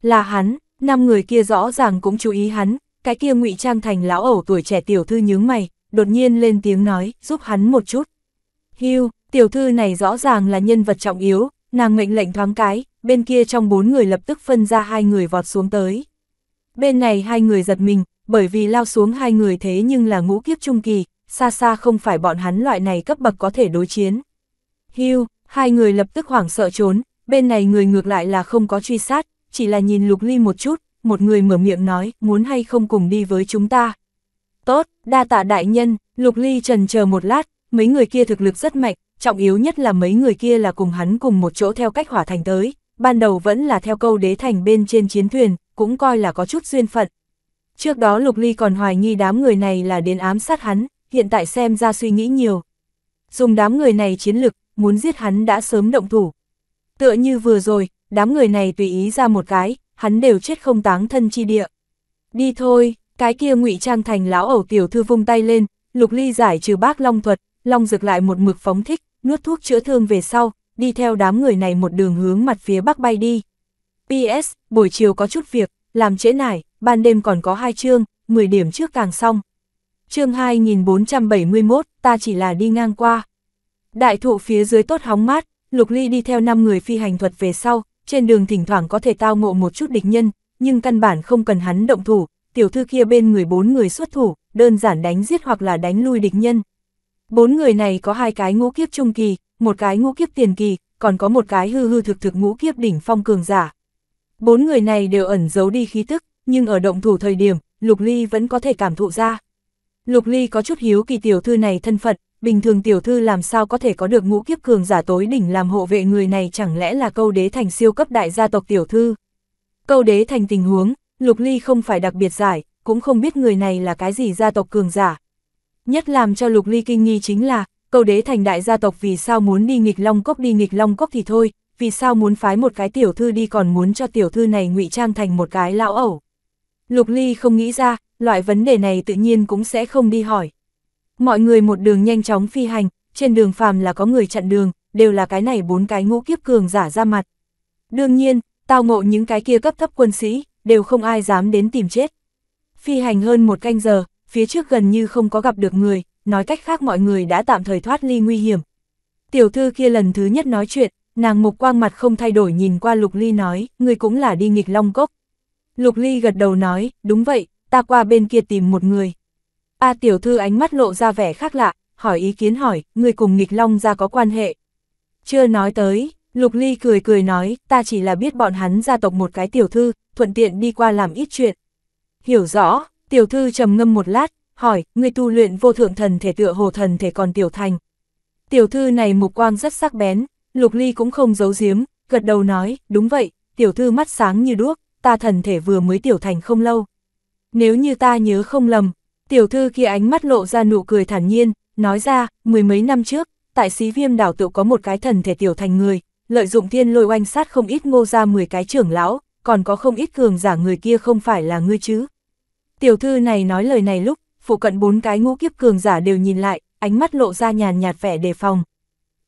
Là hắn, năm người kia rõ ràng cũng chú ý hắn, cái kia ngụy trang thành lão ẩu tuổi trẻ tiểu thư nhướng mày, đột nhiên lên tiếng nói, giúp hắn một chút. Hưu, tiểu thư này rõ ràng là nhân vật trọng yếu, Nàng mệnh lệnh thoáng cái, bên kia trong bốn người lập tức phân ra hai người vọt xuống tới. Bên này hai người giật mình, bởi vì lao xuống hai người thế nhưng là ngũ kiếp trung kỳ, xa xa không phải bọn hắn loại này cấp bậc có thể đối chiến. Hưu, hai người lập tức hoảng sợ trốn, bên này người ngược lại là không có truy sát, chỉ là nhìn Lục Ly một chút, một người mở miệng nói, muốn hay không cùng đi với chúng ta. Tốt, đa tạ đại nhân, Lục Ly trần chờ một lát, mấy người kia thực lực rất mạnh, trọng yếu nhất là mấy người kia là cùng hắn cùng một chỗ theo cách hỏa thành tới, ban đầu vẫn là theo câu đế thành bên trên chiến thuyền, cũng coi là có chút duyên phận. Trước đó Lục Ly còn hoài nghi đám người này là đến ám sát hắn, hiện tại xem ra suy nghĩ nhiều. Dùng đám người này chiến lực, muốn giết hắn đã sớm động thủ. Tựa như vừa rồi, đám người này tùy ý ra một cái, hắn đều chết không táng thân chi địa. Đi thôi, cái kia ngụy trang thành lão ẩu tiểu thư vung tay lên, Lục Ly giải trừ bác long thuật, Long dược lại một mực phóng thích, nuốt thuốc chữa thương về sau, đi theo đám người này một đường hướng mặt phía bắc bay đi. PS, buổi chiều có chút việc, làm trễ nải, ban đêm còn có hai chương, 10 điểm trước càng xong. Chương 2471, ta chỉ là đi ngang qua. Đại thụ phía dưới tốt hóng mát, Lục Ly đi theo 5 người phi hành thuật về sau, trên đường thỉnh thoảng có thể tao ngộ một chút địch nhân, nhưng căn bản không cần hắn động thủ, tiểu thư kia bên người bốn người xuất thủ, đơn giản đánh giết hoặc là đánh lui địch nhân. Bốn người này có hai cái ngũ kiếp trung kỳ, một cái ngũ kiếp tiền kỳ, còn có một cái hư hư thực thực ngũ kiếp đỉnh phong cường giả. Bốn người này đều ẩn giấu đi khí tức, nhưng ở động thủ thời điểm, Lục Ly vẫn có thể cảm thụ ra. Lục Ly có chút hiếu kỳ tiểu thư này thân phận, bình thường tiểu thư làm sao có thể có được ngũ kiếp cường giả tối đỉnh làm hộ vệ người này chẳng lẽ là câu đế thành siêu cấp đại gia tộc tiểu thư. Câu đế thành tình huống, Lục Ly không phải đặc biệt giải, cũng không biết người này là cái gì gia tộc cường giả, Nhất làm cho Lục Ly kinh nghi chính là, cầu đế thành đại gia tộc vì sao muốn đi nghịch long cốc đi nghịch long cốc thì thôi, vì sao muốn phái một cái tiểu thư đi còn muốn cho tiểu thư này ngụy trang thành một cái lão ẩu. Lục Ly không nghĩ ra, loại vấn đề này tự nhiên cũng sẽ không đi hỏi. Mọi người một đường nhanh chóng phi hành, trên đường phàm là có người chặn đường, đều là cái này bốn cái ngũ kiếp cường giả ra mặt. Đương nhiên, tao ngộ những cái kia cấp thấp quân sĩ, đều không ai dám đến tìm chết. Phi hành hơn một canh giờ, phía trước gần như không có gặp được người, nói cách khác mọi người đã tạm thời thoát ly nguy hiểm. Tiểu thư kia lần thứ nhất nói chuyện, nàng mục quang mặt không thay đổi nhìn qua Lục Ly nói, người cũng là đi nghịch long cốc. Lục Ly gật đầu nói, đúng vậy, ta qua bên kia tìm một người. A tiểu thư ánh mắt lộ ra vẻ khác lạ, hỏi ý kiến hỏi, người cùng nghịch long ra có quan hệ. Chưa nói tới, Lục Ly cười cười nói, ta chỉ là biết bọn hắn gia tộc một cái tiểu thư, thuận tiện đi qua làm ít chuyện. Hiểu rõ, Tiểu thư trầm ngâm một lát, hỏi, Ngươi tu luyện vô thượng thần thể tựa hồ thần thể còn tiểu thành. Tiểu thư này mục quang rất sắc bén, Lục Ly cũng không giấu giếm, gật đầu nói, đúng vậy, tiểu thư mắt sáng như đuốc, ta thần thể vừa mới tiểu thành không lâu. Nếu như ta nhớ không lầm, tiểu thư kia ánh mắt lộ ra nụ cười thản nhiên, nói ra, mười mấy năm trước, tại xí viêm đảo tự có một cái thần thể tiểu thành người, lợi dụng thiên lôi oanh sát không ít ngô ra 10 cái trưởng lão, còn có không ít cường giả người kia không phải là ngươi chứ. Tiểu thư này nói lời này lúc, phụ cận bốn cái ngũ kiếp cường giả đều nhìn lại, ánh mắt lộ ra nhàn nhạt vẻ đề phòng.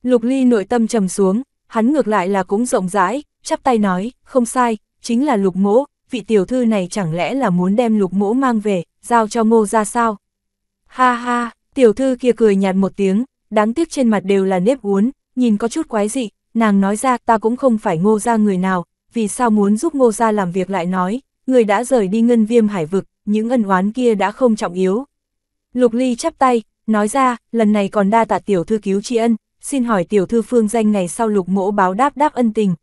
Lục Ly nội tâm trầm xuống, hắn ngược lại là cũng rộng rãi, chắp tay nói, không sai, chính là lục mỗ, vị tiểu thư này chẳng lẽ là muốn đem lục mỗ mang về, giao cho ngô ra sao? Ha ha, tiểu thư kia cười nhạt một tiếng, đáng tiếc trên mặt đều là nếp uốn, nhìn có chút quái dị, nàng nói ra ta cũng không phải ngô ra người nào, vì sao muốn giúp ngô ra làm việc lại nói, người đã rời đi ngân viêm hải vực, những ân oán kia đã không trọng yếu. Lục Ly chắp tay, nói ra, lần này còn đa tạ tiểu thư cứu tri ân, xin hỏi tiểu thư phương danh ngày sau lục mỗ báo đáp đáp ân tình.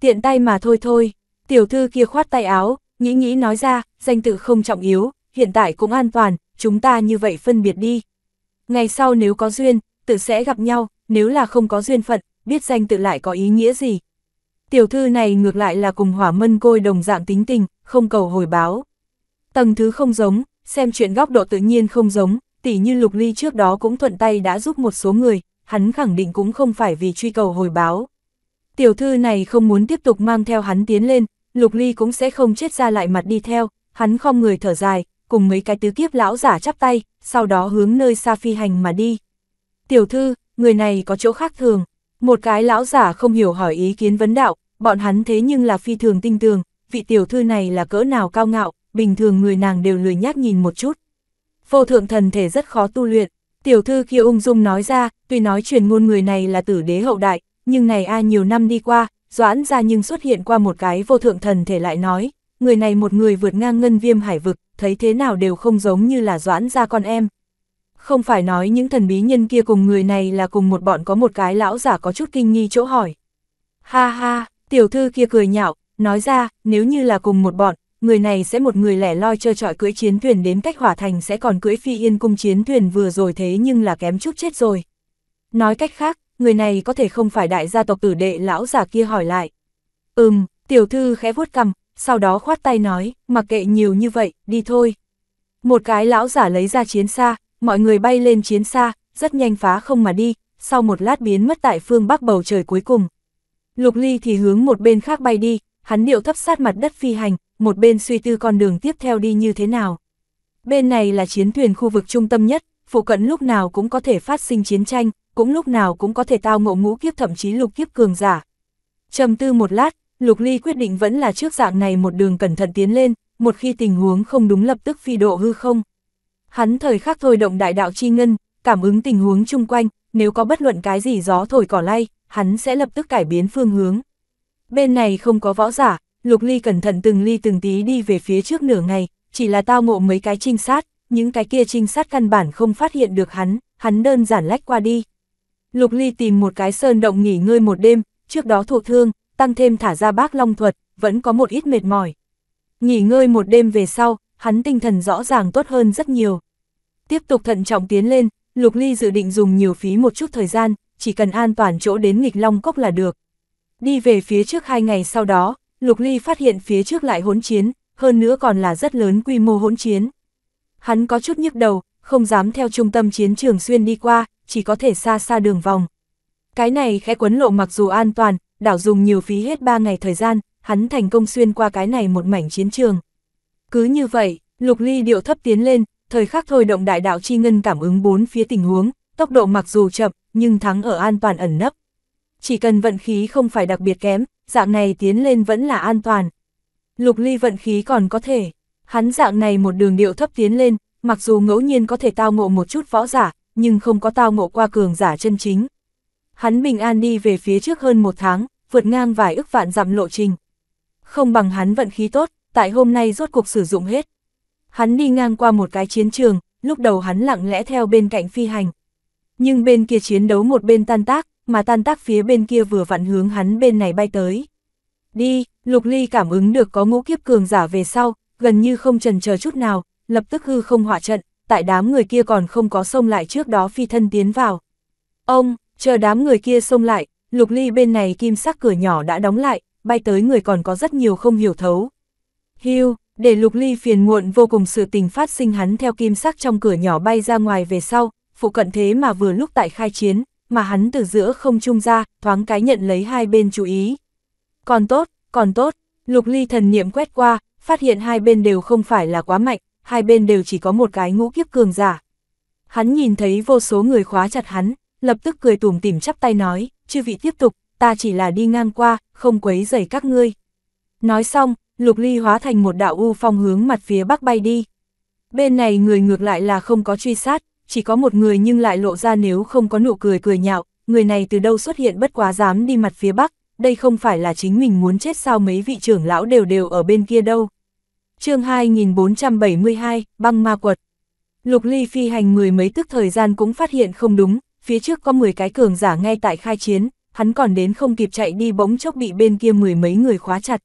Tiện tay mà thôi thôi, tiểu thư kia khoát tay áo, nghĩ nghĩ nói ra, danh tự không trọng yếu, hiện tại cũng an toàn, chúng ta như vậy phân biệt đi. Ngày sau nếu có duyên, tự sẽ gặp nhau, nếu là không có duyên phận, biết danh tự lại có ý nghĩa gì. Tiểu thư này ngược lại là cùng hỏa mân côi đồng dạng tính tình, không cầu hồi báo. Tầng thứ không giống, xem chuyện góc độ tự nhiên không giống, tỉ như Lục Ly trước đó cũng thuận tay đã giúp một số người, hắn khẳng định cũng không phải vì truy cầu hồi báo. Tiểu thư này không muốn tiếp tục mang theo hắn tiến lên, Lục Ly cũng sẽ không chết ra lại mặt đi theo, hắn không người thở dài, cùng mấy cái tứ kiếp lão giả chắp tay, sau đó hướng nơi xa phi hành mà đi. Tiểu thư, người này có chỗ khác thường, một cái lão giả không hiểu hỏi ý kiến vấn đạo, bọn hắn thế nhưng là phi thường tinh tường, vị tiểu thư này là cỡ nào cao ngạo, bình thường người nàng đều lười nhác nhìn một chút. Vô thượng thần thể rất khó tu luyện, tiểu thư kia ung dung nói ra, tuy nói truyền ngôn người này là tử đế hậu đại, nhưng này ai nhiều năm đi qua, doãn ra nhưng xuất hiện qua một cái vô thượng thần thể lại nói, người này một người vượt ngang ngân viêm hải vực, thấy thế nào đều không giống như là doãn ra con em. Không phải nói những thần bí nhân kia cùng người này là cùng một bọn có một cái lão giả có chút kinh nghi chỗ hỏi. Ha ha, tiểu thư kia cười nhạo, nói ra, nếu như là cùng một bọn, người này sẽ một người lẻ loi chơi trọi cưỡi chiến thuyền đến cách hỏa thành sẽ còn cưỡi phi yên cung chiến thuyền vừa rồi thế nhưng là kém chút chết rồi. Nói cách khác, người này có thể không phải đại gia tộc tử đệ lão già kia hỏi lại. Ừm, tiểu thư khẽ vuốt cằm, sau đó khoát tay nói, mặc kệ nhiều như vậy, đi thôi. Một cái lão giả lấy ra chiến xa, mọi người bay lên chiến xa, rất nhanh phá không mà đi, sau một lát biến mất tại phương bắc bầu trời cuối cùng. Lục ly thì hướng một bên khác bay đi, hắn điệu thấp sát mặt đất phi hành, một bên suy tư con đường tiếp theo đi như thế nào. Bên này là chiến thuyền khu vực trung tâm nhất, phụ cận lúc nào cũng có thể phát sinh chiến tranh, cũng lúc nào cũng có thể tao ngộ ngũ kiếp thậm chí lục kiếp cường giả. trầm tư một lát, Lục Ly quyết định vẫn là trước dạng này một đường cẩn thận tiến lên, một khi tình huống không đúng lập tức phi độ hư không. Hắn thời khắc thôi động đại đạo chi ngân, cảm ứng tình huống chung quanh, nếu có bất luận cái gì gió thổi cỏ lay, hắn sẽ lập tức cải biến phương hướng. Bên này không có võ giả, Lục Ly cẩn thận từng ly từng tí đi về phía trước nửa ngày, chỉ là tao ngộ mấy cái trinh sát, những cái kia trinh sát căn bản không phát hiện được hắn, hắn đơn giản lách qua đi. Lục Ly tìm một cái sơn động nghỉ ngơi một đêm, trước đó thuộc thương, tăng thêm thả ra bác long thuật, vẫn có một ít mệt mỏi. Nghỉ ngơi một đêm về sau, hắn tinh thần rõ ràng tốt hơn rất nhiều. Tiếp tục thận trọng tiến lên, Lục Ly dự định dùng nhiều phí một chút thời gian, chỉ cần an toàn chỗ đến nghịch long cốc là được. Đi về phía trước hai ngày sau đó, Lục Ly phát hiện phía trước lại hỗn chiến, hơn nữa còn là rất lớn quy mô hỗn chiến. Hắn có chút nhức đầu, không dám theo trung tâm chiến trường xuyên đi qua, chỉ có thể xa xa đường vòng. Cái này khẽ quấn lộ mặc dù an toàn, đảo dùng nhiều phí hết 3 ngày thời gian, hắn thành công xuyên qua cái này một mảnh chiến trường. Cứ như vậy, Lục Ly điệu thấp tiến lên, thời khắc thôi động đại đạo chi ngân cảm ứng bốn phía tình huống, tốc độ mặc dù chậm, nhưng thắng ở an toàn ẩn nấp. Chỉ cần vận khí không phải đặc biệt kém, dạng này tiến lên vẫn là an toàn. Lục ly vận khí còn có thể, hắn dạng này một đường điệu thấp tiến lên, mặc dù ngẫu nhiên có thể tao ngộ một chút võ giả, nhưng không có tao ngộ qua cường giả chân chính. Hắn bình an đi về phía trước hơn một tháng, vượt ngang vài ức vạn dặm lộ trình. Không bằng hắn vận khí tốt, tại hôm nay rốt cuộc sử dụng hết. Hắn đi ngang qua một cái chiến trường, lúc đầu hắn lặng lẽ theo bên cạnh phi hành. Nhưng bên kia chiến đấu một bên tan tác, mà tan tác phía bên kia vừa vặn hướng hắn bên này bay tới. Đi, Lục Ly cảm ứng được có ngũ kiếp cường giả về sau, gần như không trần chờ chút nào, lập tức hư không hỏa trận, tại đám người kia còn không có xông lại trước đó phi thân tiến vào. Ông, chờ đám người kia xông lại, Lục Ly bên này kim sắc cửa nhỏ đã đóng lại, bay tới người còn có rất nhiều không hiểu thấu. Hưu, để Lục Ly phiền muộn vô cùng sự tình phát sinh hắn theo kim sắc trong cửa nhỏ bay ra ngoài về sau, phụ cận thế mà vừa lúc tại khai chiến, mà hắn từ giữa không trung ra, thoáng cái nhận lấy hai bên chú ý. Còn tốt, còn tốt, lục ly thần niệm quét qua, phát hiện hai bên đều không phải là quá mạnh, hai bên đều chỉ có một cái ngũ kiếp cường giả. Hắn nhìn thấy vô số người khóa chặt hắn, lập tức cười tủm tìm chắp tay nói, chư vị tiếp tục, ta chỉ là đi ngang qua, không quấy rầy các ngươi. Nói xong, lục ly hóa thành một đạo u phong hướng mặt phía bắc bay đi. Bên này người ngược lại là không có truy sát, chỉ có một người nhưng lại lộ ra nếu không có nụ cười cười nhạo, người này từ đâu xuất hiện bất quá dám đi mặt phía Bắc, đây không phải là chính mình muốn chết sao mấy vị trưởng lão đều đều ở bên kia đâu. chương 2472, băng ma quật. Lục Ly phi hành mười mấy tức thời gian cũng phát hiện không đúng, phía trước có 10 cái cường giả ngay tại khai chiến, hắn còn đến không kịp chạy đi bỗng chốc bị bên kia mười mấy người khóa chặt.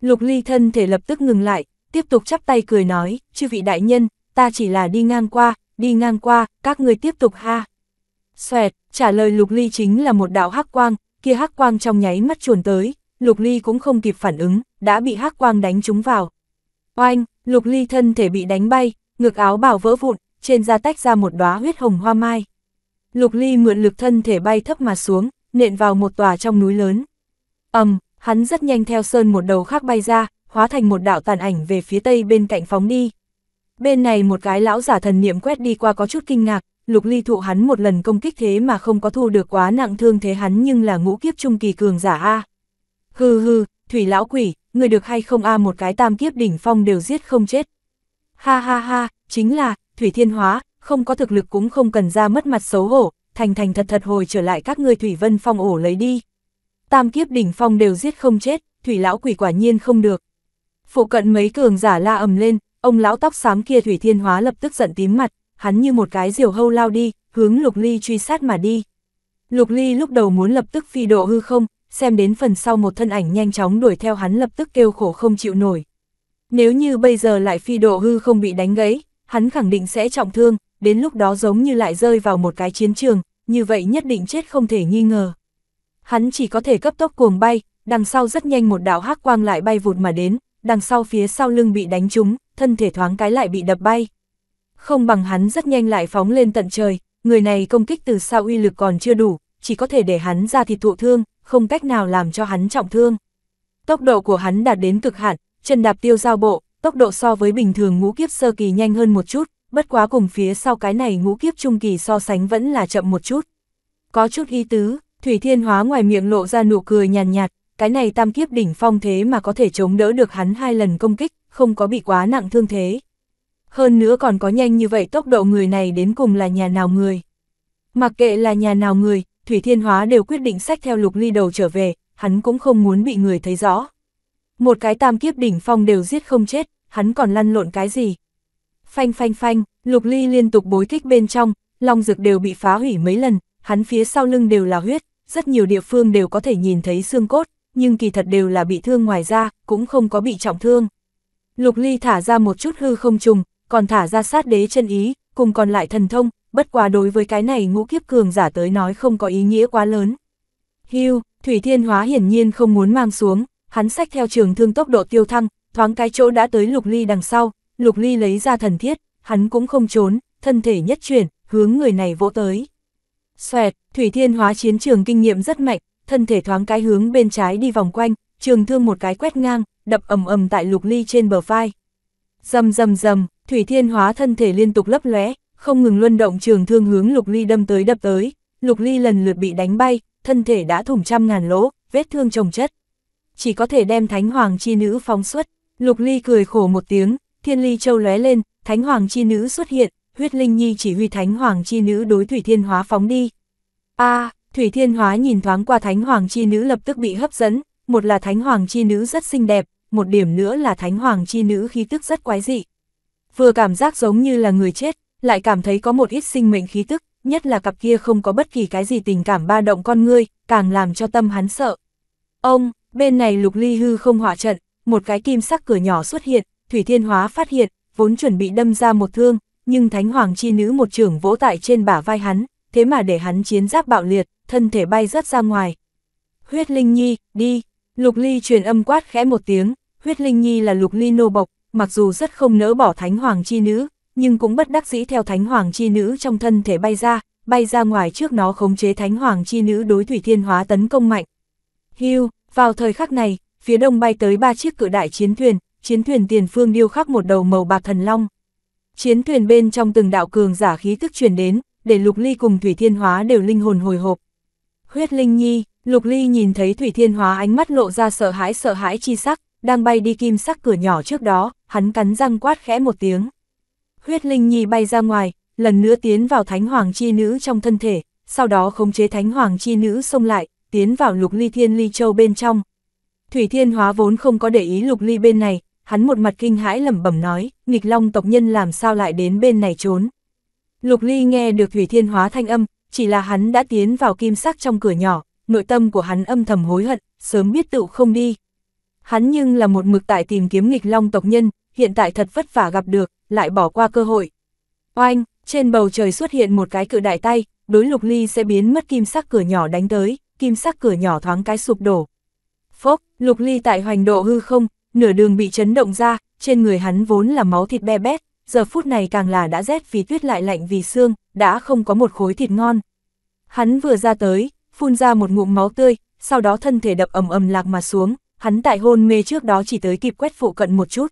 Lục Ly thân thể lập tức ngừng lại, tiếp tục chắp tay cười nói, chư vị đại nhân, ta chỉ là đi ngang qua, đi ngang qua, các ngươi tiếp tục ha. Xoẹt, trả lời Lục Ly chính là một đạo hắc quang, kia hắc quang trong nháy mắt chuồn tới, Lục Ly cũng không kịp phản ứng, đã bị hắc quang đánh trúng vào. Oanh, Lục Ly thân thể bị đánh bay, ngược áo bảo vỡ vụn, trên da tách ra một đóa huyết hồng hoa mai. Lục Ly mượn lực thân thể bay thấp mà xuống, nện vào một tòa trong núi lớn. Ầm, hắn rất nhanh theo sơn một đầu khác bay ra, hóa thành một đạo tàn ảnh về phía tây bên cạnh phóng đi. Bên này một cái lão giả thần niệm quét đi qua có chút kinh ngạc, lục ly thụ hắn một lần công kích thế mà không có thu được quá nặng thương thế hắn nhưng là ngũ kiếp trung kỳ cường giả A. Hừ hừ, thủy lão quỷ, người được hay không A một cái tam kiếp đỉnh phong đều giết không chết. Ha ha ha, chính là, thủy thiên hóa, không có thực lực cũng không cần ra mất mặt xấu hổ, thành thành thật thật hồi trở lại các ngươi thủy vân phong ổ lấy đi. Tam kiếp đỉnh phong đều giết không chết, thủy lão quỷ quả nhiên không được. Phụ cận mấy cường giả la ầm lên, Ông lão tóc xám kia Thủy Thiên Hóa lập tức giận tím mặt, hắn như một cái diều hâu lao đi, hướng Lục Ly truy sát mà đi. Lục Ly lúc đầu muốn lập tức phi độ hư không, xem đến phần sau một thân ảnh nhanh chóng đuổi theo hắn lập tức kêu khổ không chịu nổi. Nếu như bây giờ lại phi độ hư không bị đánh gãy, hắn khẳng định sẽ trọng thương, đến lúc đó giống như lại rơi vào một cái chiến trường, như vậy nhất định chết không thể nghi ngờ. Hắn chỉ có thể cấp tốc cuồng bay, đằng sau rất nhanh một đạo hắc quang lại bay vụt mà đến, đằng sau phía sau lưng bị đánh trúng, thân thể thoáng cái lại bị đập bay. Không bằng hắn rất nhanh lại phóng lên tận trời, người này công kích từ xa uy lực còn chưa đủ, chỉ có thể để hắn ra thịt thụ thương, không cách nào làm cho hắn trọng thương. Tốc độ của hắn đạt đến cực hạn, chân đạp tiêu giao bộ, tốc độ so với bình thường ngũ kiếp sơ kỳ nhanh hơn một chút, bất quá cùng phía sau cái này ngũ kiếp trung kỳ so sánh vẫn là chậm một chút. Có chút ý tứ, Thủy Thiên Hóa ngoài miệng lộ ra nụ cười nhàn nhạt, nhạt, cái này tam kiếp đỉnh phong thế mà có thể chống đỡ được hắn hai lần công kích, không có bị quá nặng thương thế. Hơn nữa còn có nhanh như vậy tốc độ người này đến cùng là nhà nào người. Mặc kệ là nhà nào người, Thủy Thiên Hóa đều quyết định sách theo lục ly đầu trở về, hắn cũng không muốn bị người thấy rõ. Một cái tam kiếp đỉnh phong đều giết không chết, hắn còn lăn lộn cái gì. Phanh phanh phanh, lục ly liên tục bối kích bên trong, long dực đều bị phá hủy mấy lần, hắn phía sau lưng đều là huyết, rất nhiều địa phương đều có thể nhìn thấy xương cốt nhưng kỳ thật đều là bị thương ngoài ra, cũng không có bị trọng thương. Lục Ly thả ra một chút hư không trùng, còn thả ra sát đế chân ý, cùng còn lại thần thông, bất quá đối với cái này ngũ kiếp cường giả tới nói không có ý nghĩa quá lớn. Hưu, Thủy Thiên Hóa hiển nhiên không muốn mang xuống, hắn sách theo trường thương tốc độ tiêu thăng, thoáng cái chỗ đã tới Lục Ly đằng sau, Lục Ly lấy ra thần thiết, hắn cũng không trốn, thân thể nhất chuyển, hướng người này vỗ tới. Xoẹt, Thủy Thiên Hóa chiến trường kinh nghiệm rất mạnh, thân thể thoáng cái hướng bên trái đi vòng quanh, trường thương một cái quét ngang, đập ầm ầm tại lục ly trên bờ vai. Dầm dầm dầm, Thủy Thiên hóa thân thể liên tục lấp lóe, không ngừng luân động trường thương hướng lục ly đâm tới đập tới, lục ly lần lượt bị đánh bay, thân thể đã thủng trăm ngàn lỗ, vết thương chồng chất. Chỉ có thể đem thánh hoàng chi nữ phóng xuất, lục ly cười khổ một tiếng, thiên ly châu lóe lên, thánh hoàng chi nữ xuất hiện, huyết linh nhi chỉ huy thánh hoàng chi nữ đối Thủy Thiên hóa phóng đi. A, à, Thủy Thiên Hóa nhìn thoáng qua Thánh Hoàng Chi Nữ lập tức bị hấp dẫn, một là Thánh Hoàng Chi Nữ rất xinh đẹp, một điểm nữa là Thánh Hoàng Chi Nữ khí tức rất quái dị. Vừa cảm giác giống như là người chết, lại cảm thấy có một ít sinh mệnh khí tức, nhất là cặp kia không có bất kỳ cái gì tình cảm ba động con ngươi, càng làm cho tâm hắn sợ. Ông, bên này lục ly hư không hỏa trận, một cái kim sắc cửa nhỏ xuất hiện, Thủy Thiên Hóa phát hiện, vốn chuẩn bị đâm ra một thương, nhưng Thánh Hoàng Chi Nữ một trưởng vỗ tại trên bả vai hắn, thế mà để hắn chiến giáp bạo liệt thân thể bay rất ra ngoài. Huyết Linh Nhi, đi, Lục Ly truyền âm quát khẽ một tiếng, Huyết Linh Nhi là Lục Ly nô bộc, mặc dù rất không nỡ bỏ Thánh Hoàng Chi Nữ, nhưng cũng bất đắc dĩ theo Thánh Hoàng Chi Nữ trong thân thể bay ra, bay ra ngoài trước nó khống chế Thánh Hoàng Chi Nữ đối Thủy Thiên Hóa tấn công mạnh. Hưu, vào thời khắc này, phía đông bay tới ba chiếc cự đại chiến thuyền, chiến thuyền tiền phương điêu khắc một đầu màu bạc thần long. Chiến thuyền bên trong từng đạo cường giả khí tức truyền đến, để Lục Ly cùng Thủy Thiên Hóa đều linh hồn hồi hộp. Huyết Linh Nhi, Lục Ly nhìn thấy Thủy Thiên Hóa ánh mắt lộ ra sợ hãi sợ hãi chi sắc, đang bay đi kim sắc cửa nhỏ trước đó, hắn cắn răng quát khẽ một tiếng. Huyết Linh Nhi bay ra ngoài, lần nữa tiến vào Thánh Hoàng Chi Nữ trong thân thể, sau đó khống chế Thánh Hoàng Chi Nữ xông lại, tiến vào Lục Ly Thiên Ly Châu bên trong. Thủy Thiên Hóa vốn không có để ý Lục Ly bên này, hắn một mặt kinh hãi lẩm bẩm nói, nghịch long tộc nhân làm sao lại đến bên này trốn. Lục Ly nghe được Thủy Thiên Hóa thanh âm, chỉ là hắn đã tiến vào kim sắc trong cửa nhỏ, nội tâm của hắn âm thầm hối hận, sớm biết tựu không đi. Hắn nhưng là một mực tại tìm kiếm nghịch long tộc nhân, hiện tại thật vất vả gặp được, lại bỏ qua cơ hội. Oanh, trên bầu trời xuất hiện một cái cự đại tay, đối lục ly sẽ biến mất kim sắc cửa nhỏ đánh tới, kim sắc cửa nhỏ thoáng cái sụp đổ. Phốc, lục ly tại hoành độ hư không, nửa đường bị chấn động ra, trên người hắn vốn là máu thịt be bét, giờ phút này càng là đã rét vì tuyết lại lạnh vì xương, đã không có một khối thịt ngon. Hắn vừa ra tới, phun ra một ngụm máu tươi, sau đó thân thể đập ầm ầm lạc mà xuống, hắn tại hôn mê trước đó chỉ tới kịp quét phụ cận một chút.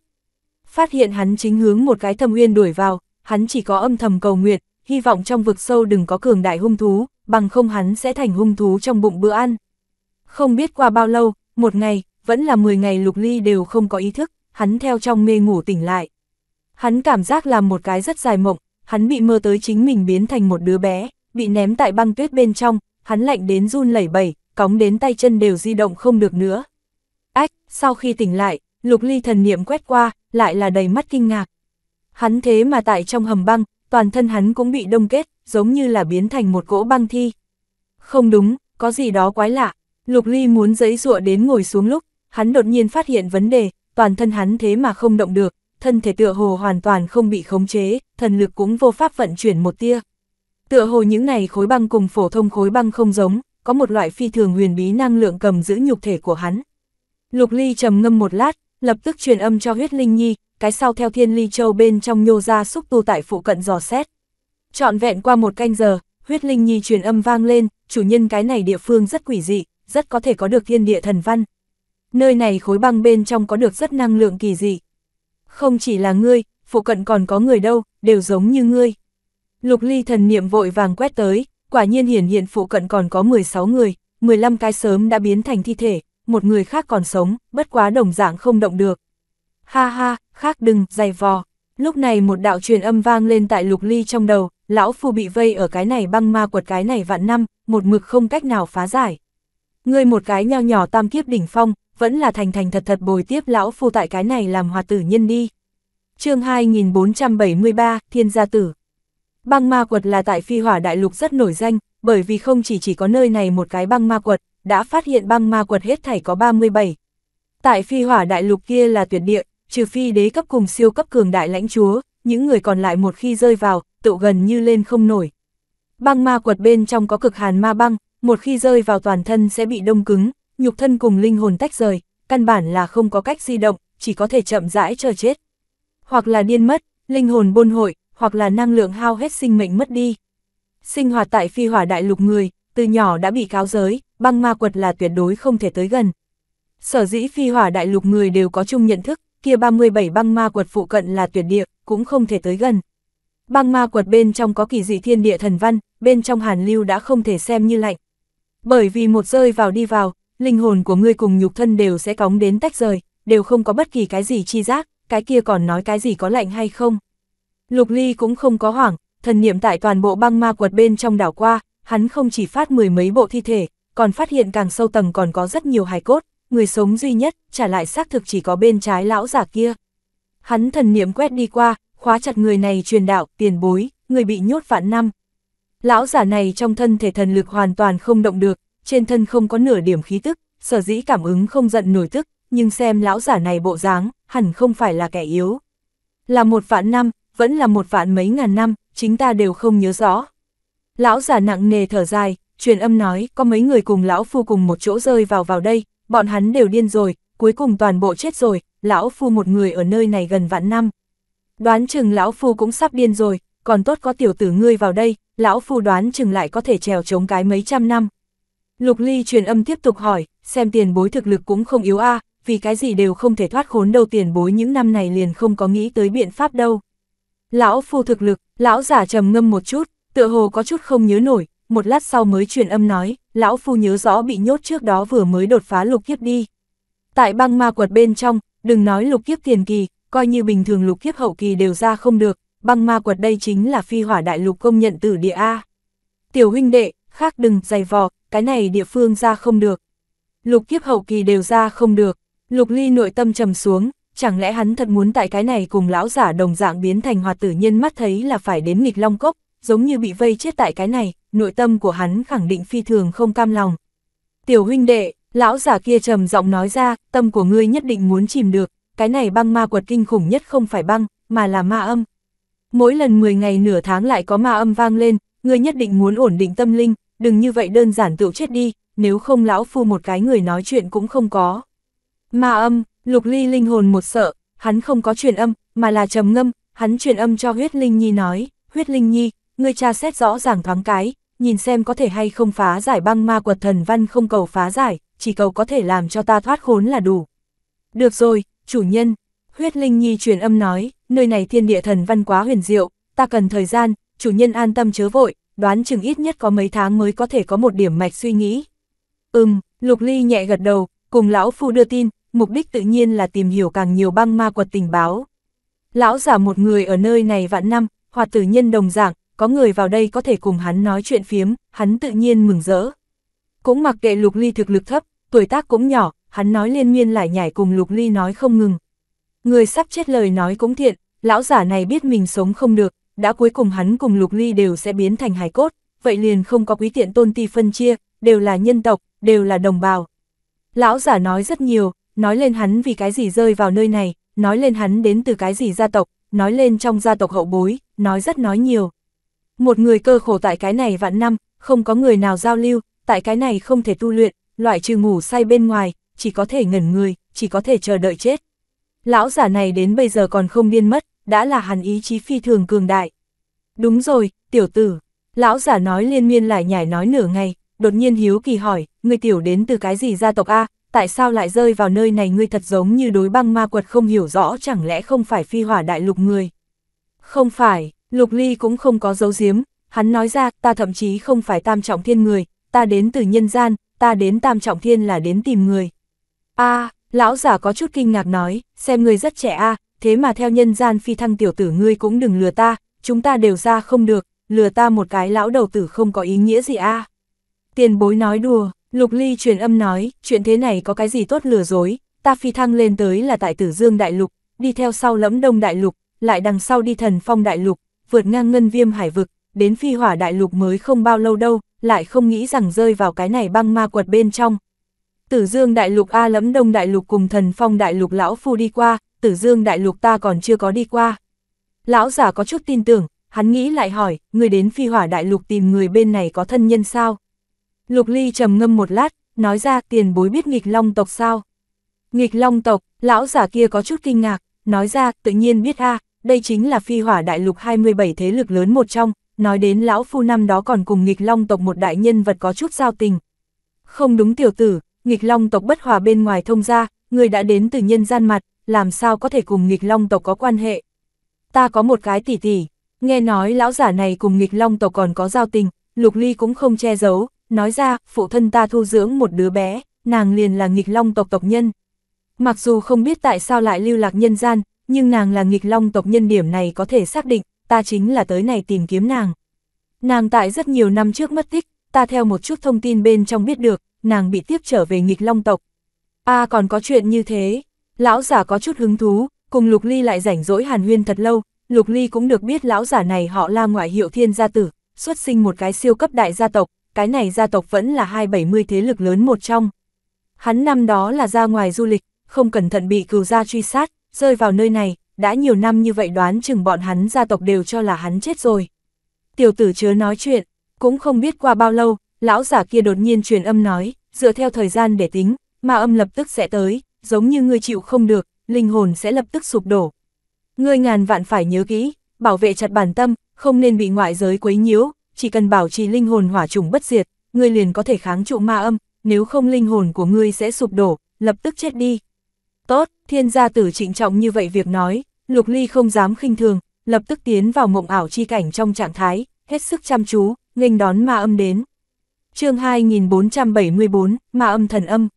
Phát hiện hắn chính hướng một cái thâm uyên đuổi vào, hắn chỉ có âm thầm cầu nguyện, hy vọng trong vực sâu đừng có cường đại hung thú, bằng không hắn sẽ thành hung thú trong bụng bữa ăn. Không biết qua bao lâu, một ngày, vẫn là 10 ngày lục ly đều không có ý thức, hắn theo trong mê ngủ tỉnh lại. Hắn cảm giác làm một cái rất dài mộng, hắn bị mơ tới chính mình biến thành một đứa bé, bị ném tại băng tuyết bên trong, hắn lạnh đến run lẩy bẩy, cóng đến tay chân đều di động không được nữa. Ách, sau khi tỉnh lại, lục ly thần niệm quét qua, lại là đầy mắt kinh ngạc. Hắn thế mà tại trong hầm băng, toàn thân hắn cũng bị đông kết, giống như là biến thành một cỗ băng thi. Không đúng, có gì đó quái lạ, lục ly muốn giấy rụa đến ngồi xuống lúc, hắn đột nhiên phát hiện vấn đề, toàn thân hắn thế mà không động được, thân thể tựa hồ hoàn toàn không bị khống chế, thần lực cũng vô pháp vận chuyển một tia. Tựa hồ những này khối băng cùng phổ thông khối băng không giống, có một loại phi thường huyền bí năng lượng cầm giữ nhục thể của hắn. Lục Ly trầm ngâm một lát, lập tức truyền âm cho huyết linh nhi, cái sau theo thiên ly châu bên trong nhô ra xúc tu tại phụ cận dò xét. Trọn vẹn qua một canh giờ, huyết linh nhi truyền âm vang lên, chủ nhân cái này địa phương rất quỷ dị, rất có thể có được thiên địa thần văn. Nơi này khối băng bên trong có được rất năng lượng kỳ dị, không chỉ là ngươi, phụ cận còn có người đâu, đều giống như ngươi. Lục ly thần niệm vội vàng quét tới, quả nhiên hiển hiện phụ cận còn có 16 người, 15 cái sớm đã biến thành thi thể, một người khác còn sống, bất quá đồng dạng không động được. Ha ha, khác đừng, dày vò. Lúc này một đạo truyền âm vang lên tại lục ly trong đầu, lão phu bị vây ở cái này băng ma quật cái này vạn năm, một mực không cách nào phá giải. Ngươi một cái nho nhỏ tam kiếp đỉnh phong, vẫn là thành thành thật thật bồi tiếp lão phu tại cái này làm hòa tử nhân đi. chương 2473, Thiên Gia Tử Băng ma quật là tại phi hỏa đại lục rất nổi danh, bởi vì không chỉ chỉ có nơi này một cái băng ma quật, đã phát hiện băng ma quật hết thảy có 37. Tại phi hỏa đại lục kia là tuyệt địa, trừ phi đế cấp cùng siêu cấp cường đại lãnh chúa, những người còn lại một khi rơi vào, tựu gần như lên không nổi. Băng ma quật bên trong có cực hàn ma băng, một khi rơi vào toàn thân sẽ bị đông cứng, nhục thân cùng linh hồn tách rời, căn bản là không có cách di động, chỉ có thể chậm rãi chờ chết. Hoặc là điên mất, linh hồn bôn hội, hoặc là năng lượng hao hết sinh mệnh mất đi. Sinh hoạt tại phi hỏa đại lục người, từ nhỏ đã bị cáo giới, băng ma quật là tuyệt đối không thể tới gần. Sở dĩ phi hỏa đại lục người đều có chung nhận thức, kia 37 băng ma quật phụ cận là tuyệt địa, cũng không thể tới gần. Băng ma quật bên trong có kỳ dị thiên địa thần văn, bên trong hàn lưu đã không thể xem như lạnh. Bởi vì một rơi vào đi vào, linh hồn của ngươi cùng nhục thân đều sẽ cóng đến tách rời, đều không có bất kỳ cái gì chi giác, cái kia còn nói cái gì có lạnh hay không. Lục Ly cũng không có hoảng, thần niệm tại toàn bộ băng ma quật bên trong đảo qua, hắn không chỉ phát mười mấy bộ thi thể, còn phát hiện càng sâu tầng còn có rất nhiều hài cốt, người sống duy nhất trả lại xác thực chỉ có bên trái lão giả kia. Hắn thần niệm quét đi qua, khóa chặt người này truyền đạo, tiền bối, người bị nhốt vạn năm. Lão giả này trong thân thể thần lực hoàn toàn không động được, trên thân không có nửa điểm khí tức, sở dĩ cảm ứng không giận nổi tức, nhưng xem lão giả này bộ dáng, hẳn không phải là kẻ yếu. Là một vạn năm, vẫn là một vạn mấy ngàn năm, chính ta đều không nhớ rõ. Lão giả nặng nề thở dài, truyền âm nói có mấy người cùng lão phu cùng một chỗ rơi vào vào đây, bọn hắn đều điên rồi, cuối cùng toàn bộ chết rồi, lão phu một người ở nơi này gần vạn năm. Đoán chừng lão phu cũng sắp điên rồi, còn tốt có tiểu tử ngươi vào đây, lão phu đoán chừng lại có thể trèo chống cái mấy trăm năm, Lục Ly truyền âm tiếp tục hỏi, xem tiền bối thực lực cũng không yếu a, à, vì cái gì đều không thể thoát khốn đâu tiền bối những năm này liền không có nghĩ tới biện pháp đâu. Lão phu thực lực, lão giả trầm ngâm một chút, tựa hồ có chút không nhớ nổi, một lát sau mới truyền âm nói, lão phu nhớ rõ bị nhốt trước đó vừa mới đột phá lục kiếp đi. Tại băng ma quật bên trong, đừng nói lục kiếp tiền kỳ, coi như bình thường lục kiếp hậu kỳ đều ra không được, băng ma quật đây chính là phi hỏa đại lục công nhận tử địa A. Tiểu huynh đệ, khác đừng dày vò, cái này địa phương ra không được. Lục kiếp hậu kỳ đều ra không được, lục ly nội tâm trầm xuống, chẳng lẽ hắn thật muốn tại cái này cùng lão giả đồng dạng biến thành hoạt tử nhân mắt thấy là phải đến nghịch long cốc, giống như bị vây chết tại cái này, nội tâm của hắn khẳng định phi thường không cam lòng. Tiểu huynh đệ, lão giả kia trầm giọng nói ra, tâm của ngươi nhất định muốn chìm được, cái này băng ma quật kinh khủng nhất không phải băng, mà là ma âm. Mỗi lần 10 ngày nửa tháng lại có ma âm vang lên, ngươi nhất định muốn ổn định tâm linh, đừng như vậy đơn giản tự chết đi, nếu không lão phu một cái người nói chuyện cũng không có. Ma âm, lục ly linh hồn một sợ, hắn không có truyền âm, mà là trầm ngâm, hắn truyền âm cho huyết linh nhi nói, huyết linh nhi, ngươi tra xét rõ ràng thoáng cái, nhìn xem có thể hay không phá giải băng ma quật thần văn không cầu phá giải, chỉ cầu có thể làm cho ta thoát khốn là đủ. Được rồi, chủ nhân, huyết linh nhi truyền âm nói, nơi này thiên địa thần văn quá huyền diệu, ta cần thời gian, chủ nhân an tâm chớ vội, đoán chừng ít nhất có mấy tháng mới có thể có một điểm mạch suy nghĩ. Ừm, Lục Ly nhẹ gật đầu, cùng lão phu đưa tin, mục đích tự nhiên là tìm hiểu càng nhiều băng ma quật tình báo. Lão giả một người ở nơi này vạn năm, hoạt tử nhân đồng dạng, có người vào đây có thể cùng hắn nói chuyện phiếm, hắn tự nhiên mừng rỡ. Cũng mặc kệ Lục Ly thực lực thấp, tuổi tác cũng nhỏ, hắn nói liên miên lại nhảy cùng Lục Ly nói không ngừng. Người sắp chết lời nói cũng thiện, lão giả này biết mình sống không được, đã cuối cùng hắn cùng Lục Ly đều sẽ biến thành hài cốt, vậy liền không có quý tiện tôn ti phân chia, đều là nhân tộc, đều là đồng bào. Lão giả nói rất nhiều, nói lên hắn vì cái gì rơi vào nơi này, nói lên hắn đến từ cái gì gia tộc, nói lên trong gia tộc hậu bối, nói rất nói nhiều. Một người cơ khổ tại cái này vạn năm, không có người nào giao lưu, tại cái này không thể tu luyện, loại trừ ngủ say bên ngoài, chỉ có thể ngẩn người, chỉ có thể chờ đợi chết. Lão giả này đến bây giờ còn không điên mất, đã là hắn ý chí phi thường cường đại. Đúng rồi, tiểu tử, lão giả nói liên miên lại nhảy nói nửa ngày, đột nhiên hiếu kỳ hỏi, người tiểu đến từ cái gì gia tộc A, tại sao lại rơi vào nơi này ngươi thật giống như đối băng ma quật không hiểu rõ chẳng lẽ không phải phi hỏa đại lục người. Không phải, lục ly cũng không có dấu giếm, hắn nói ra, ta thậm chí không phải tam trọng thiên người, ta đến từ nhân gian, ta đến tam trọng thiên là đến tìm người. a lão giả có chút kinh ngạc nói, xem người rất trẻ a thế mà theo nhân gian phi thăng tiểu tử ngươi cũng đừng lừa ta, chúng ta đều ra không được, lừa ta một cái lão đầu tử không có ý nghĩa gì a Tiền bối nói đùa, Lục Ly truyền âm nói, chuyện thế này có cái gì tốt lừa dối, ta phi thăng lên tới là tại tử dương đại lục, đi theo sau lẫm đông đại lục, lại đằng sau đi thần phong đại lục, vượt ngang ngân viêm hải vực, đến phi hỏa đại lục mới không bao lâu đâu, lại không nghĩ rằng rơi vào cái này băng ma quật bên trong. Tử dương đại lục A lẫm đông đại lục cùng thần phong đại lục lão phu đi qua, tử dương đại lục ta còn chưa có đi qua. Lão giả có chút tin tưởng, hắn nghĩ lại hỏi, người đến phi hỏa đại lục tìm người bên này có thân nhân sao? Lục ly trầm ngâm một lát, nói ra tiền bối biết nghịch long tộc sao? Nghịch long tộc, lão giả kia có chút kinh ngạc, nói ra tự nhiên biết ha, đây chính là phi hỏa đại lục 27 thế lực lớn một trong, nói đến lão phu năm đó còn cùng nghịch long tộc một đại nhân vật có chút giao tình. Không đúng tiểu tử, nghịch long tộc bất hòa bên ngoài thông ra, người đã đến từ nhân gian mặt, làm sao có thể cùng nghịch long tộc có quan hệ. Ta có một cái tỷ tỷ, nghe nói lão giả này cùng nghịch long tộc còn có giao tình, Lục Ly cũng không che giấu, nói ra, phụ thân ta thu dưỡng một đứa bé, nàng liền là nghịch long tộc tộc nhân. Mặc dù không biết tại sao lại lưu lạc nhân gian, nhưng nàng là nghịch long tộc nhân điểm này có thể xác định, ta chính là tới này tìm kiếm nàng. Nàng tại rất nhiều năm trước mất tích, ta theo một chút thông tin bên trong biết được, nàng bị tiếp trở về nghịch long tộc. a à, còn có chuyện như thế, Lão giả có chút hứng thú, cùng Lục Ly lại rảnh rỗi hàn huyên thật lâu, Lục Ly cũng được biết lão giả này họ la ngoại hiệu thiên gia tử, xuất sinh một cái siêu cấp đại gia tộc, cái này gia tộc vẫn là hai bảy mươi thế lực lớn một trong. Hắn năm đó là ra ngoài du lịch, không cẩn thận bị cừu gia truy sát, rơi vào nơi này, đã nhiều năm như vậy đoán chừng bọn hắn gia tộc đều cho là hắn chết rồi. Tiểu tử chớ nói chuyện, cũng không biết qua bao lâu, lão giả kia đột nhiên truyền âm nói, dựa theo thời gian để tính, mà âm lập tức sẽ tới, giống như ngươi chịu không được, linh hồn sẽ lập tức sụp đổ. Ngươi ngàn vạn phải nhớ kỹ, bảo vệ chặt bản tâm, không nên bị ngoại giới quấy nhiễu, chỉ cần bảo trì linh hồn hỏa trùng bất diệt, ngươi liền có thể kháng trụ ma âm, nếu không linh hồn của ngươi sẽ sụp đổ, lập tức chết đi. Tốt, thiên gia tử trịnh trọng như vậy việc nói, Lục Ly không dám khinh thường, lập tức tiến vào mộng ảo chi cảnh trong trạng thái, hết sức chăm chú, nghênh đón ma âm đến. chương 2474, ma âm thần âm.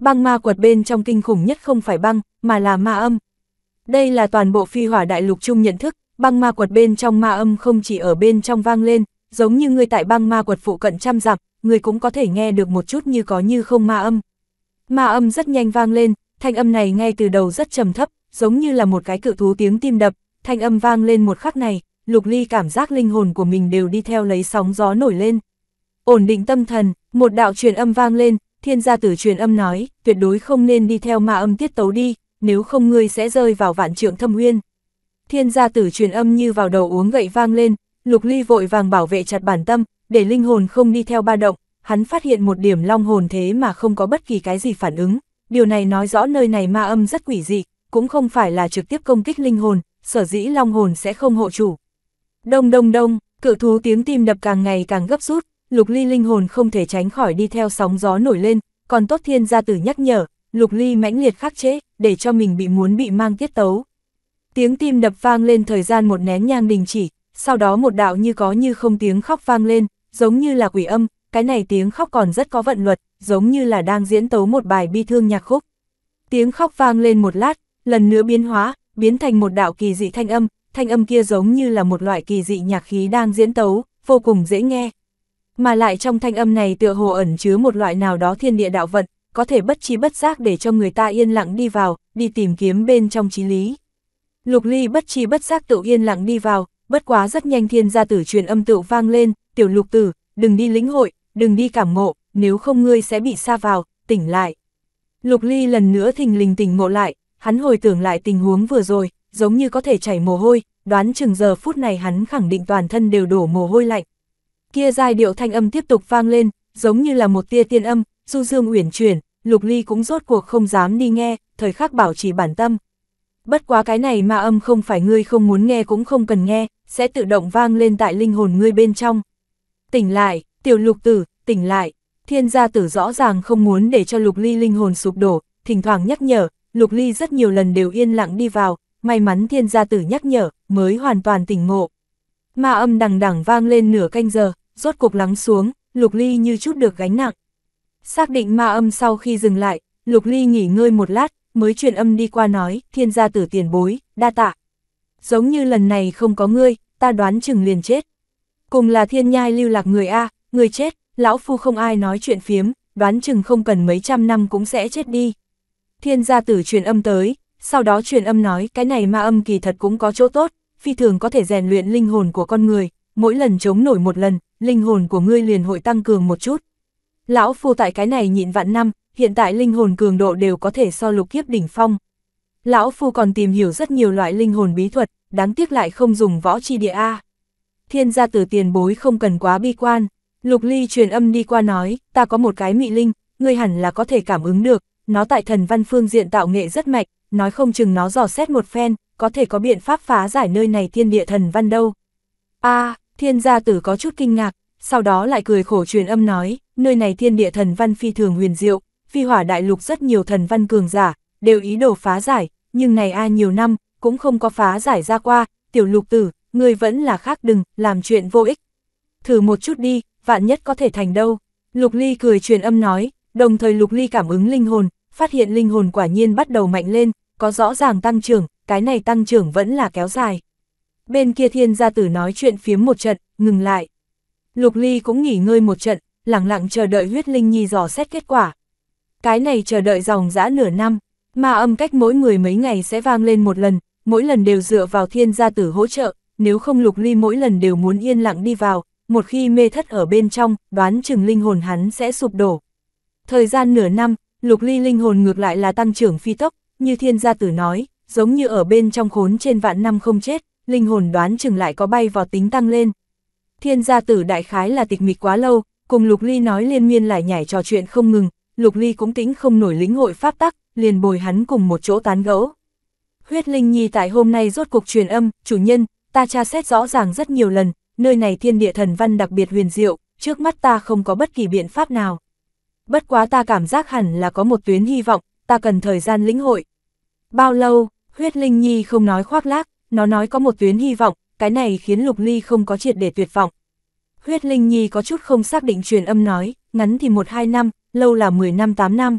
Băng ma quật bên trong kinh khủng nhất không phải băng, mà là ma âm. Đây là toàn bộ phi hỏa đại lục chung nhận thức, băng ma quật bên trong ma âm không chỉ ở bên trong vang lên, giống như người tại băng ma quật phụ cận trăm dặm, người cũng có thể nghe được một chút như có như không ma âm. Ma âm rất nhanh vang lên, thanh âm này ngay từ đầu rất trầm thấp, giống như là một cái cự thú tiếng tim đập, thanh âm vang lên một khắc này, Lục Ly cảm giác linh hồn của mình đều đi theo lấy sóng gió nổi lên. Ổn định tâm thần, một đạo truyền âm vang lên, thiên gia tử truyền âm nói, tuyệt đối không nên đi theo ma âm tiết tấu đi, nếu không ngươi sẽ rơi vào vạn trượng thâm uyên. Thiên gia tử truyền âm như vào đầu uống gậy vang lên, lục ly vội vàng bảo vệ chặt bản tâm, để linh hồn không đi theo ba động, hắn phát hiện một điểm long hồn thế mà không có bất kỳ cái gì phản ứng, điều này nói rõ nơi này ma âm rất quỷ dị, cũng không phải là trực tiếp công kích linh hồn, sở dĩ long hồn sẽ không hộ chủ. Đông đông đông, cự thú tiếng tim đập càng ngày càng gấp rút, Lục Ly linh hồn không thể tránh khỏi đi theo sóng gió nổi lên, còn Tốt Thiên gia tử nhắc nhở, Lục Ly mãnh liệt khắc chế, để cho mình bị muốn bị mang tiết tấu. Tiếng tim đập vang lên thời gian một nén nhang đình chỉ, sau đó một đạo như có như không tiếng khóc vang lên, giống như là quỷ âm, cái này tiếng khóc còn rất có vận luật, giống như là đang diễn tấu một bài bi thương nhạc khúc. Tiếng khóc vang lên một lát, lần nữa biến hóa, biến thành một đạo kỳ dị thanh âm, thanh âm kia giống như là một loại kỳ dị nhạc khí đang diễn tấu, vô cùng dễ nghe, mà lại trong thanh âm này tựa hồ ẩn chứa một loại nào đó thiên địa đạo vận, có thể bất chi bất giác để cho người ta yên lặng đi vào, đi tìm kiếm bên trong trí lý. Lục Ly bất chi bất giác tự yên lặng đi vào, bất quá rất nhanh thiên gia tử truyền âm tự vang lên, tiểu lục tử, đừng đi lĩnh hội, đừng đi cảm ngộ, nếu không ngươi sẽ bị xa vào, tỉnh lại. Lục Ly lần nữa thình lình tỉnh ngộ lại, hắn hồi tưởng lại tình huống vừa rồi, giống như có thể chảy mồ hôi, đoán chừng giờ phút này hắn khẳng định toàn thân đều đổ mồ hôi lạnh, kia giai điệu thanh âm tiếp tục vang lên, giống như là một tia tiên âm, du dương uyển chuyển, Lục Ly cũng rốt cuộc không dám đi nghe, thời khắc bảo trì bản tâm. Bất quá cái này ma âm không phải ngươi không muốn nghe cũng không cần nghe, sẽ tự động vang lên tại linh hồn ngươi bên trong. Tỉnh lại, tiểu lục tử, tỉnh lại, thiên gia tử rõ ràng không muốn để cho lục ly linh hồn sụp đổ, thỉnh thoảng nhắc nhở, lục ly rất nhiều lần đều yên lặng đi vào, may mắn thiên gia tử nhắc nhở, mới hoàn toàn tỉnh ngộ. Ma âm đằng đằng vang lên nửa canh giờ, rốt cuộc lắng xuống, Lục Ly như chút được gánh nặng. Xác định ma âm sau khi dừng lại, Lục Ly nghỉ ngơi một lát, mới truyền âm đi qua nói, thiên gia tử tiền bối, đa tạ. Giống như lần này không có ngươi, ta đoán chừng liền chết. Cùng là thiên nhai lưu lạc người A, người chết, lão phu không ai nói chuyện phiếm, đoán chừng không cần mấy trăm năm cũng sẽ chết đi. Thiên gia tử truyền âm tới, sau đó truyền âm nói cái này ma âm kỳ thật cũng có chỗ tốt, phi thường có thể rèn luyện linh hồn của con người, mỗi lần chống nổi một lần, linh hồn của ngươi liền hội tăng cường một chút. Lão phu tại cái này nhịn vạn năm, hiện tại linh hồn cường độ đều có thể so lục kiếp đỉnh phong. Lão phu còn tìm hiểu rất nhiều loại linh hồn bí thuật, đáng tiếc lại không dùng võ chi địa A. Thiên gia tử tiền bối không cần quá bi quan, lục ly truyền âm đi qua nói, ta có một cái mị linh, ngươi hẳn là có thể cảm ứng được, nó tại thần văn phương diện tạo nghệ rất mạnh, nói không chừng nó dò xét một phen, có thể có biện pháp phá giải nơi này thiên địa thần văn đâu. A, Thiên gia tử có chút kinh ngạc, sau đó lại cười khổ truyền âm nói, nơi này thiên địa thần văn phi thường huyền diệu, phi hỏa đại lục rất nhiều thần văn cường giả, đều ý đồ phá giải, nhưng này a nhiều năm, cũng không có phá giải ra qua, tiểu lục tử, người vẫn là khác đừng, làm chuyện vô ích. Thử một chút đi, vạn nhất có thể thành đâu. Lục ly cười truyền âm nói, đồng thời lục ly cảm ứng linh hồn, phát hiện linh hồn quả nhiên bắt đầu mạnh lên, có rõ ràng tăng trưởng, cái này tăng trưởng vẫn là kéo dài. Bên kia thiên gia tử nói chuyện phiếm một trận, ngừng lại. Lục Ly cũng nghỉ ngơi một trận, lặng lặng chờ đợi huyết linh nhi dò xét kết quả. Cái này chờ đợi dòng dã nửa năm, mà âm cách mỗi người mấy ngày sẽ vang lên một lần, mỗi lần đều dựa vào thiên gia tử hỗ trợ, nếu không Lục Ly mỗi lần đều muốn yên lặng đi vào, một khi mê thất ở bên trong, đoán chừng linh hồn hắn sẽ sụp đổ. Thời gian nửa năm, Lục Ly linh hồn ngược lại là tăng trưởng phi tốc, như thiên gia tử nói, giống như ở bên trong khốn trên vạn năm không chết, linh hồn đoán chừng lại có bay vào tính tăng lên. Thiên gia tử đại khái là tịch mịch quá lâu, cùng Lục Ly nói liên miên lại nhảy trò chuyện không ngừng, Lục Ly cũng tĩnh không nổi lĩnh hội pháp tắc, liền bồi hắn cùng một chỗ tán gẫu. Huyết Linh Nhi tại hôm nay rốt cuộc truyền âm, chủ nhân, ta tra xét rõ ràng rất nhiều lần, nơi này thiên địa thần văn đặc biệt huyền diệu, trước mắt ta không có bất kỳ biện pháp nào. Bất quá ta cảm giác hẳn là có một tuyến hy vọng, ta cần thời gian lĩnh hội. Bao lâu, Huyết Linh Nhi không nói khoác lác, nó nói có một tuyến hy vọng, cái này khiến Lục Ly không có triệt để tuyệt vọng. Huyết Linh Nhi có chút không xác định truyền âm nói, ngắn thì 1-2 năm, lâu là 10 năm 8 năm.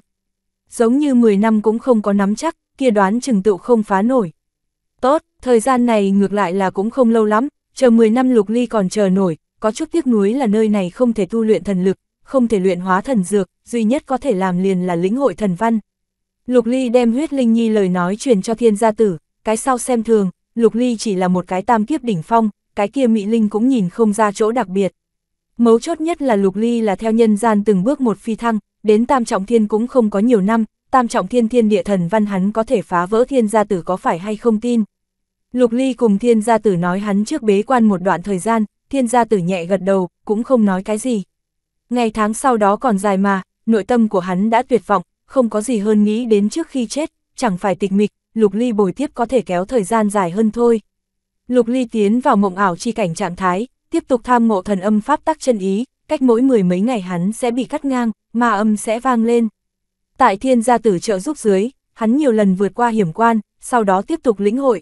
Giống như 10 năm cũng không có nắm chắc, kia đoán chừng tựu không phá nổi. Tốt, thời gian này ngược lại là cũng không lâu lắm, chờ 10 năm Lục Ly còn chờ nổi, có chút tiếc nuối là nơi này không thể tu luyện thần lực, không thể luyện hóa thần dược, duy nhất có thể làm liền là lĩnh hội thần văn. Lục Ly đem huyết linh nhi lời nói truyền cho thiên gia tử, cái sau xem thường, Lục Ly chỉ là một cái tam kiếp đỉnh phong, cái kia Mị Linh cũng nhìn không ra chỗ đặc biệt. Mấu chốt nhất là Lục Ly là theo nhân gian từng bước một phi thăng, đến Tam Trọng Thiên cũng không có nhiều năm, Tam Trọng Thiên Thiên Địa Thần Văn hắn có thể phá vỡ thiên gia tử có phải hay không tin. Lục Ly cùng thiên gia tử nói hắn trước bế quan một đoạn thời gian, thiên gia tử nhẹ gật đầu, cũng không nói cái gì. Ngày tháng sau đó còn dài mà, nội tâm của hắn đã tuyệt vọng, không có gì hơn nghĩ đến trước khi chết, chẳng phải tịch mịch, Lục Ly bồi tiếp có thể kéo thời gian dài hơn thôi. Lục Ly tiến vào mộng ảo chi cảnh trạng thái, tiếp tục tham ngộ thần âm pháp tắc chân ý, cách mỗi mười mấy ngày hắn sẽ bị cắt ngang, ma âm sẽ vang lên. Tại thiên gia tử trợ giúp dưới, hắn nhiều lần vượt qua hiểm quan, sau đó tiếp tục lĩnh hội.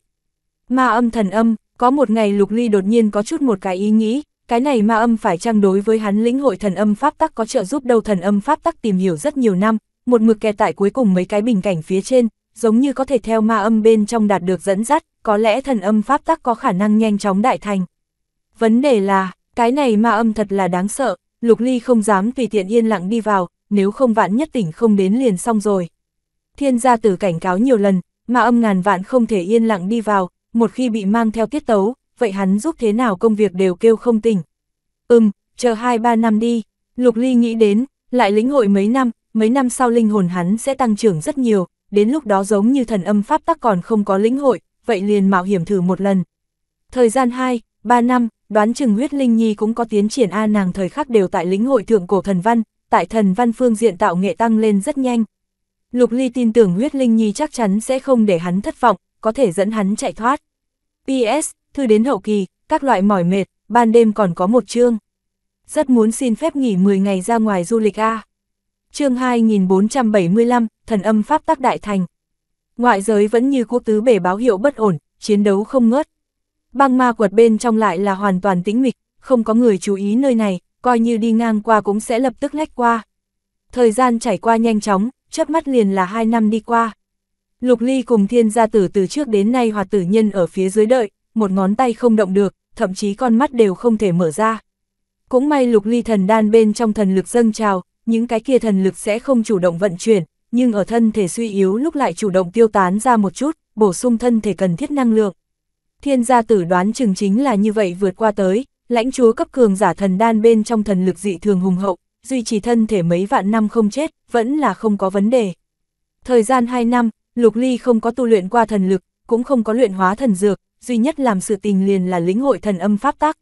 Ma âm thần âm, có một ngày Lục Ly đột nhiên có chút một cái ý nghĩ, cái này ma âm phải trang đối với hắn lĩnh hội thần âm pháp tắc có trợ giúp đâu thần âm pháp tắc tìm hiểu rất nhiều năm, một mực kè tại cuối cùng mấy cái bình cảnh phía trên, giống như có thể theo ma âm bên trong đạt được dẫn dắt, có lẽ thần âm pháp tắc có khả năng nhanh chóng đại thành. Vấn đề là, cái này ma âm thật là đáng sợ, Lục Ly không dám tùy tiện yên lặng đi vào, nếu không vạn nhất tỉnh không đến liền xong rồi. Thiên gia tử cảnh cáo nhiều lần, ma âm ngàn vạn không thể yên lặng đi vào, một khi bị mang theo tiết tấu, vậy hắn giúp thế nào công việc đều kêu không tỉnh. Ừm, chờ 2-3 năm đi, Lục Ly nghĩ đến, lại lĩnh hội mấy năm, mấy năm sau linh hồn hắn sẽ tăng trưởng rất nhiều, đến lúc đó giống như thần âm pháp tắc còn không có lĩnh hội, vậy liền mạo hiểm thử một lần. Thời gian 2, 3 năm, đoán chừng huyết linh nhi cũng có tiến triển A nàng thời khắc đều tại lĩnh hội thượng cổ thần văn, tại thần văn phương diện tạo nghệ tăng lên rất nhanh. Lục Ly tin tưởng huyết linh nhi chắc chắn sẽ không để hắn thất vọng, có thể dẫn hắn chạy thoát. PS, thư đến hậu kỳ, các loại mỏi mệt, ban đêm còn có một chương. Rất muốn xin phép nghỉ 10 ngày ra ngoài du lịch A. Chương 2475, thần âm pháp tác đại thành. Ngoại giới vẫn như quốc tứ bể báo hiệu bất ổn, chiến đấu không ngớt. Băng ma quật bên trong lại là hoàn toàn tĩnh mịch, không có người chú ý nơi này, coi như đi ngang qua cũng sẽ lập tức lách qua. Thời gian chảy qua nhanh chóng, chớp mắt liền là hai năm đi qua. Lục Ly cùng thiên gia tử từ trước đến nay hoạt tử nhân ở phía dưới đợi, một ngón tay không động được, thậm chí con mắt đều không thể mở ra. Cũng may lục ly thần đan bên trong thần lực dâng trào, những cái kia thần lực sẽ không chủ động vận chuyển, nhưng ở thân thể suy yếu lúc lại chủ động tiêu tán ra một chút, bổ sung thân thể cần thiết năng lượng. Thiên gia tử đoán chừng chính là như vậy vượt qua tới, lãnh chúa cấp cường giả thần đan bên trong thần lực dị thường hùng hậu, duy trì thân thể mấy vạn năm không chết, vẫn là không có vấn đề. Thời gian 2 năm, Lục Ly không có tu luyện qua thần lực, cũng không có luyện hóa thần dược, duy nhất làm sự tình liền là lĩnh hội thần âm pháp tác.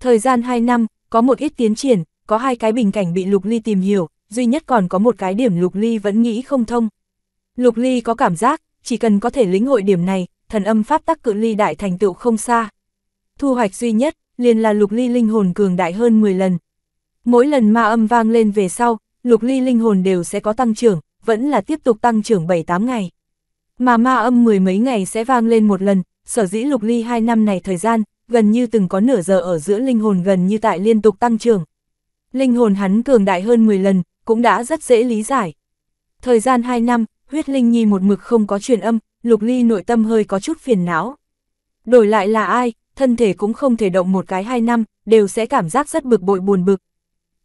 Thời gian 2 năm, có một ít tiến triển, có hai cái bình cảnh bị Lục Ly tìm hiểu, duy nhất còn có một cái điểm Lục Ly vẫn nghĩ không thông. Lục Ly có cảm giác, chỉ cần có thể lĩnh hội điểm này, thần âm pháp tắc cự ly đại thành tựu không xa. Thu hoạch duy nhất, liền là Lục Ly linh hồn cường đại hơn 10 lần. Mỗi lần ma âm vang lên về sau, Lục Ly linh hồn đều sẽ có tăng trưởng, vẫn là tiếp tục tăng trưởng 7-8 ngày. Mà ma âm mười mấy ngày sẽ vang lên một lần, sở dĩ Lục Ly 2 năm này thời gian, gần như từng có nửa giờ ở giữa linh hồn gần như tại liên tục tăng trưởng. Linh hồn hắn cường đại hơn 10 lần, cũng đã rất dễ lý giải. Thời gian 2 năm, huyết linh nhi một mực không có truyền âm, lục ly nội tâm hơi có chút phiền não. Đổi lại là ai, thân thể cũng không thể động một cái 2 năm, đều sẽ cảm giác rất bực bội buồn bực.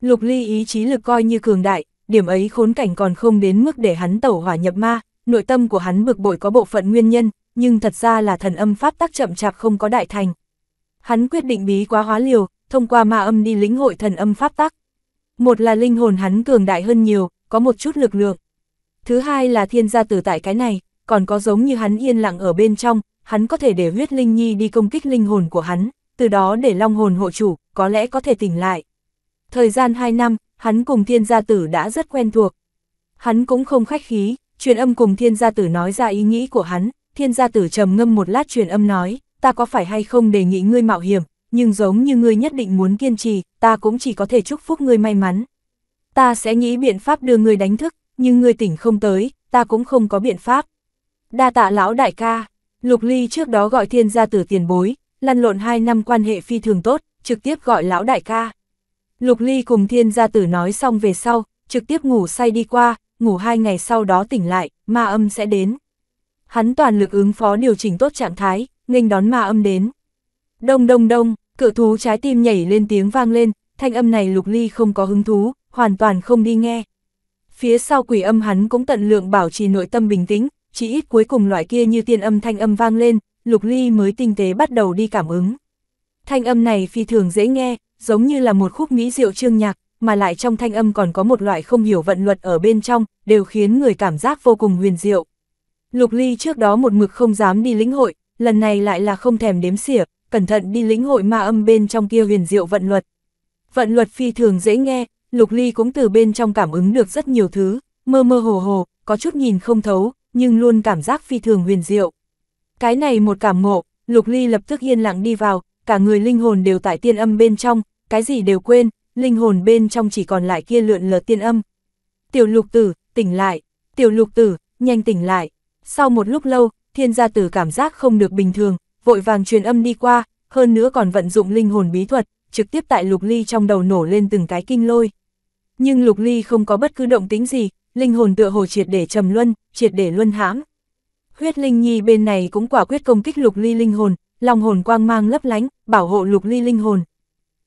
Lục ly ý chí lực coi như cường đại, điểm ấy khốn cảnh còn không đến mức để hắn tẩu hỏa nhập ma, nội tâm của hắn bực bội có bộ phận nguyên nhân, nhưng thật ra là thần âm pháp tác chậm chạp không có đại thành. Hắn quyết định bí quá hóa liều, thông qua ma âm đi lĩnh hội thần âm pháp tác. Một là linh hồn hắn cường đại hơn nhiều, có một chút lực lượng. Thứ hai là thiên gia tử tại cái này, còn có giống như hắn yên lặng ở bên trong, hắn có thể để huyết linh nhi đi công kích linh hồn của hắn, từ đó để long hồn hộ chủ, có lẽ có thể tỉnh lại. Thời gian 2 năm, hắn cùng thiên gia tử đã rất quen thuộc. Hắn cũng không khách khí, truyền âm cùng thiên gia tử nói ra ý nghĩ của hắn, thiên gia tử trầm ngâm một lát truyền âm nói, ta có phải hay không đề nghị ngươi mạo hiểm, nhưng giống như ngươi nhất định muốn kiên trì, ta cũng chỉ có thể chúc phúc ngươi may mắn. Ta sẽ nghĩ biện pháp đưa ngươi đánh thức, nhưng ngươi tỉnh không tới, ta cũng không có biện pháp. Đa tạ lão đại ca, Lục Ly trước đó gọi thiên gia tử tiền bối, lăn lộn hai năm quan hệ phi thường tốt, trực tiếp gọi lão đại ca. Lục Ly cùng thiên gia tử nói xong về sau, trực tiếp ngủ say đi qua, ngủ hai ngày sau đó tỉnh lại, ma âm sẽ đến. Hắn toàn lực ứng phó điều chỉnh tốt trạng thái, nghênh đón ma âm đến. Đông đông đông, Cự thú trái tim nhảy lên tiếng vang lên, thanh âm này lục ly không có hứng thú, hoàn toàn không đi nghe. Phía sau quỷ âm hắn cũng tận lượng bảo trì nội tâm bình tĩnh, chỉ ít cuối cùng loại kia như tiên âm thanh âm vang lên, lục ly mới tinh tế bắt đầu đi cảm ứng. Thanh âm này phi thường dễ nghe, giống như là một khúc mỹ diệu trương nhạc, mà lại trong thanh âm còn có một loại không hiểu vận luật ở bên trong, đều khiến người cảm giác vô cùng huyền diệu. Lục ly trước đó một mực không dám đi lĩnh hội, lần này lại là không thèm đếm xỉa, cẩn thận đi lĩnh hội ma âm bên trong kia huyền diệu vận luật. Vận luật phi thường dễ nghe, Lục Ly cũng từ bên trong cảm ứng được rất nhiều thứ, mơ mơ hồ hồ, có chút nhìn không thấu, nhưng luôn cảm giác phi thường huyền diệu. Cái này một cảm ngộ, Lục Ly lập tức yên lặng đi vào, cả người linh hồn đều tại tiên âm bên trong, cái gì đều quên, linh hồn bên trong chỉ còn lại kia lượn lờ tiên âm. Tiểu lục tử, tỉnh lại, tiểu lục tử, nhanh tỉnh lại. Sau một lúc lâu, thiên gia tử cảm giác không được bình thường, vội vàng truyền âm đi qua, hơn nữa còn vận dụng linh hồn bí thuật, trực tiếp tại Lục Ly trong đầu nổ lên từng cái kinh lôi. Nhưng Lục Ly không có bất cứ động tính gì, linh hồn tựa hồ triệt để trầm luân, triệt để luân hãm. Huyết Linh Nhi bên này cũng quả quyết công kích Lục Ly linh hồn, long hồn quang mang lấp lánh, bảo hộ Lục Ly linh hồn.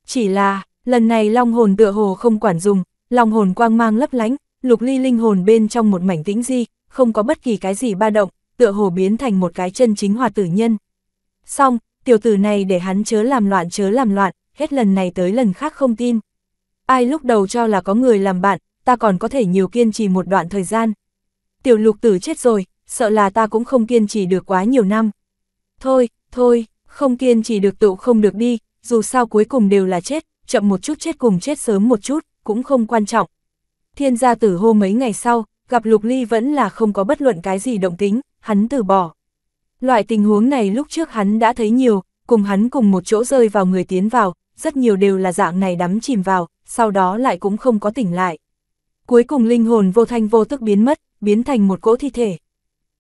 Chỉ là, lần này long hồn tựa hồ không quản dùng, long hồn quang mang lấp lánh, Lục Ly linh hồn bên trong một mảnh tĩnh di, không có bất kỳ cái gì ba động, tựa hồ biến thành một cái chân chính hòa tử nhân. Xong, tiểu tử này để hắn chớ làm loạn chớ làm loạn, hết lần này tới lần khác không tin. Ai lúc đầu cho là có người làm bạn, ta còn có thể nhiều kiên trì một đoạn thời gian. Tiểu lục tử chết rồi, sợ là ta cũng không kiên trì được quá nhiều năm. Thôi, thôi, không kiên trì được tụ không được đi, dù sao cuối cùng đều là chết, chậm một chút chết cùng chết sớm một chút, cũng không quan trọng. Thiên gia tử hô mấy ngày sau, gặp Lục Ly vẫn là không có bất luận cái gì động tính, hắn từ bỏ. Loại tình huống này lúc trước hắn đã thấy nhiều, cùng hắn cùng một chỗ rơi vào người tiến vào, rất nhiều đều là dạng này đắm chìm vào, sau đó lại cũng không có tỉnh lại. Cuối cùng linh hồn vô thanh vô tức biến mất, biến thành một cỗ thi thể.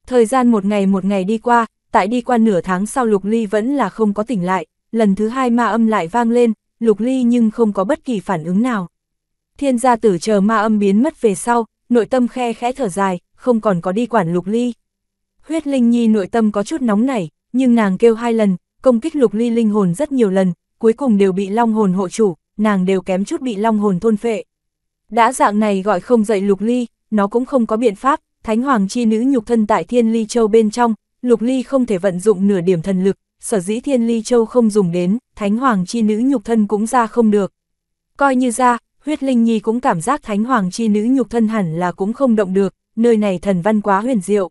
Thời gian một ngày một ngày đi qua, tại đi qua nửa tháng sau Lục Ly vẫn là không có tỉnh lại, lần thứ hai ma âm lại vang lên, Lục Ly nhưng không có bất kỳ phản ứng nào. Thiên gia tử chờ ma âm biến mất về sau, nội tâm khe khẽ thở dài, không còn có đi quản Lục Ly. Huyết Linh Nhi nội tâm có chút nóng nảy, nhưng nàng kêu hai lần, công kích lục ly linh hồn rất nhiều lần, cuối cùng đều bị long hồn hộ chủ, nàng đều kém chút bị long hồn thôn phệ. Đã dạng này gọi không dậy lục ly, nó cũng không có biện pháp, thánh hoàng chi nữ nhục thân tại thiên ly châu bên trong, lục ly không thể vận dụng nửa điểm thần lực, sở dĩ thiên ly châu không dùng đến, thánh hoàng chi nữ nhục thân cũng ra không được. Coi như ra, huyết linh nhi cũng cảm giác thánh hoàng chi nữ nhục thân hẳn là cũng không động được, nơi này thần văn quá huyền diệu.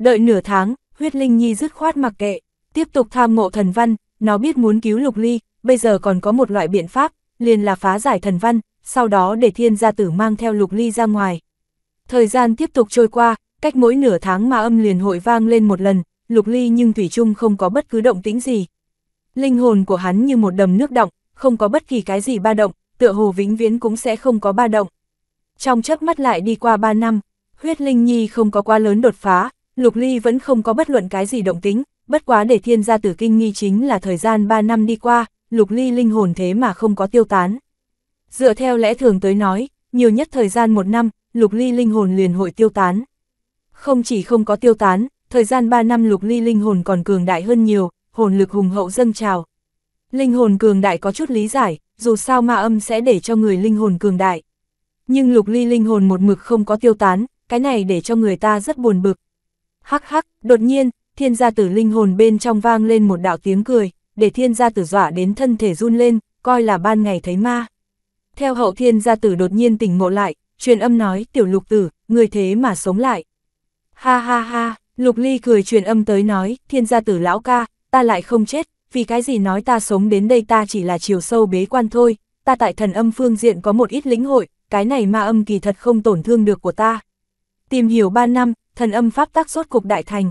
Đợi nửa tháng, huyết linh nhi dứt khoát mặc kệ, tiếp tục tham ngộ thần văn, nó biết muốn cứu lục ly, bây giờ còn có một loại biện pháp, liền là phá giải thần văn, sau đó để thiên gia tử mang theo lục ly ra ngoài. Thời gian tiếp tục trôi qua, cách mỗi nửa tháng mà âm liền hội vang lên một lần, lục ly nhưng Thủy Trung không có bất cứ động tĩnh gì. Linh hồn của hắn như một đầm nước động, không có bất kỳ cái gì ba động, tựa hồ vĩnh viễn cũng sẽ không có ba động. Trong chớp mắt lại đi qua ba năm, huyết linh nhi không có quá lớn đột phá, Lục Ly vẫn không có bất luận cái gì động tính, bất quá để thiên gia tử kinh nghi chính là thời gian 3 năm đi qua, Lục Ly linh hồn thế mà không có tiêu tán. Dựa theo lẽ thường tới nói, nhiều nhất thời gian một năm, Lục Ly linh hồn liền hội tiêu tán. Không chỉ không có tiêu tán, thời gian 3 năm Lục Ly linh hồn còn cường đại hơn nhiều, hồn lực hùng hậu dâng trào. Linh hồn cường đại có chút lý giải, dù sao ma âm sẽ để cho người linh hồn cường đại. Nhưng Lục Ly linh hồn một mực không có tiêu tán, cái này để cho người ta rất buồn bực, hắc hắc, đột nhiên, thiên gia tử linh hồn bên trong vang lên một đạo tiếng cười, để thiên gia tử dọa đến thân thể run lên, coi là ban ngày thấy ma. Theo hậu thiên gia tử đột nhiên tỉnh ngộ lại, truyền âm nói tiểu lục tử, người thế mà sống lại. Ha ha ha, lục ly cười truyền âm tới nói, thiên gia tử lão ca, ta lại không chết, vì cái gì nói ta sống đến đây ta chỉ là chiều sâu bế quan thôi, ta tại thần âm phương diện có một ít lĩnh hội, cái này ma âm kỳ thật không tổn thương được của ta. Tìm hiểu 3 năm, thần âm pháp tác rốt cục đại thành.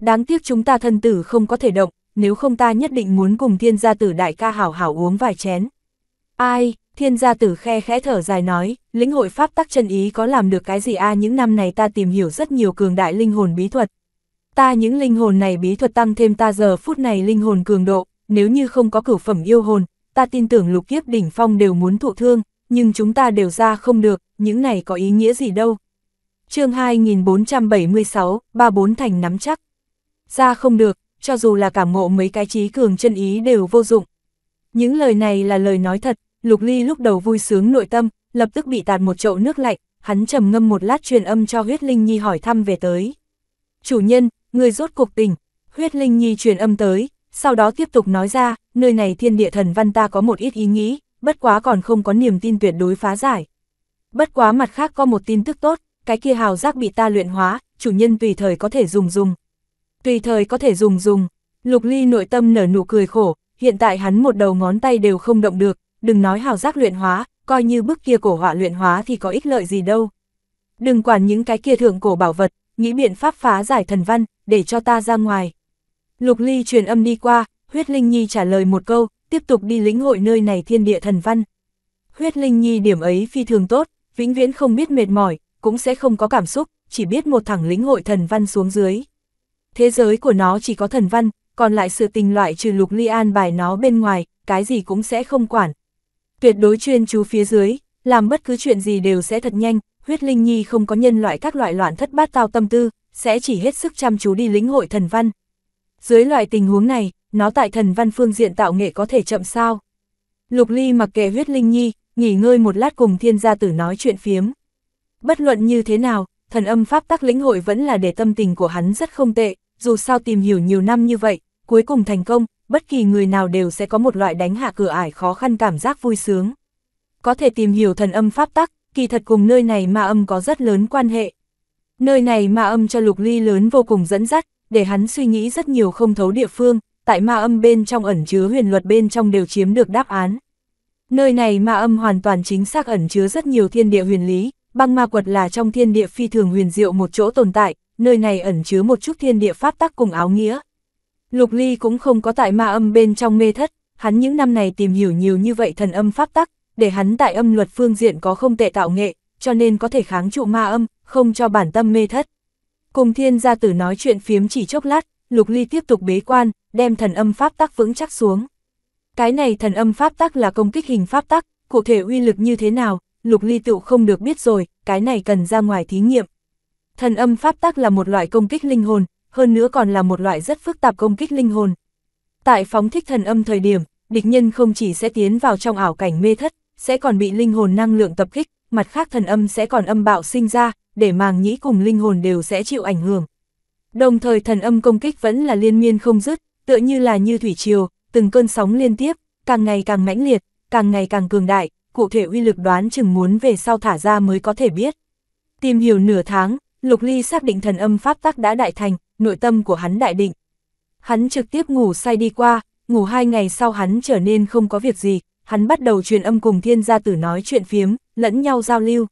Đáng tiếc chúng ta thân tử không có thể động, nếu không ta nhất định muốn cùng thiên gia tử đại ca hảo hảo uống vài chén. Ai, thiên gia tử khe khẽ thở dài nói, lĩnh hội pháp tắc chân ý có làm được cái gì a những năm này ta tìm hiểu rất nhiều cường đại linh hồn bí thuật. Ta những linh hồn này bí thuật tăng thêm ta giờ phút này linh hồn cường độ, nếu như không có cửu phẩm yêu hồn, ta tin tưởng lục kiếp đỉnh phong đều muốn thụ thương, nhưng chúng ta đều ra không được, những này có ý nghĩa gì đâu chương 2476, ba bốn thành nắm chắc. Ra không được, cho dù là cảm ngộ mấy cái trí cường chân ý đều vô dụng. Những lời này là lời nói thật, Lục Ly lúc đầu vui sướng nội tâm, lập tức bị tạt một chậu nước lạnh, hắn trầm ngâm một lát truyền âm cho huyết linh nhi hỏi thăm về tới. Chủ nhân, người rốt cuộc tình huyết linh nhi truyền âm tới, sau đó tiếp tục nói ra, nơi này thiên địa thần văn ta có một ít ý nghĩ, bất quá còn không có niềm tin tuyệt đối phá giải. Bất quá mặt khác có một tin tức tốt, cái kia hào giác bị ta luyện hóa, chủ nhân tùy thời có thể dùng dùng. Tùy thời có thể dùng dùng, lục ly nội tâm nở nụ cười khổ, hiện tại hắn một đầu ngón tay đều không động được, đừng nói hào giác luyện hóa, coi như bức kia cổ họa luyện hóa thì có ích lợi gì đâu. Đừng quản những cái kia thượng cổ bảo vật, nghĩ biện pháp phá giải thần văn, để cho ta ra ngoài. Lục ly truyền âm đi qua, huyết linh nhi trả lời một câu, tiếp tục đi lĩnh hội nơi này thiên địa thần văn. Huyết linh nhi điểm ấy phi thường tốt, vĩnh viễn không biết mệt mỏi, cũng sẽ không có cảm xúc, chỉ biết một thẳng lĩnh hội thần văn xuống dưới. Thế giới của nó chỉ có thần văn, còn lại sự tình loại trừ lục ly an bài nó bên ngoài, cái gì cũng sẽ không quản. Tuyệt đối chuyên chú phía dưới, làm bất cứ chuyện gì đều sẽ thật nhanh, huyết linh nhi không có nhân loại các loại loạn thất bát tao tâm tư, sẽ chỉ hết sức chăm chú đi lĩnh hội thần văn. Dưới loại tình huống này, nó tại thần văn phương diện tạo nghệ có thể chậm sao. Lục ly mặc kệ huyết linh nhi, nghỉ ngơi một lát cùng thiên gia tử nói chuyện phiếm. Bất luận như thế nào, thần âm pháp tắc lĩnh hội vẫn là để tâm tình của hắn rất không tệ, dù sao tìm hiểu nhiều năm như vậy, cuối cùng thành công, bất kỳ người nào đều sẽ có một loại đánh hạ cửa ải khó khăn cảm giác vui sướng. Có thể tìm hiểu thần âm pháp tắc, kỳ thật cùng nơi này ma âm có rất lớn quan hệ. Nơi này ma âm cho lục ly lớn vô cùng dẫn dắt, để hắn suy nghĩ rất nhiều không thấu địa phương, tại ma âm bên trong ẩn chứa huyền luật bên trong đều chiếm được đáp án. Nơi này ma âm hoàn toàn chính xác ẩn chứa rất nhiều thiên địa huyền lý, Băng ma quật là trong thiên địa phi thường huyền diệu một chỗ tồn tại, nơi này ẩn chứa một chút thiên địa pháp tắc cùng áo nghĩa. Lục Ly cũng không có tại ma âm bên trong mê thất, hắn những năm này tìm hiểu nhiều như vậy thần âm pháp tắc, để hắn tại âm luật phương diện có không tệ tạo nghệ, cho nên có thể kháng trụ ma âm, không cho bản tâm mê thất. Cùng thiên gia tử nói chuyện phiếm chỉ chốc lát, Lục Ly tiếp tục bế quan, đem thần âm pháp tắc vững chắc xuống. Cái này thần âm pháp tắc là công kích hình pháp tắc, cụ thể uy lực như thế nào, lục ly tựu không được biết rồi, cái này cần ra ngoài thí nghiệm. Thần âm pháp tắc là một loại công kích linh hồn, hơn nữa còn là một loại rất phức tạp công kích linh hồn. Tại phóng thích thần âm thời điểm, địch nhân không chỉ sẽ tiến vào trong ảo cảnh mê thất, sẽ còn bị linh hồn năng lượng tập kích, mặt khác thần âm sẽ còn âm bạo sinh ra, để màng nhĩ cùng linh hồn đều sẽ chịu ảnh hưởng. Đồng thời thần âm công kích vẫn là liên miên không dứt, tựa như là như thủy triều, từng cơn sóng liên tiếp, càng ngày càng mãnh liệt, càng ngày càng cường đại, cụ thể uy lực đoán chừng muốn về sau thả ra mới có thể biết. Tìm hiểu nửa tháng, Lục Ly xác định thần âm pháp tắc đã đại thành, nội tâm của hắn đại định. Hắn trực tiếp ngủ say đi qua, ngủ hai ngày sau hắn trở nên không có việc gì, hắn bắt đầu truyền âm cùng thiên gia tử nói chuyện phiếm, lẫn nhau giao lưu.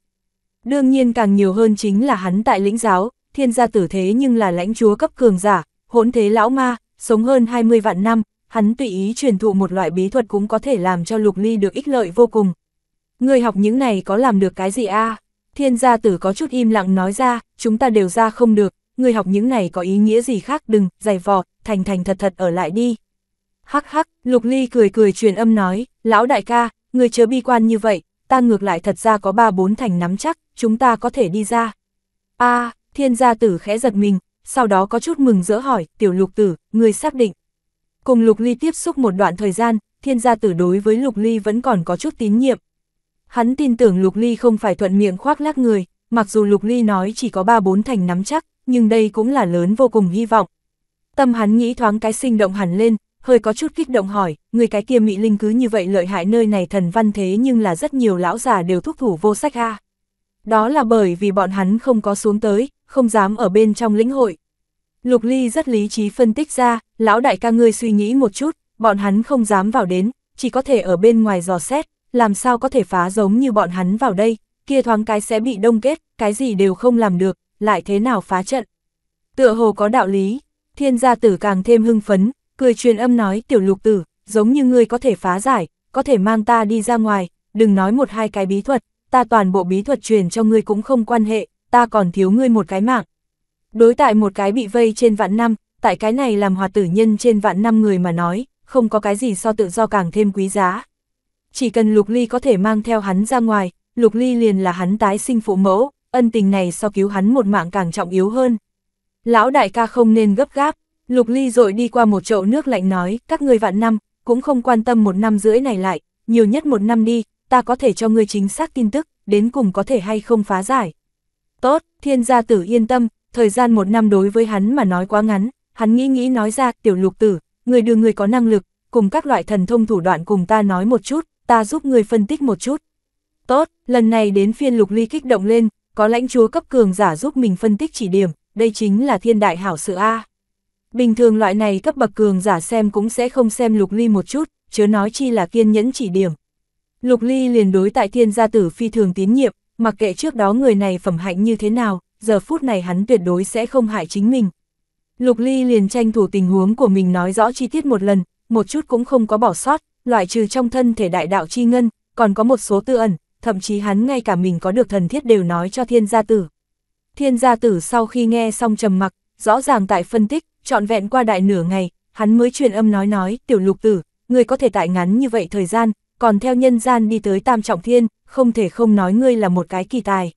Đương nhiên càng nhiều hơn chính là hắn tại lĩnh giáo, thiên gia tử thế nhưng là lãnh chúa cấp cường giả, hỗn thế lão ma, sống hơn 20 vạn năm, hắn tùy ý truyền thụ một loại bí thuật cũng có thể làm cho Lục Ly được ích lợi vô cùng, Người học những này có làm được cái gì a Thiên gia tử có chút im lặng nói ra, chúng ta đều ra không được, người học những này có ý nghĩa gì khác đừng, dày vò, thành thành thật thật ở lại đi. Hắc hắc, Lục Ly cười cười truyền âm nói, lão đại ca, người chớ bi quan như vậy, ta ngược lại thật ra có ba bốn thành nắm chắc, chúng ta có thể đi ra. a thiên gia tử khẽ giật mình, sau đó có chút mừng dỡ hỏi, tiểu lục tử, người xác định. Cùng Lục Ly tiếp xúc một đoạn thời gian, thiên gia tử đối với Lục Ly vẫn còn có chút tín nhiệm, Hắn tin tưởng Lục Ly không phải thuận miệng khoác lác người, mặc dù Lục Ly nói chỉ có ba bốn thành nắm chắc, nhưng đây cũng là lớn vô cùng hy vọng. Tâm hắn nghĩ thoáng cái sinh động hẳn lên, hơi có chút kích động hỏi, người cái kia mỹ linh cứ như vậy lợi hại nơi này thần văn thế nhưng là rất nhiều lão già đều thúc thủ vô sách ha Đó là bởi vì bọn hắn không có xuống tới, không dám ở bên trong lĩnh hội. Lục Ly rất lý trí phân tích ra, lão đại ca ngươi suy nghĩ một chút, bọn hắn không dám vào đến, chỉ có thể ở bên ngoài dò xét, làm sao có thể phá giống như bọn hắn vào đây, kia thoáng cái sẽ bị đông kết, cái gì đều không làm được, lại thế nào phá trận. Tựa hồ có đạo lý, thiên gia tử càng thêm hưng phấn, cười truyền âm nói tiểu lục tử, giống như ngươi có thể phá giải, có thể mang ta đi ra ngoài, đừng nói một hai cái bí thuật, ta toàn bộ bí thuật truyền cho ngươi cũng không quan hệ, ta còn thiếu ngươi một cái mạng. Đối tại một cái bị vây trên vạn năm, tại cái này làm hòa tử nhân trên vạn năm người mà nói, không có cái gì so tự do càng thêm quý giá chỉ cần Lục Ly có thể mang theo hắn ra ngoài, Lục Ly liền là hắn tái sinh phụ mẫu, ân tình này so cứu hắn một mạng càng trọng yếu hơn. Lão đại ca không nên gấp gáp, Lục Ly rồi đi qua một chậu nước lạnh nói, các ngươi vạn năm, cũng không quan tâm một năm rưỡi này lại, nhiều nhất một năm đi, ta có thể cho ngươi chính xác tin tức, đến cùng có thể hay không phá giải. Tốt, thiên gia tử yên tâm, thời gian một năm đối với hắn mà nói quá ngắn, hắn nghĩ nghĩ nói ra, tiểu lục tử, người đưa người có năng lực, cùng các loại thần thông thủ đoạn cùng ta nói một chút, ta giúp người phân tích một chút. Tốt, lần này đến phiên lục ly kích động lên, có lãnh chúa cấp cường giả giúp mình phân tích chỉ điểm, đây chính là thiên đại hảo sự A. Bình thường loại này cấp bậc cường giả xem cũng sẽ không xem lục ly một chút, chớ nói chi là kiên nhẫn chỉ điểm. Lục ly liền đối tại thiên gia tử phi thường tín nhiệm, mặc kệ trước đó người này phẩm hạnh như thế nào, giờ phút này hắn tuyệt đối sẽ không hại chính mình. Lục ly liền tranh thủ tình huống của mình nói rõ chi tiết một lần, một chút cũng không có bỏ sót, loại trừ trong thân thể đại đạo chi ngân, còn có một số tư ẩn, thậm chí hắn ngay cả mình có được thần thiết đều nói cho thiên gia tử. Thiên gia tử sau khi nghe xong trầm mặc, rõ ràng tại phân tích, trọn vẹn qua đại nửa ngày, hắn mới truyền âm nói nói, tiểu lục tử, người có thể tại ngắn như vậy thời gian, còn theo nhân gian đi tới tam trọng thiên, không thể không nói ngươi là một cái kỳ tài.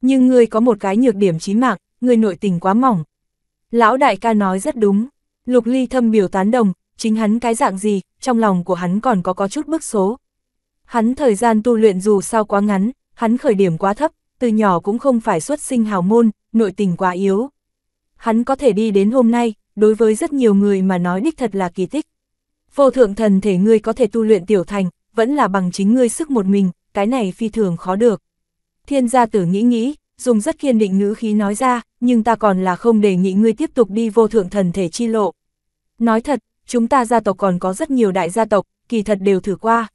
Nhưng ngươi có một cái nhược điểm chí mạng, ngươi nội tình quá mỏng. Lão đại ca nói rất đúng, lục ly thâm biểu tán đồng, chính hắn cái dạng gì, trong lòng của hắn còn có có chút bức số. Hắn thời gian tu luyện dù sao quá ngắn, hắn khởi điểm quá thấp, từ nhỏ cũng không phải xuất sinh hào môn, nội tình quá yếu. Hắn có thể đi đến hôm nay, đối với rất nhiều người mà nói đích thật là kỳ tích. Vô thượng thần thể ngươi có thể tu luyện tiểu thành, vẫn là bằng chính ngươi sức một mình, cái này phi thường khó được. Thiên gia tử nghĩ nghĩ, dùng rất kiên định ngữ khí nói ra, nhưng ta còn là không đề nghị ngươi tiếp tục đi vô thượng thần thể chi lộ. Nói thật, chúng ta gia tộc còn có rất nhiều đại gia tộc, kỳ thật đều thử qua.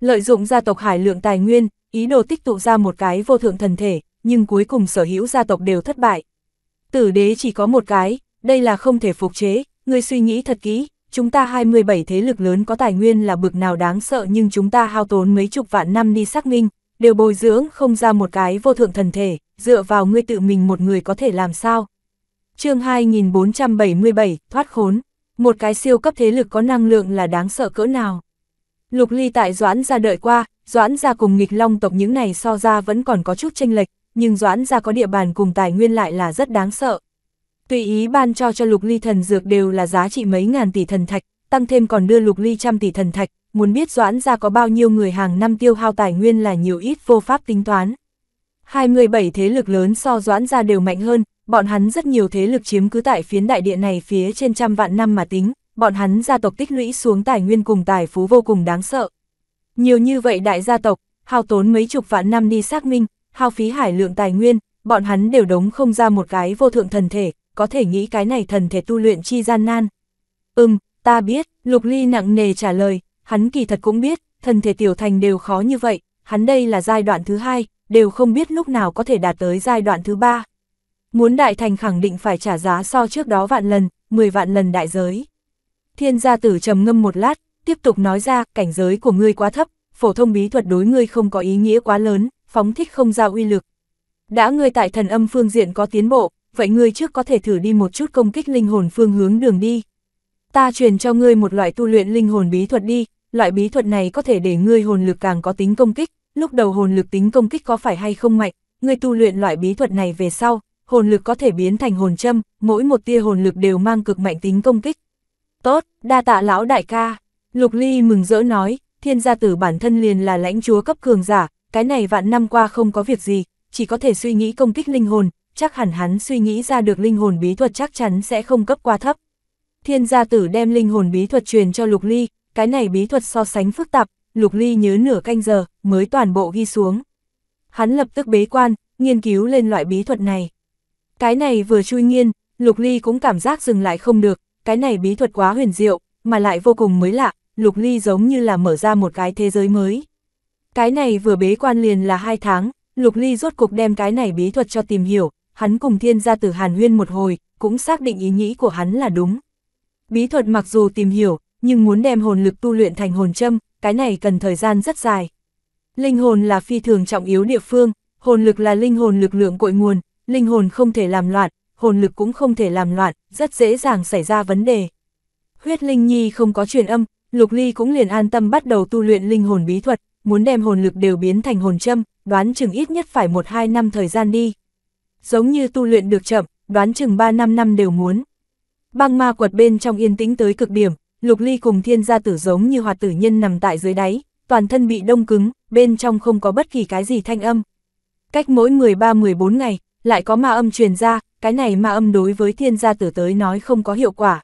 Lợi dụng gia tộc hải lượng tài nguyên, ý đồ tích tụ ra một cái vô thượng thần thể, nhưng cuối cùng sở hữu gia tộc đều thất bại. Tử đế chỉ có một cái, đây là không thể phục chế, người suy nghĩ thật kỹ, chúng ta 27 thế lực lớn có tài nguyên là bực nào đáng sợ nhưng chúng ta hao tốn mấy chục vạn năm đi xác minh, đều bồi dưỡng không ra một cái vô thượng thần thể, dựa vào ngươi tự mình một người có thể làm sao. chương 2477, thoát khốn một cái siêu cấp thế lực có năng lượng là đáng sợ cỡ nào. Lục Ly tại Doãn ra đợi qua, Doãn ra cùng nghịch long tộc những này so ra vẫn còn có chút tranh lệch, nhưng Doãn ra có địa bàn cùng tài nguyên lại là rất đáng sợ. Tùy ý ban cho cho Lục Ly thần dược đều là giá trị mấy ngàn tỷ thần thạch, tăng thêm còn đưa Lục Ly trăm tỷ thần thạch, muốn biết Doãn ra có bao nhiêu người hàng năm tiêu hao tài nguyên là nhiều ít vô pháp tính toán. 27 thế lực lớn so Doãn ra đều mạnh hơn, bọn hắn rất nhiều thế lực chiếm cứ tại phiến đại địa này phía trên trăm vạn năm mà tính, bọn hắn gia tộc tích lũy xuống tài nguyên cùng tài phú vô cùng đáng sợ. Nhiều như vậy đại gia tộc, hao tốn mấy chục vạn năm đi xác minh, hao phí hải lượng tài nguyên, bọn hắn đều đống không ra một cái vô thượng thần thể, có thể nghĩ cái này thần thể tu luyện chi gian nan. Ừm, ta biết, Lục Ly nặng nề trả lời, hắn kỳ thật cũng biết, thần thể tiểu thành đều khó như vậy, hắn đây là giai đoạn thứ hai, đều không biết lúc nào có thể đạt tới giai đoạn thứ ba. Muốn đại thành khẳng định phải trả giá so trước đó vạn lần, 10 vạn lần đại giới. Thiên gia tử trầm ngâm một lát, tiếp tục nói ra, cảnh giới của ngươi quá thấp, phổ thông bí thuật đối ngươi không có ý nghĩa quá lớn, phóng thích không ra uy lực. Đã ngươi tại thần âm phương diện có tiến bộ, vậy ngươi trước có thể thử đi một chút công kích linh hồn phương hướng đường đi. Ta truyền cho ngươi một loại tu luyện linh hồn bí thuật đi, loại bí thuật này có thể để ngươi hồn lực càng có tính công kích, lúc đầu hồn lực tính công kích có phải hay không mạnh, ngươi tu luyện loại bí thuật này về sau, hồn lực có thể biến thành hồn châm, mỗi một tia hồn lực đều mang cực mạnh tính công kích. Tốt, đa tạ lão đại ca. Lục Ly mừng rỡ nói, thiên gia tử bản thân liền là lãnh chúa cấp cường giả, cái này vạn năm qua không có việc gì, chỉ có thể suy nghĩ công kích linh hồn, chắc hẳn hắn suy nghĩ ra được linh hồn bí thuật chắc chắn sẽ không cấp quá thấp. Thiên gia tử đem linh hồn bí thuật truyền cho Lục Ly, cái này bí thuật so sánh phức tạp, Lục Ly nhớ nửa canh giờ mới toàn bộ ghi xuống. Hắn lập tức bế quan, nghiên cứu lên loại bí thuật này. Cái này vừa chui nghiên, Lục Ly cũng cảm giác dừng lại không được, cái này bí thuật quá huyền diệu, mà lại vô cùng mới lạ, Lục Ly giống như là mở ra một cái thế giới mới. Cái này vừa bế quan liền là hai tháng, Lục Ly rốt cục đem cái này bí thuật cho tìm hiểu, hắn cùng thiên gia tử Hàn Huyên một hồi, cũng xác định ý nghĩ của hắn là đúng. Bí thuật mặc dù tìm hiểu, nhưng muốn đem hồn lực tu luyện thành hồn châm, cái này cần thời gian rất dài. Linh hồn là phi thường trọng yếu địa phương, hồn lực là linh hồn lực lượng cội nguồn, linh hồn không thể làm loạn, hồn lực cũng không thể làm loạn, rất dễ dàng xảy ra vấn đề. Huyết Linh Nhi không có truyền âm, Lục Ly cũng liền an tâm bắt đầu tu luyện linh hồn bí thuật, muốn đem hồn lực đều biến thành hồn châm, đoán chừng ít nhất phải 1-2 năm thời gian đi. Giống như tu luyện được chậm, đoán chừng 3-5 năm đều muốn. Băng ma quật bên trong yên tĩnh tới cực điểm, Lục Ly cùng thiên gia tử giống như hoạt tử nhân nằm tại dưới đáy, toàn thân bị đông cứng, bên trong không có bất kỳ cái gì thanh âm. Cách mỗi 13-14 ngày, lại có ma âm truyền ra, cái này ma âm đối với thiên gia tử tới nói không có hiệu quả.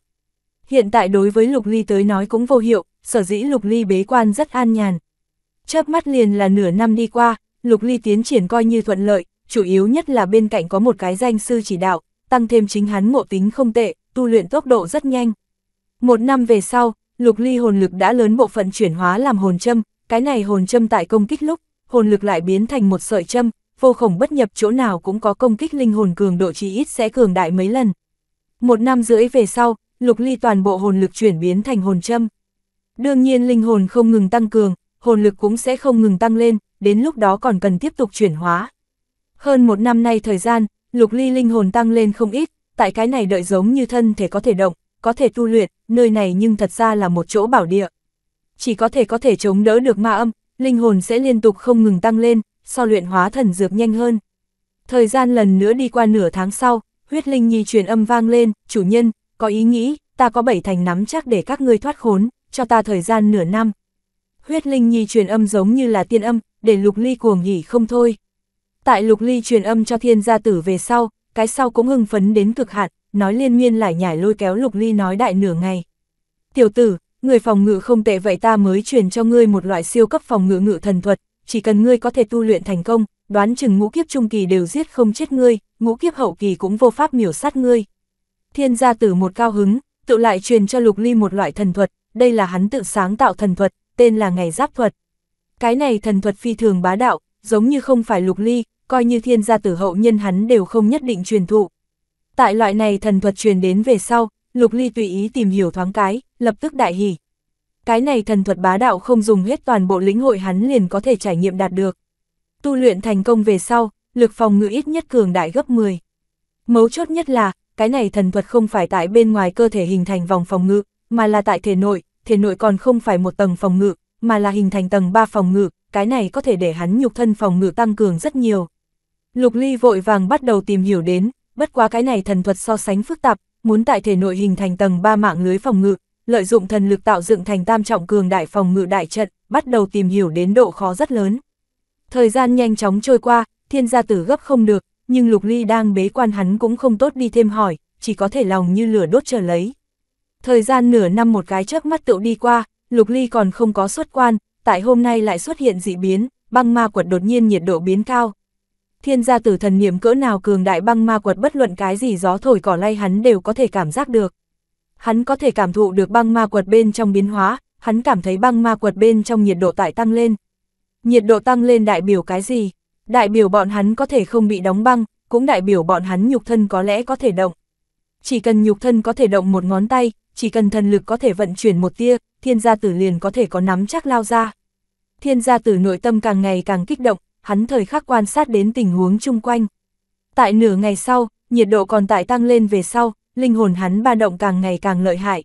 Hiện tại đối với lục ly tới nói cũng vô hiệu, sở dĩ lục ly bế quan rất an nhàn. Chớp mắt liền là nửa năm đi qua, lục ly tiến triển coi như thuận lợi, chủ yếu nhất là bên cạnh có một cái danh sư chỉ đạo, tăng thêm chính hắn ngộ tính không tệ, tu luyện tốc độ rất nhanh. Một năm về sau, lục ly hồn lực đã lớn bộ phận chuyển hóa làm hồn châm, cái này hồn châm tại công kích lúc, hồn lực lại biến thành một sợi châm, vô khổng bất nhập chỗ nào cũng có công kích linh hồn cường độ chỉ ít sẽ cường đại mấy lần. Một năm rưỡi về sau, Lục Ly toàn bộ hồn lực chuyển biến thành hồn châm. Đương nhiên linh hồn không ngừng tăng cường, hồn lực cũng sẽ không ngừng tăng lên, đến lúc đó còn cần tiếp tục chuyển hóa. Hơn một năm nay thời gian, Lục Ly linh hồn tăng lên không ít, tại cái này đợi giống như thân thể có thể động, có thể tu luyện, nơi này nhưng thật ra là một chỗ bảo địa. Chỉ có thể có thể chống đỡ được ma âm, linh hồn sẽ liên tục không ngừng tăng lên, so luyện hóa thần dược nhanh hơn. Thời gian lần nữa đi qua nửa tháng sau, huyết linh nhi truyền âm vang lên, chủ nhân, có ý nghĩ, ta có bảy thành nắm chắc để các ngươi thoát khốn, cho ta thời gian nửa năm. Huyết linh nhi truyền âm giống như là tiên âm, để lục ly cuồng nhỉ không thôi. Tại lục ly truyền âm cho thiên gia tử về sau, cái sau cũng hưng phấn đến cực hạn, nói liên miên lại nhảy lôi kéo lục ly nói đại nửa ngày. Tiểu tử, người phòng ngự không tệ vậy ta mới truyền cho ngươi một loại siêu cấp phòng ngự ngự thần thuật, chỉ cần ngươi có thể tu luyện thành công, đoán chừng ngũ kiếp trung kỳ đều giết không chết ngươi, ngũ kiếp hậu kỳ cũng vô pháp miểu sát ngươi. Thiên gia tử một cao hứng, tự lại truyền cho Lục Ly một loại thần thuật, đây là hắn tự sáng tạo thần thuật, tên là ngày giáp thuật. Cái này thần thuật phi thường bá đạo, giống như không phải Lục Ly, coi như thiên gia tử hậu nhân hắn đều không nhất định truyền thụ. Tại loại này thần thuật truyền đến về sau, Lục Ly tùy ý tìm hiểu thoáng cái, lập tức đại hỉ cái này thần thuật bá đạo không dùng hết toàn bộ lĩnh hội hắn liền có thể trải nghiệm đạt được. Tu luyện thành công về sau, lực phòng ngự ít nhất cường đại gấp 10. Mấu chốt nhất là, cái này thần thuật không phải tại bên ngoài cơ thể hình thành vòng phòng ngự, mà là tại thể nội, thể nội còn không phải một tầng phòng ngự, mà là hình thành tầng 3 phòng ngự, cái này có thể để hắn nhục thân phòng ngự tăng cường rất nhiều. Lục Ly vội vàng bắt đầu tìm hiểu đến, bất quá cái này thần thuật so sánh phức tạp, muốn tại thể nội hình thành tầng 3 mạng lưới phòng ngự, lợi dụng thần lực tạo dựng thành tam trọng cường đại phòng ngự đại trận, bắt đầu tìm hiểu đến độ khó rất lớn. Thời gian nhanh chóng trôi qua, thiên gia tử gấp không được, nhưng Lục Ly đang bế quan hắn cũng không tốt đi thêm hỏi, chỉ có thể lòng như lửa đốt chờ lấy. Thời gian nửa năm một cái chớp mắt tựu đi qua, Lục Ly còn không có xuất quan, tại hôm nay lại xuất hiện dị biến, băng ma quật đột nhiên nhiệt độ biến cao. Thiên gia tử thần niệm cỡ nào cường đại băng ma quật bất luận cái gì gió thổi cỏ lay hắn đều có thể cảm giác được hắn có thể cảm thụ được băng ma quật bên trong biến hóa, hắn cảm thấy băng ma quật bên trong nhiệt độ tại tăng lên. Nhiệt độ tăng lên đại biểu cái gì? Đại biểu bọn hắn có thể không bị đóng băng, cũng đại biểu bọn hắn nhục thân có lẽ có thể động. Chỉ cần nhục thân có thể động một ngón tay, chỉ cần thần lực có thể vận chuyển một tia, thiên gia tử liền có thể có nắm chắc lao ra. Thiên gia tử nội tâm càng ngày càng kích động, hắn thời khắc quan sát đến tình huống chung quanh. Tại nửa ngày sau, nhiệt độ còn tại tăng lên về sau, linh hồn hắn ba động càng ngày càng lợi hại.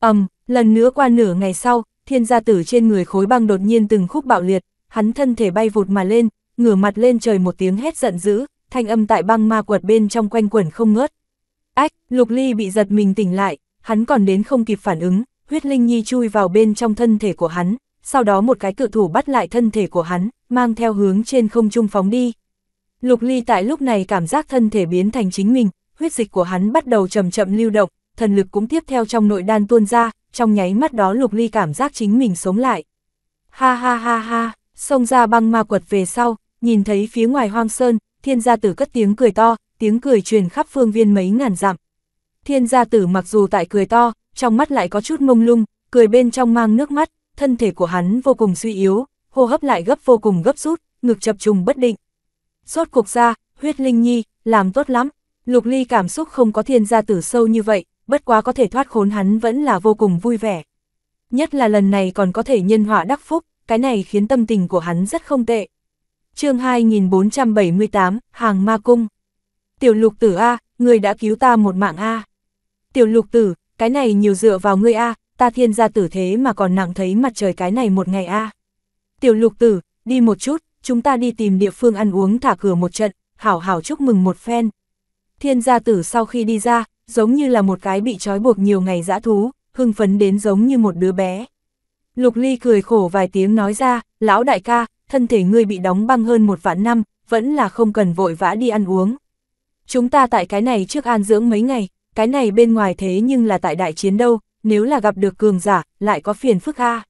ầm, um, lần nữa qua nửa ngày sau, thiên gia tử trên người khối băng đột nhiên từng khúc bạo liệt, hắn thân thể bay vụt mà lên, ngửa mặt lên trời một tiếng hét giận dữ, thanh âm tại băng ma quật bên trong quanh quẩn không ngớt. Ách, Lục Ly bị giật mình tỉnh lại, hắn còn đến không kịp phản ứng, huyết linh nhi chui vào bên trong thân thể của hắn, sau đó một cái cự thủ bắt lại thân thể của hắn, mang theo hướng trên không trung phóng đi. Lục Ly tại lúc này cảm giác thân thể biến thành chính mình, huyết dịch của hắn bắt đầu chậm chậm lưu động, thần lực cũng tiếp theo trong nội đan tuôn ra, trong nháy mắt đó Lục Ly cảm giác chính mình sống lại. Ha ha ha ha, xông ra băng ma quật về sau, nhìn thấy phía ngoài hoang sơn, thiên gia tử cất tiếng cười to, tiếng cười truyền khắp phương viên mấy ngàn dặm. Thiên gia tử mặc dù tại cười to, trong mắt lại có chút mông lung, cười bên trong mang nước mắt, thân thể của hắn vô cùng suy yếu, hô hấp lại gấp vô cùng gấp rút, ngực chập trùng bất định. Rốt cuộc ra, huyết linh nhi, làm tốt lắm, Lục Ly cảm xúc không có thiên gia tử sâu như vậy, bất quá có thể thoát khốn hắn vẫn là vô cùng vui vẻ. Nhất là lần này còn có thể nhân họa đắc phúc, cái này khiến tâm tình của hắn rất không tệ. chương 2478, Hàng Ma Cung Tiểu lục tử A, người đã cứu ta một mạng A. Tiểu lục tử, cái này nhiều dựa vào ngươi A, ta thiên gia tử thế mà còn nặng thấy mặt trời cái này một ngày A. Tiểu lục tử, đi một chút, chúng ta đi tìm địa phương ăn uống thả cửa một trận, hảo hảo chúc mừng một phen, Thiên gia tử sau khi đi ra, giống như là một cái bị trói buộc nhiều ngày dã thú, hưng phấn đến giống như một đứa bé. Lục Ly cười khổ vài tiếng nói ra, lão đại ca, thân thể ngươi bị đóng băng hơn một vạn năm, vẫn là không cần vội vã đi ăn uống. Chúng ta tại cái này trước an dưỡng mấy ngày, cái này bên ngoài thế nhưng là tại đại chiến đâu, nếu là gặp được cường giả, lại có phiền phức ha.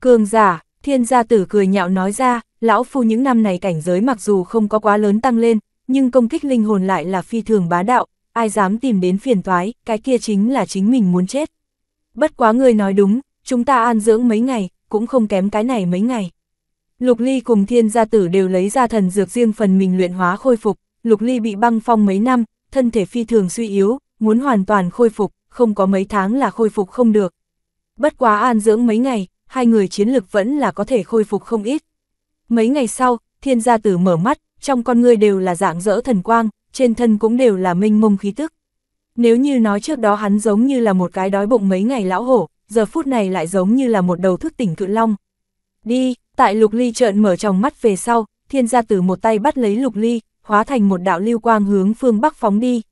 Cường giả, thiên gia tử cười nhạo nói ra, lão phu những năm này cảnh giới mặc dù không có quá lớn tăng lên, nhưng công kích linh hồn lại là phi thường bá đạo, ai dám tìm đến phiền toái, cái kia chính là chính mình muốn chết. Bất quá người nói đúng, chúng ta an dưỡng mấy ngày, cũng không kém cái này mấy ngày. Lục Ly cùng thiên gia tử đều lấy ra thần dược riêng phần mình luyện hóa khôi phục, Lục Ly bị băng phong mấy năm, thân thể phi thường suy yếu, muốn hoàn toàn khôi phục, không có mấy tháng là khôi phục không được. Bất quá an dưỡng mấy ngày, hai người chiến lực vẫn là có thể khôi phục không ít. Mấy ngày sau, thiên gia tử mở mắt, trong con người đều là dạng dỡ thần quang, trên thân cũng đều là minh mông khí tức. Nếu như nói trước đó hắn giống như là một cái đói bụng mấy ngày lão hổ, giờ phút này lại giống như là một đầu thức tỉnh cự long. Đi, tại lục ly trợn mở trong mắt về sau, thiên gia tử một tay bắt lấy lục ly, hóa thành một đạo lưu quang hướng phương bắc phóng đi.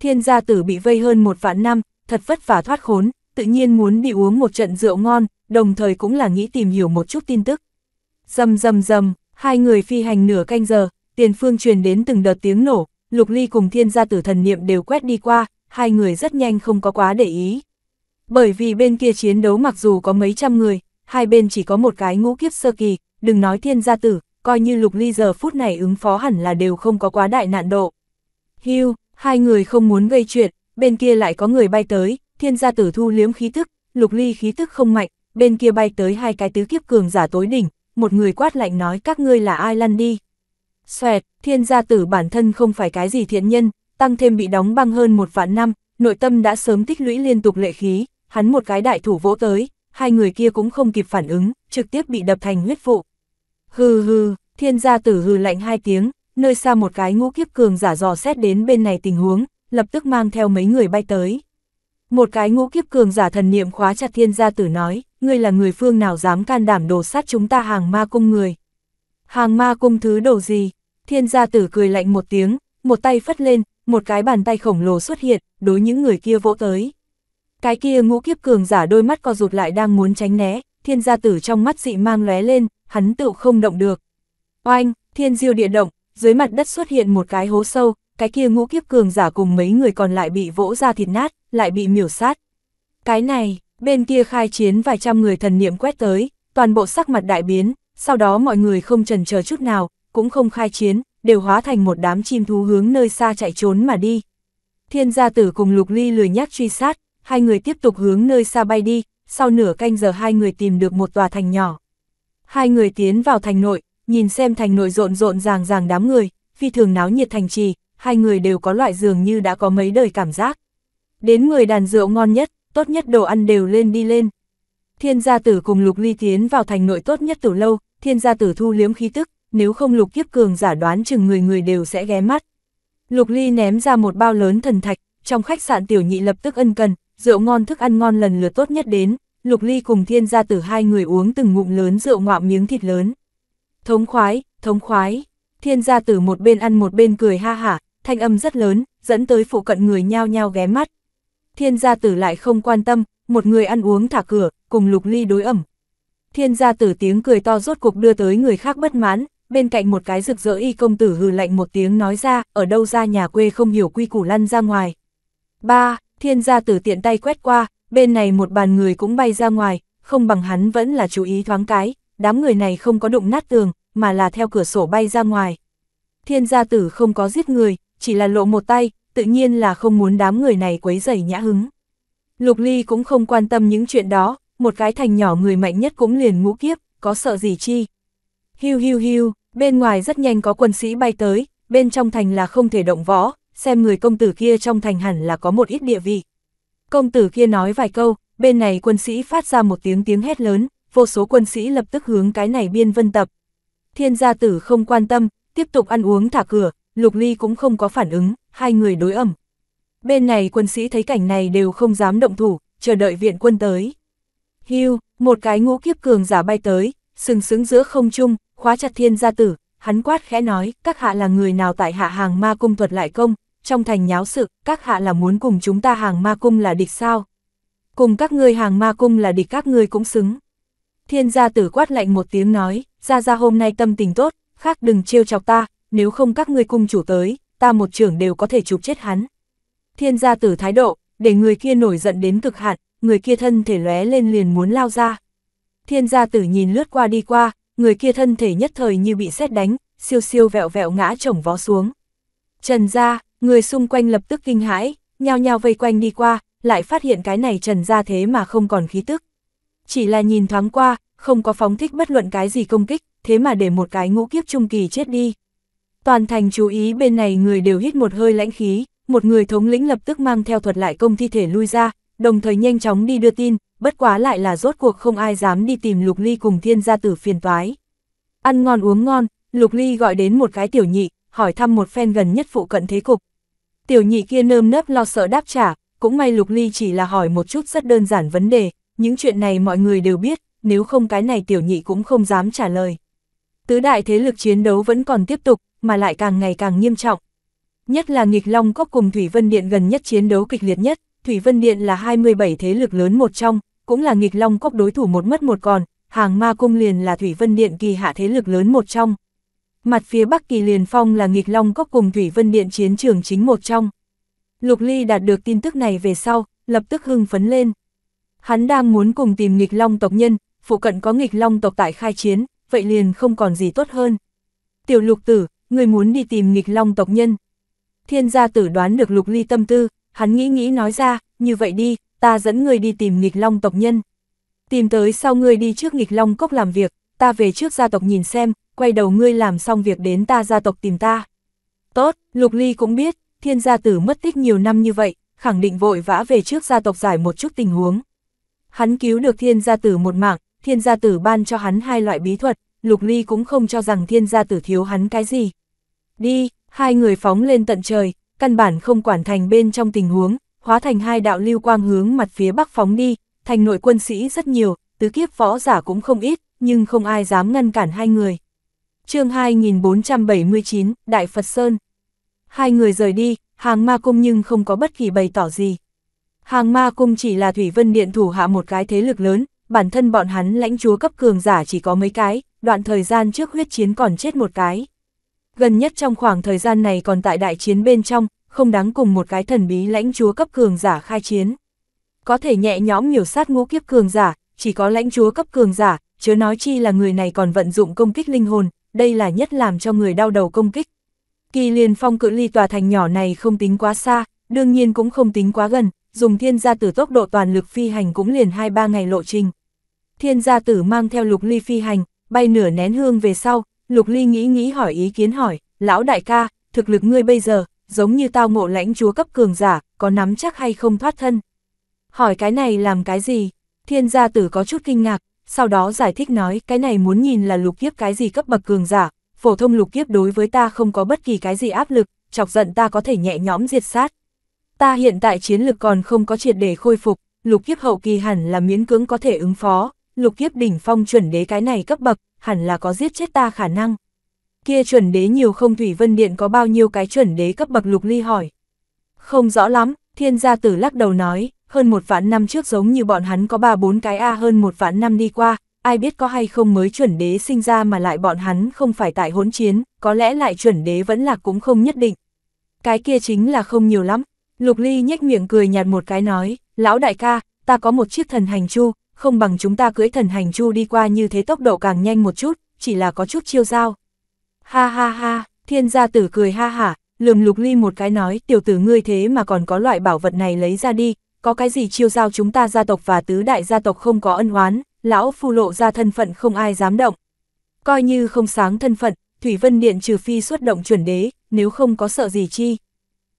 Thiên gia tử bị vây hơn một vạn năm, thật vất vả thoát khốn, tự nhiên muốn đi uống một trận rượu ngon, đồng thời cũng là nghĩ tìm hiểu một chút tin tức. Dầm dầm dầm, hai người phi hành nửa canh giờ, tiền phương truyền đến từng đợt tiếng nổ, Lục Ly cùng thiên gia tử thần niệm đều quét đi qua, hai người rất nhanh không có quá để ý. Bởi vì bên kia chiến đấu mặc dù có mấy trăm người, hai bên chỉ có một cái ngũ kiếp sơ kỳ, đừng nói thiên gia tử, coi như Lục Ly giờ phút này ứng phó hẳn là đều không có quá đại nạn độ. Hưu, hai người không muốn gây chuyện, bên kia lại có người bay tới, thiên gia tử thu liếm khí tức, Lục Ly khí tức không mạnh, bên kia bay tới hai cái tứ kiếp cường giả tối đỉnh, một người quát lạnh nói các ngươi là ai lăn đi, Xoẹt, thiên gia tử bản thân không phải cái gì thiện nhân, tăng thêm bị đóng băng hơn một vạn năm, nội tâm đã sớm tích lũy liên tục lệ khí, hắn một cái đại thủ vỗ tới, hai người kia cũng không kịp phản ứng, trực tiếp bị đập thành huyết vụ. Hừ hừ, thiên gia tử hừ lạnh hai tiếng, nơi xa một cái ngũ kiếp cường giả dò xét đến bên này tình huống, lập tức mang theo mấy người bay tới. Một cái ngũ kiếp cường giả thần niệm khóa chặt thiên gia tử nói, ngươi là người phương nào dám can đảm đổ sát chúng ta hàng ma cung người. Hàng ma cung thứ đồ gì, Thiên gia tử cười lạnh một tiếng, một tay phất lên, một cái bàn tay khổng lồ xuất hiện, đối những người kia vỗ tới. Cái kia ngũ kiếp cường giả đôi mắt co rụt lại đang muốn tránh né, thiên gia tử trong mắt dị mang lóe lên, hắn tự không động được. Oanh, thiên diêu địa động, dưới mặt đất xuất hiện một cái hố sâu, cái kia ngũ kiếp cường giả cùng mấy người còn lại bị vỗ ra thịt nát, lại bị miểu sát. Cái này, bên kia khai chiến vài trăm người thần niệm quét tới, toàn bộ sắc mặt đại biến, sau đó mọi người không trần chờ chút nào, cũng không khai chiến, đều hóa thành một đám chim thú hướng nơi xa chạy trốn mà đi. Thiên gia tử cùng Lục Ly lười nhác truy sát, hai người tiếp tục hướng nơi xa bay đi, sau nửa canh giờ hai người tìm được một tòa thành nhỏ. Hai người tiến vào thành nội, nhìn xem thành nội rộn rộn ràng ràng đám người, phi thường náo nhiệt thành trì, hai người đều có loại dường như đã có mấy đời cảm giác. Đến người đàn rượu ngon nhất, tốt nhất đồ ăn đều lên đi lên. Thiên gia tử cùng Lục Ly tiến vào thành nội tốt nhất từ lâu, thiên gia tử thu liếm khí tức, nếu không lục kiếp cường giả đoán chừng người người đều sẽ ghé mắt. Lục Ly ném ra một bao lớn thần thạch, trong khách sạn tiểu nhị lập tức ân cần, rượu ngon thức ăn ngon lần lượt tốt nhất đến, Lục Ly cùng thiên gia tử hai người uống từng ngụm lớn rượu ngoạm miếng thịt lớn. Thống khoái, thống khoái, thiên gia tử một bên ăn một bên cười ha hả, thanh âm rất lớn, dẫn tới phụ cận người nhao nhao ghé mắt. Thiên gia tử lại không quan tâm, một người ăn uống thả cửa, cùng Lục Ly đối ẩm. Thiên gia tử tiếng cười to rốt cục đưa tới người khác bất mãn, bên cạnh một cái rực rỡ y công tử hừ lạnh một tiếng nói ra, ở đâu ra nhà quê không hiểu quy củ lăn ra ngoài. Ba, thiên gia tử tiện tay quét qua, bên này một bàn người cũng bay ra ngoài, không bằng hắn vẫn là chú ý thoáng cái, đám người này không có đụng nát tường, mà là theo cửa sổ bay ra ngoài. Thiên gia tử không có giết người, chỉ là lộ một tay, tự nhiên là không muốn đám người này quấy rầy nhã hứng. Lục Ly cũng không quan tâm những chuyện đó, một cái thành nhỏ người mạnh nhất cũng liền ngũ kiếp, có sợ gì chi. Hiu hiu hiu, Bên ngoài rất nhanh có quân sĩ bay tới, bên trong thành là không thể động võ, xem người công tử kia trong thành hẳn là có một ít địa vị. Công tử kia nói vài câu, bên này quân sĩ phát ra một tiếng tiếng hét lớn, vô số quân sĩ lập tức hướng cái này biên vân tập. Thiên gia tử không quan tâm, tiếp tục ăn uống thả cửa, lục ly cũng không có phản ứng, hai người đối ẩm. Bên này quân sĩ thấy cảnh này đều không dám động thủ, chờ đợi viện quân tới. Hưu, một cái ngũ kiếp cường giả bay tới, sừng sững giữa không trung, khóa chặt thiên gia tử, hắn quát khẽ nói, các hạ là người nào tại hạ hàng ma cung thuật lại công, trong thành nháo sự, các hạ là muốn cùng chúng ta hàng ma cung là địch sao? Cùng các ngươi hàng ma cung là địch các ngươi cũng xứng. Thiên gia tử quát lạnh một tiếng nói, ra ra hôm nay tâm tình tốt, khác đừng trêu chọc ta, nếu không các ngươi cung chủ tới, ta một trưởng đều có thể chụp chết hắn. Thiên gia tử thái độ, để người kia nổi giận đến cực hạn, người kia thân thể lóe lên liền muốn lao ra. Thiên gia tử nhìn lướt qua đi qua, người kia thân thể nhất thời như bị xét đánh, siêu siêu vẹo vẹo ngã chồng vó xuống. Trần gia, người xung quanh lập tức kinh hãi, nhao nhao vây quanh đi qua, lại phát hiện cái này trần gia thế mà không còn khí tức. Chỉ là nhìn thoáng qua, không có phóng thích bất luận cái gì công kích, thế mà để một cái ngũ kiếp trung kỳ chết đi. Toàn thành chú ý bên này người đều hít một hơi lãnh khí, một người thống lĩnh lập tức mang theo thuật lại công thi thể lui ra, đồng thời nhanh chóng đi đưa tin, bất quá lại là rốt cuộc không ai dám đi tìm Lục Ly cùng thiên gia tử phiền toái. Ăn ngon uống ngon, Lục Ly gọi đến một cái tiểu nhị, hỏi thăm một phen gần nhất phụ cận thế cục. Tiểu nhị kia nơm nớp lo sợ đáp trả, cũng may Lục Ly chỉ là hỏi một chút rất đơn giản vấn đề, những chuyện này mọi người đều biết, nếu không cái này tiểu nhị cũng không dám trả lời. Tứ đại thế lực chiến đấu vẫn còn tiếp tục, mà lại càng ngày càng nghiêm trọng. Nhất là nghịch long cốc cùng Thủy Vân Điện gần nhất chiến đấu kịch liệt nhất, Thủy Vân Điện là 27 thế lực lớn một trong, cũng là nghịch long cốc đối thủ một mất một còn, hàng ma cung liền là Thủy Vân Điện kỳ hạ thế lực lớn một trong. Mặt phía Bắc Kỳ Liền Phong là nghịch long cốc cùng Thủy Vân Điện chiến trường chính một trong. Lục Ly đạt được tin tức này về sau, lập tức hưng phấn lên. Hắn đang muốn cùng tìm nghịch long tộc nhân, phụ cận có nghịch long tộc tại khai chiến, vậy liền không còn gì tốt hơn. Tiểu lục tử, người muốn đi tìm nghịch long tộc nhân. Thiên gia tử đoán được lục ly tâm tư, hắn nghĩ nghĩ nói ra, như vậy đi, ta dẫn người đi tìm nghịch long tộc nhân. Tìm tới sau ngươi đi trước nghịch long cốc làm việc, ta về trước gia tộc nhìn xem, quay đầu ngươi làm xong việc đến ta gia tộc tìm ta. Tốt, Lục Ly cũng biết, thiên gia tử mất tích nhiều năm như vậy, khẳng định vội vã về trước gia tộc giải một chút tình huống. Hắn cứu được thiên gia tử một mạng, thiên gia tử ban cho hắn hai loại bí thuật, Lục Ly cũng không cho rằng thiên gia tử thiếu hắn cái gì. Đi, hai người phóng lên tận trời, căn bản không quản thành bên trong tình huống, hóa thành hai đạo lưu quang hướng mặt phía bắc phóng đi, thành nội quân sĩ rất nhiều, tứ kiếp võ giả cũng không ít, nhưng không ai dám ngăn cản hai người. chương 2479, Đại Phật Sơn Hai người rời đi, hàng ma cung nhưng không có bất kỳ bày tỏ gì. Hàng ma cung chỉ là Thủy Vân Điện thủ hạ một cái thế lực lớn, bản thân bọn hắn lãnh chúa cấp cường giả chỉ có mấy cái, đoạn thời gian trước huyết chiến còn chết một cái. Gần nhất trong khoảng thời gian này còn tại đại chiến bên trong, không đáng cùng một cái thần bí lãnh chúa cấp cường giả khai chiến. Có thể nhẹ nhõm nhiều sát ngũ kiếp cường giả, chỉ có lãnh chúa cấp cường giả, chứ nói chi là người này còn vận dụng công kích linh hồn, đây là nhất làm cho người đau đầu công kích. Kỳ liền phong cự ly tòa thành nhỏ này không tính quá xa, đương nhiên cũng không tính quá gần, dùng thiên gia tử tốc độ toàn lực phi hành cũng liền 2-3 ngày lộ trình. Thiên gia tử mang theo lục ly phi hành, bay nửa nén hương về sau, lục ly nghĩ nghĩ hỏi ý kiến hỏi, lão đại ca, thực lực ngươi bây giờ, giống như tao ngộ lãnh chúa cấp cường giả, có nắm chắc hay không thoát thân. Hỏi cái này làm cái gì? Thiên gia tử có chút kinh ngạc, sau đó giải thích nói cái này muốn nhìn là lục kiếp cái gì cấp bậc cường giả, phổ thông lục kiếp đối với ta không có bất kỳ cái gì áp lực, chọc giận ta có thể nhẹ nhõm diệt sát. Ta hiện tại chiến lực còn không có triệt để khôi phục, lục kiếp hậu kỳ hẳn là miễn cưỡng có thể ứng phó, lục kiếp đỉnh phong chuẩn đế cái này cấp bậc, hẳn là có giết chết ta khả năng kia chuẩn đế nhiều không Thủy Vân Điện có bao nhiêu cái chuẩn đế cấp bậc lục ly hỏi. Không rõ lắm, thiên gia tử lắc đầu nói, hơn một vạn năm trước giống như bọn hắn có ba bốn cái A hơn một vạn năm đi qua, ai biết có hay không mới chuẩn đế sinh ra mà lại bọn hắn không phải tại hỗn chiến, có lẽ lại chuẩn đế vẫn là cũng không nhất định. Cái kia chính là không nhiều lắm, lục ly nhếch miệng cười nhạt một cái nói, lão đại ca, ta có một chiếc thần hành chu, không bằng chúng ta cưỡi thần hành chu đi qua như thế tốc độ càng nhanh một chút, chỉ là có chút chiêu dao, Ha ha ha, thiên gia tử cười ha hả, lườm lục ly một cái nói tiểu tử ngươi thế mà còn có loại bảo vật này lấy ra đi, có cái gì chiêu giao chúng ta gia tộc và tứ đại gia tộc không có ân oán, lão phu lộ ra thân phận không ai dám động. Coi như không sáng thân phận, Thủy Vân Điện trừ phi xuất động chuẩn đế, nếu không có sợ gì chi.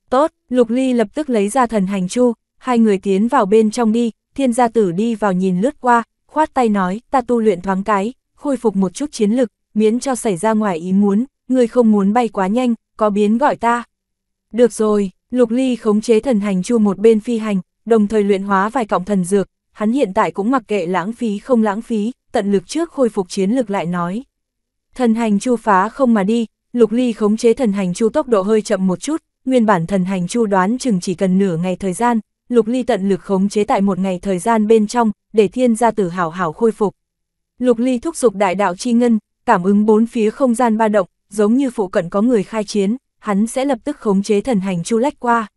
Tốt, Lục Ly lập tức lấy ra thần hành chu, hai người tiến vào bên trong đi, thiên gia tử đi vào nhìn lướt qua, khoát tay nói ta tu luyện thoáng cái, khôi phục một chút chiến lực, miễn cho xảy ra ngoài ý muốn, người không muốn bay quá nhanh, có biến gọi ta. Được rồi, Lục Ly khống chế thần hành chu một bên phi hành, đồng thời luyện hóa vài cọng thần dược, hắn hiện tại cũng mặc kệ lãng phí không lãng phí, tận lực trước khôi phục chiến lực lại nói. Thần hành chu phá không mà đi, Lục Ly khống chế thần hành chu tốc độ hơi chậm một chút, nguyên bản thần hành chu đoán chừng chỉ cần nửa ngày thời gian, Lục Ly tận lực khống chế tại một ngày thời gian bên trong, để thiên gia tử hảo hảo khôi phục. Lục Ly thúc giục đại đạo chi ngân, cảm ứng bốn phía không gian ba động, giống như phụ cận có người khai chiến, hắn sẽ lập tức khống chế thần hành chu lách qua.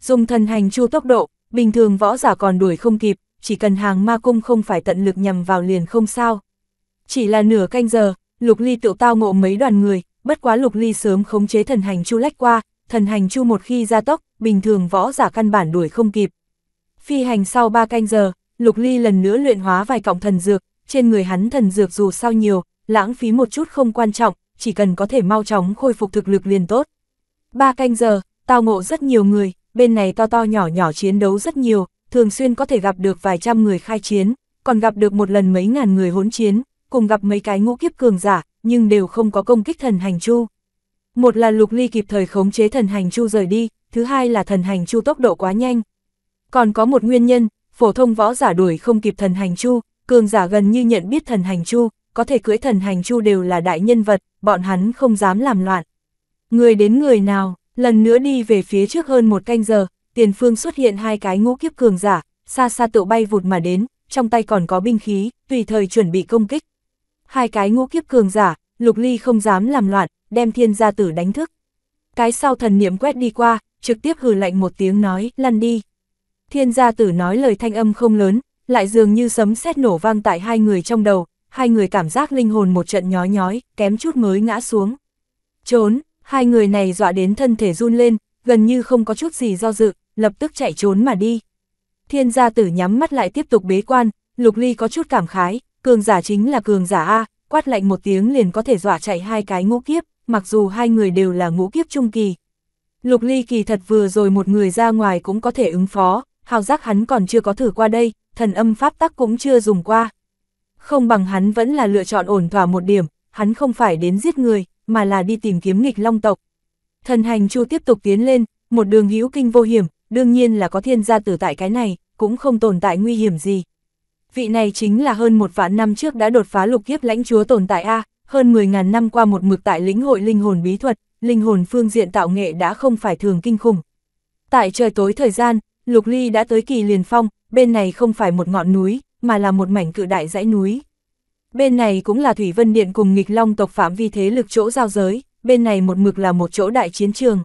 Dùng thần hành chu tốc độ, bình thường võ giả còn đuổi không kịp, chỉ cần hàng ma cung không phải tận lực nhằm vào liền không sao. Chỉ là nửa canh giờ, Lục Ly tự tao ngộ mấy đoàn người, bất quá Lục Ly sớm khống chế thần hành chu lách qua, thần hành chu một khi ra tốc, bình thường võ giả căn bản đuổi không kịp. Phi hành sau ba canh giờ, Lục Ly lần nữa luyện hóa vài cọng thần dược, trên người hắn thần dược dù sao nhiều, lãng phí một chút không quan trọng, chỉ cần có thể mau chóng khôi phục thực lực liền tốt. Ba canh giờ, tao ngộ rất nhiều người, bên này to to nhỏ nhỏ chiến đấu rất nhiều, thường xuyên có thể gặp được vài trăm người khai chiến, còn gặp được một lần mấy ngàn người hỗn chiến, cùng gặp mấy cái ngũ kiếp cường giả, nhưng đều không có công kích thần hành chu. Một là lục ly kịp thời khống chế thần hành chu rời đi, thứ hai là thần hành chu tốc độ quá nhanh. Còn có một nguyên nhân, phổ thông võ giả đuổi không kịp thần hành chu, cường giả gần như nhận biết thần hành chu, có thể cưới thần hành chu đều là đại nhân vật, bọn hắn không dám làm loạn. Người đến người nào, lần nữa đi về phía trước hơn một canh giờ, tiền phương xuất hiện hai cái ngũ kiếp cường giả, xa xa tự bay vụt mà đến, trong tay còn có binh khí, tùy thời chuẩn bị công kích. Hai cái ngũ kiếp cường giả, lục ly không dám làm loạn, đem thiên gia tử đánh thức. Cái sau thần niệm quét đi qua, trực tiếp hừ lạnh một tiếng nói, lăn đi. Thiên gia tử nói lời thanh âm không lớn, lại dường như sấm sét nổ vang tại hai người trong đầu, hai người cảm giác linh hồn một trận nhói nhói, kém chút mới ngã xuống. Trốn, hai người này dọa đến thân thể run lên, gần như không có chút gì do dự, lập tức chạy trốn mà đi. Thiên gia tử nhắm mắt lại tiếp tục bế quan, Lục Ly có chút cảm khái, cường giả chính là cường giả A, quát lạnh một tiếng liền có thể dọa chạy hai cái ngũ kiếp, mặc dù hai người đều là ngũ kiếp trung kỳ. Lục Ly kỳ thật vừa rồi một người ra ngoài cũng có thể ứng phó, hào giác hắn còn chưa có thử qua đây, thần âm pháp tắc cũng chưa dùng qua, không bằng hắn vẫn là lựa chọn ổn thỏa một điểm, hắn không phải đến giết người, mà là đi tìm kiếm nghịch long tộc. Thần hành chu tiếp tục tiến lên, một đường hữu kinh vô hiểm, đương nhiên là có thiên gia tử tại cái này, cũng không tồn tại nguy hiểm gì. Vị này chính là hơn một vạn năm trước đã đột phá lục kiếp lãnh chúa tồn tại A, hơn 10.000 năm qua một mực tại lĩnh hội linh hồn bí thuật, linh hồn phương diện tạo nghệ đã không phải thường kinh khủng. Tại trời tối thời gian, Lục Ly đã tới kỳ liền phong, bên này không phải một ngọn núi, mà là một mảnh cự đại dãy núi. Bên này cũng là Thủy Vân Điện cùng nghịch long tộc phạm vi thế lực chỗ giao giới, bên này một mực là một chỗ đại chiến trường.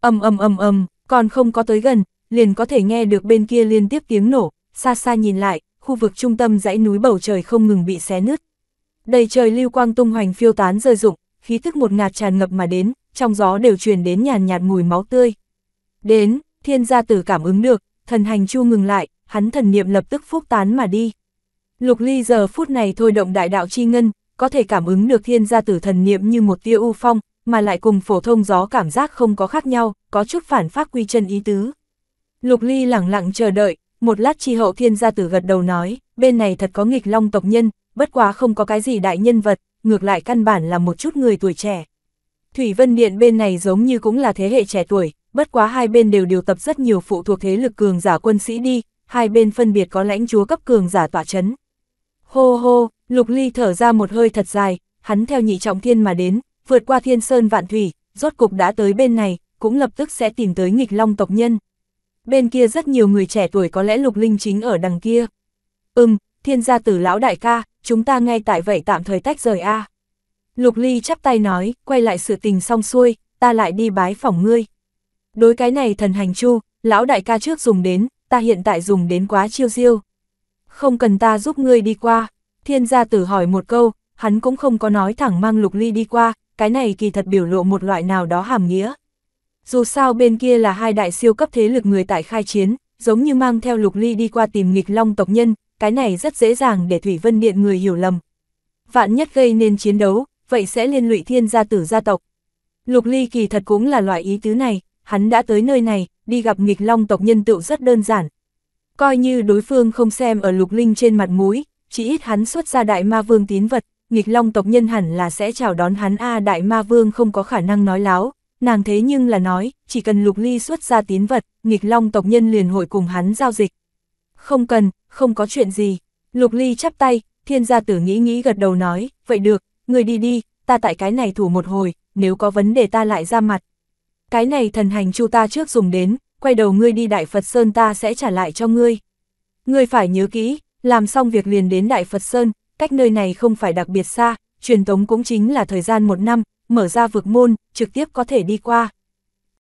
Âm âm âm âm, còn không có tới gần, liền có thể nghe được bên kia liên tiếp tiếng nổ, xa xa nhìn lại, khu vực trung tâm dãy núi bầu trời không ngừng bị xé nứt. Đầy trời lưu quang tung hoành phiêu tán rơi rụng, khí thức một ngạt tràn ngập mà đến, trong gió đều truyền đến nhàn nhạt mùi máu tươi. Đến, thiên gia tử cảm ứng được, thần hành chu ngừng lại, hắn thần niệm lập tức phúc tán mà đi. Lục Ly giờ phút này thôi động đại đạo chi ngân, có thể cảm ứng được thiên gia tử thần niệm như một tia u phong, mà lại cùng phổ thông gió cảm giác không có khác nhau, có chút phản phát quy chân ý tứ. Lục Ly lẳng lặng chờ đợi, một lát chi hậu thiên gia tử gật đầu nói, bên này thật có nghịch long tộc nhân, bất quá không có cái gì đại nhân vật, ngược lại căn bản là một chút người tuổi trẻ. Thủy Vân Điện bên này giống như cũng là thế hệ trẻ tuổi, bất quá hai bên đều điều tập rất nhiều phụ thuộc thế lực cường giả quân sĩ đi, hai bên phân biệt có lãnh chúa cấp cường giả tỏa chấn. Hô hô, Lục Ly thở ra một hơi thật dài, hắn theo nhị trọng thiên mà đến, vượt qua thiên sơn vạn thủy, rốt cục đã tới bên này, cũng lập tức sẽ tìm tới nghịch long tộc nhân. Bên kia rất nhiều người trẻ tuổi có lẽ Lục Linh chính ở đằng kia. Ừm, thiên gia tử lão đại ca, chúng ta ngay tại vậy tạm thời tách rời a. Lục Ly chắp tay nói, quay lại sự tình xong xuôi, ta lại đi bái phỏng ngươi. Đối cái này thần hành chu, lão đại ca trước dùng đến, ta hiện tại dùng đến quá chiêu diêu. Không cần ta giúp ngươi đi qua, thiên gia tử hỏi một câu, hắn cũng không có nói thẳng mang lục ly đi qua, cái này kỳ thật biểu lộ một loại nào đó hàm nghĩa. Dù sao bên kia là hai đại siêu cấp thế lực người tại khai chiến, giống như mang theo lục ly đi qua tìm nghịch long tộc nhân, cái này rất dễ dàng để Thủy Vân Điện người hiểu lầm. Vạn nhất gây nên chiến đấu, vậy sẽ liên lụy thiên gia tử gia tộc. Lục ly kỳ thật cũng là loại ý tứ này, hắn đã tới nơi này, đi gặp nghịch long tộc nhân tựu rất đơn giản. Coi như đối phương không xem ở lục linh trên mặt mũi, chỉ ít hắn xuất ra đại ma vương tín vật, nghịch long tộc nhân hẳn là sẽ chào đón hắn A đại ma vương không có khả năng nói láo, nàng thế nhưng là nói, chỉ cần lục ly xuất ra tín vật, nghịch long tộc nhân liền hội cùng hắn giao dịch. Không cần, không có chuyện gì, lục ly chắp tay, thiên gia tử nghĩ nghĩ gật đầu nói, vậy được, người đi đi, ta tại cái này thủ một hồi, nếu có vấn đề ta lại ra mặt, cái này thần hành chu ta trước dùng đến, quay đầu ngươi đi Đại Phật Sơn ta sẽ trả lại cho ngươi. Ngươi phải nhớ kỹ, làm xong việc liền đến Đại Phật Sơn, cách nơi này không phải đặc biệt xa, truyền tống cũng chính là thời gian một năm, mở ra vực môn, trực tiếp có thể đi qua.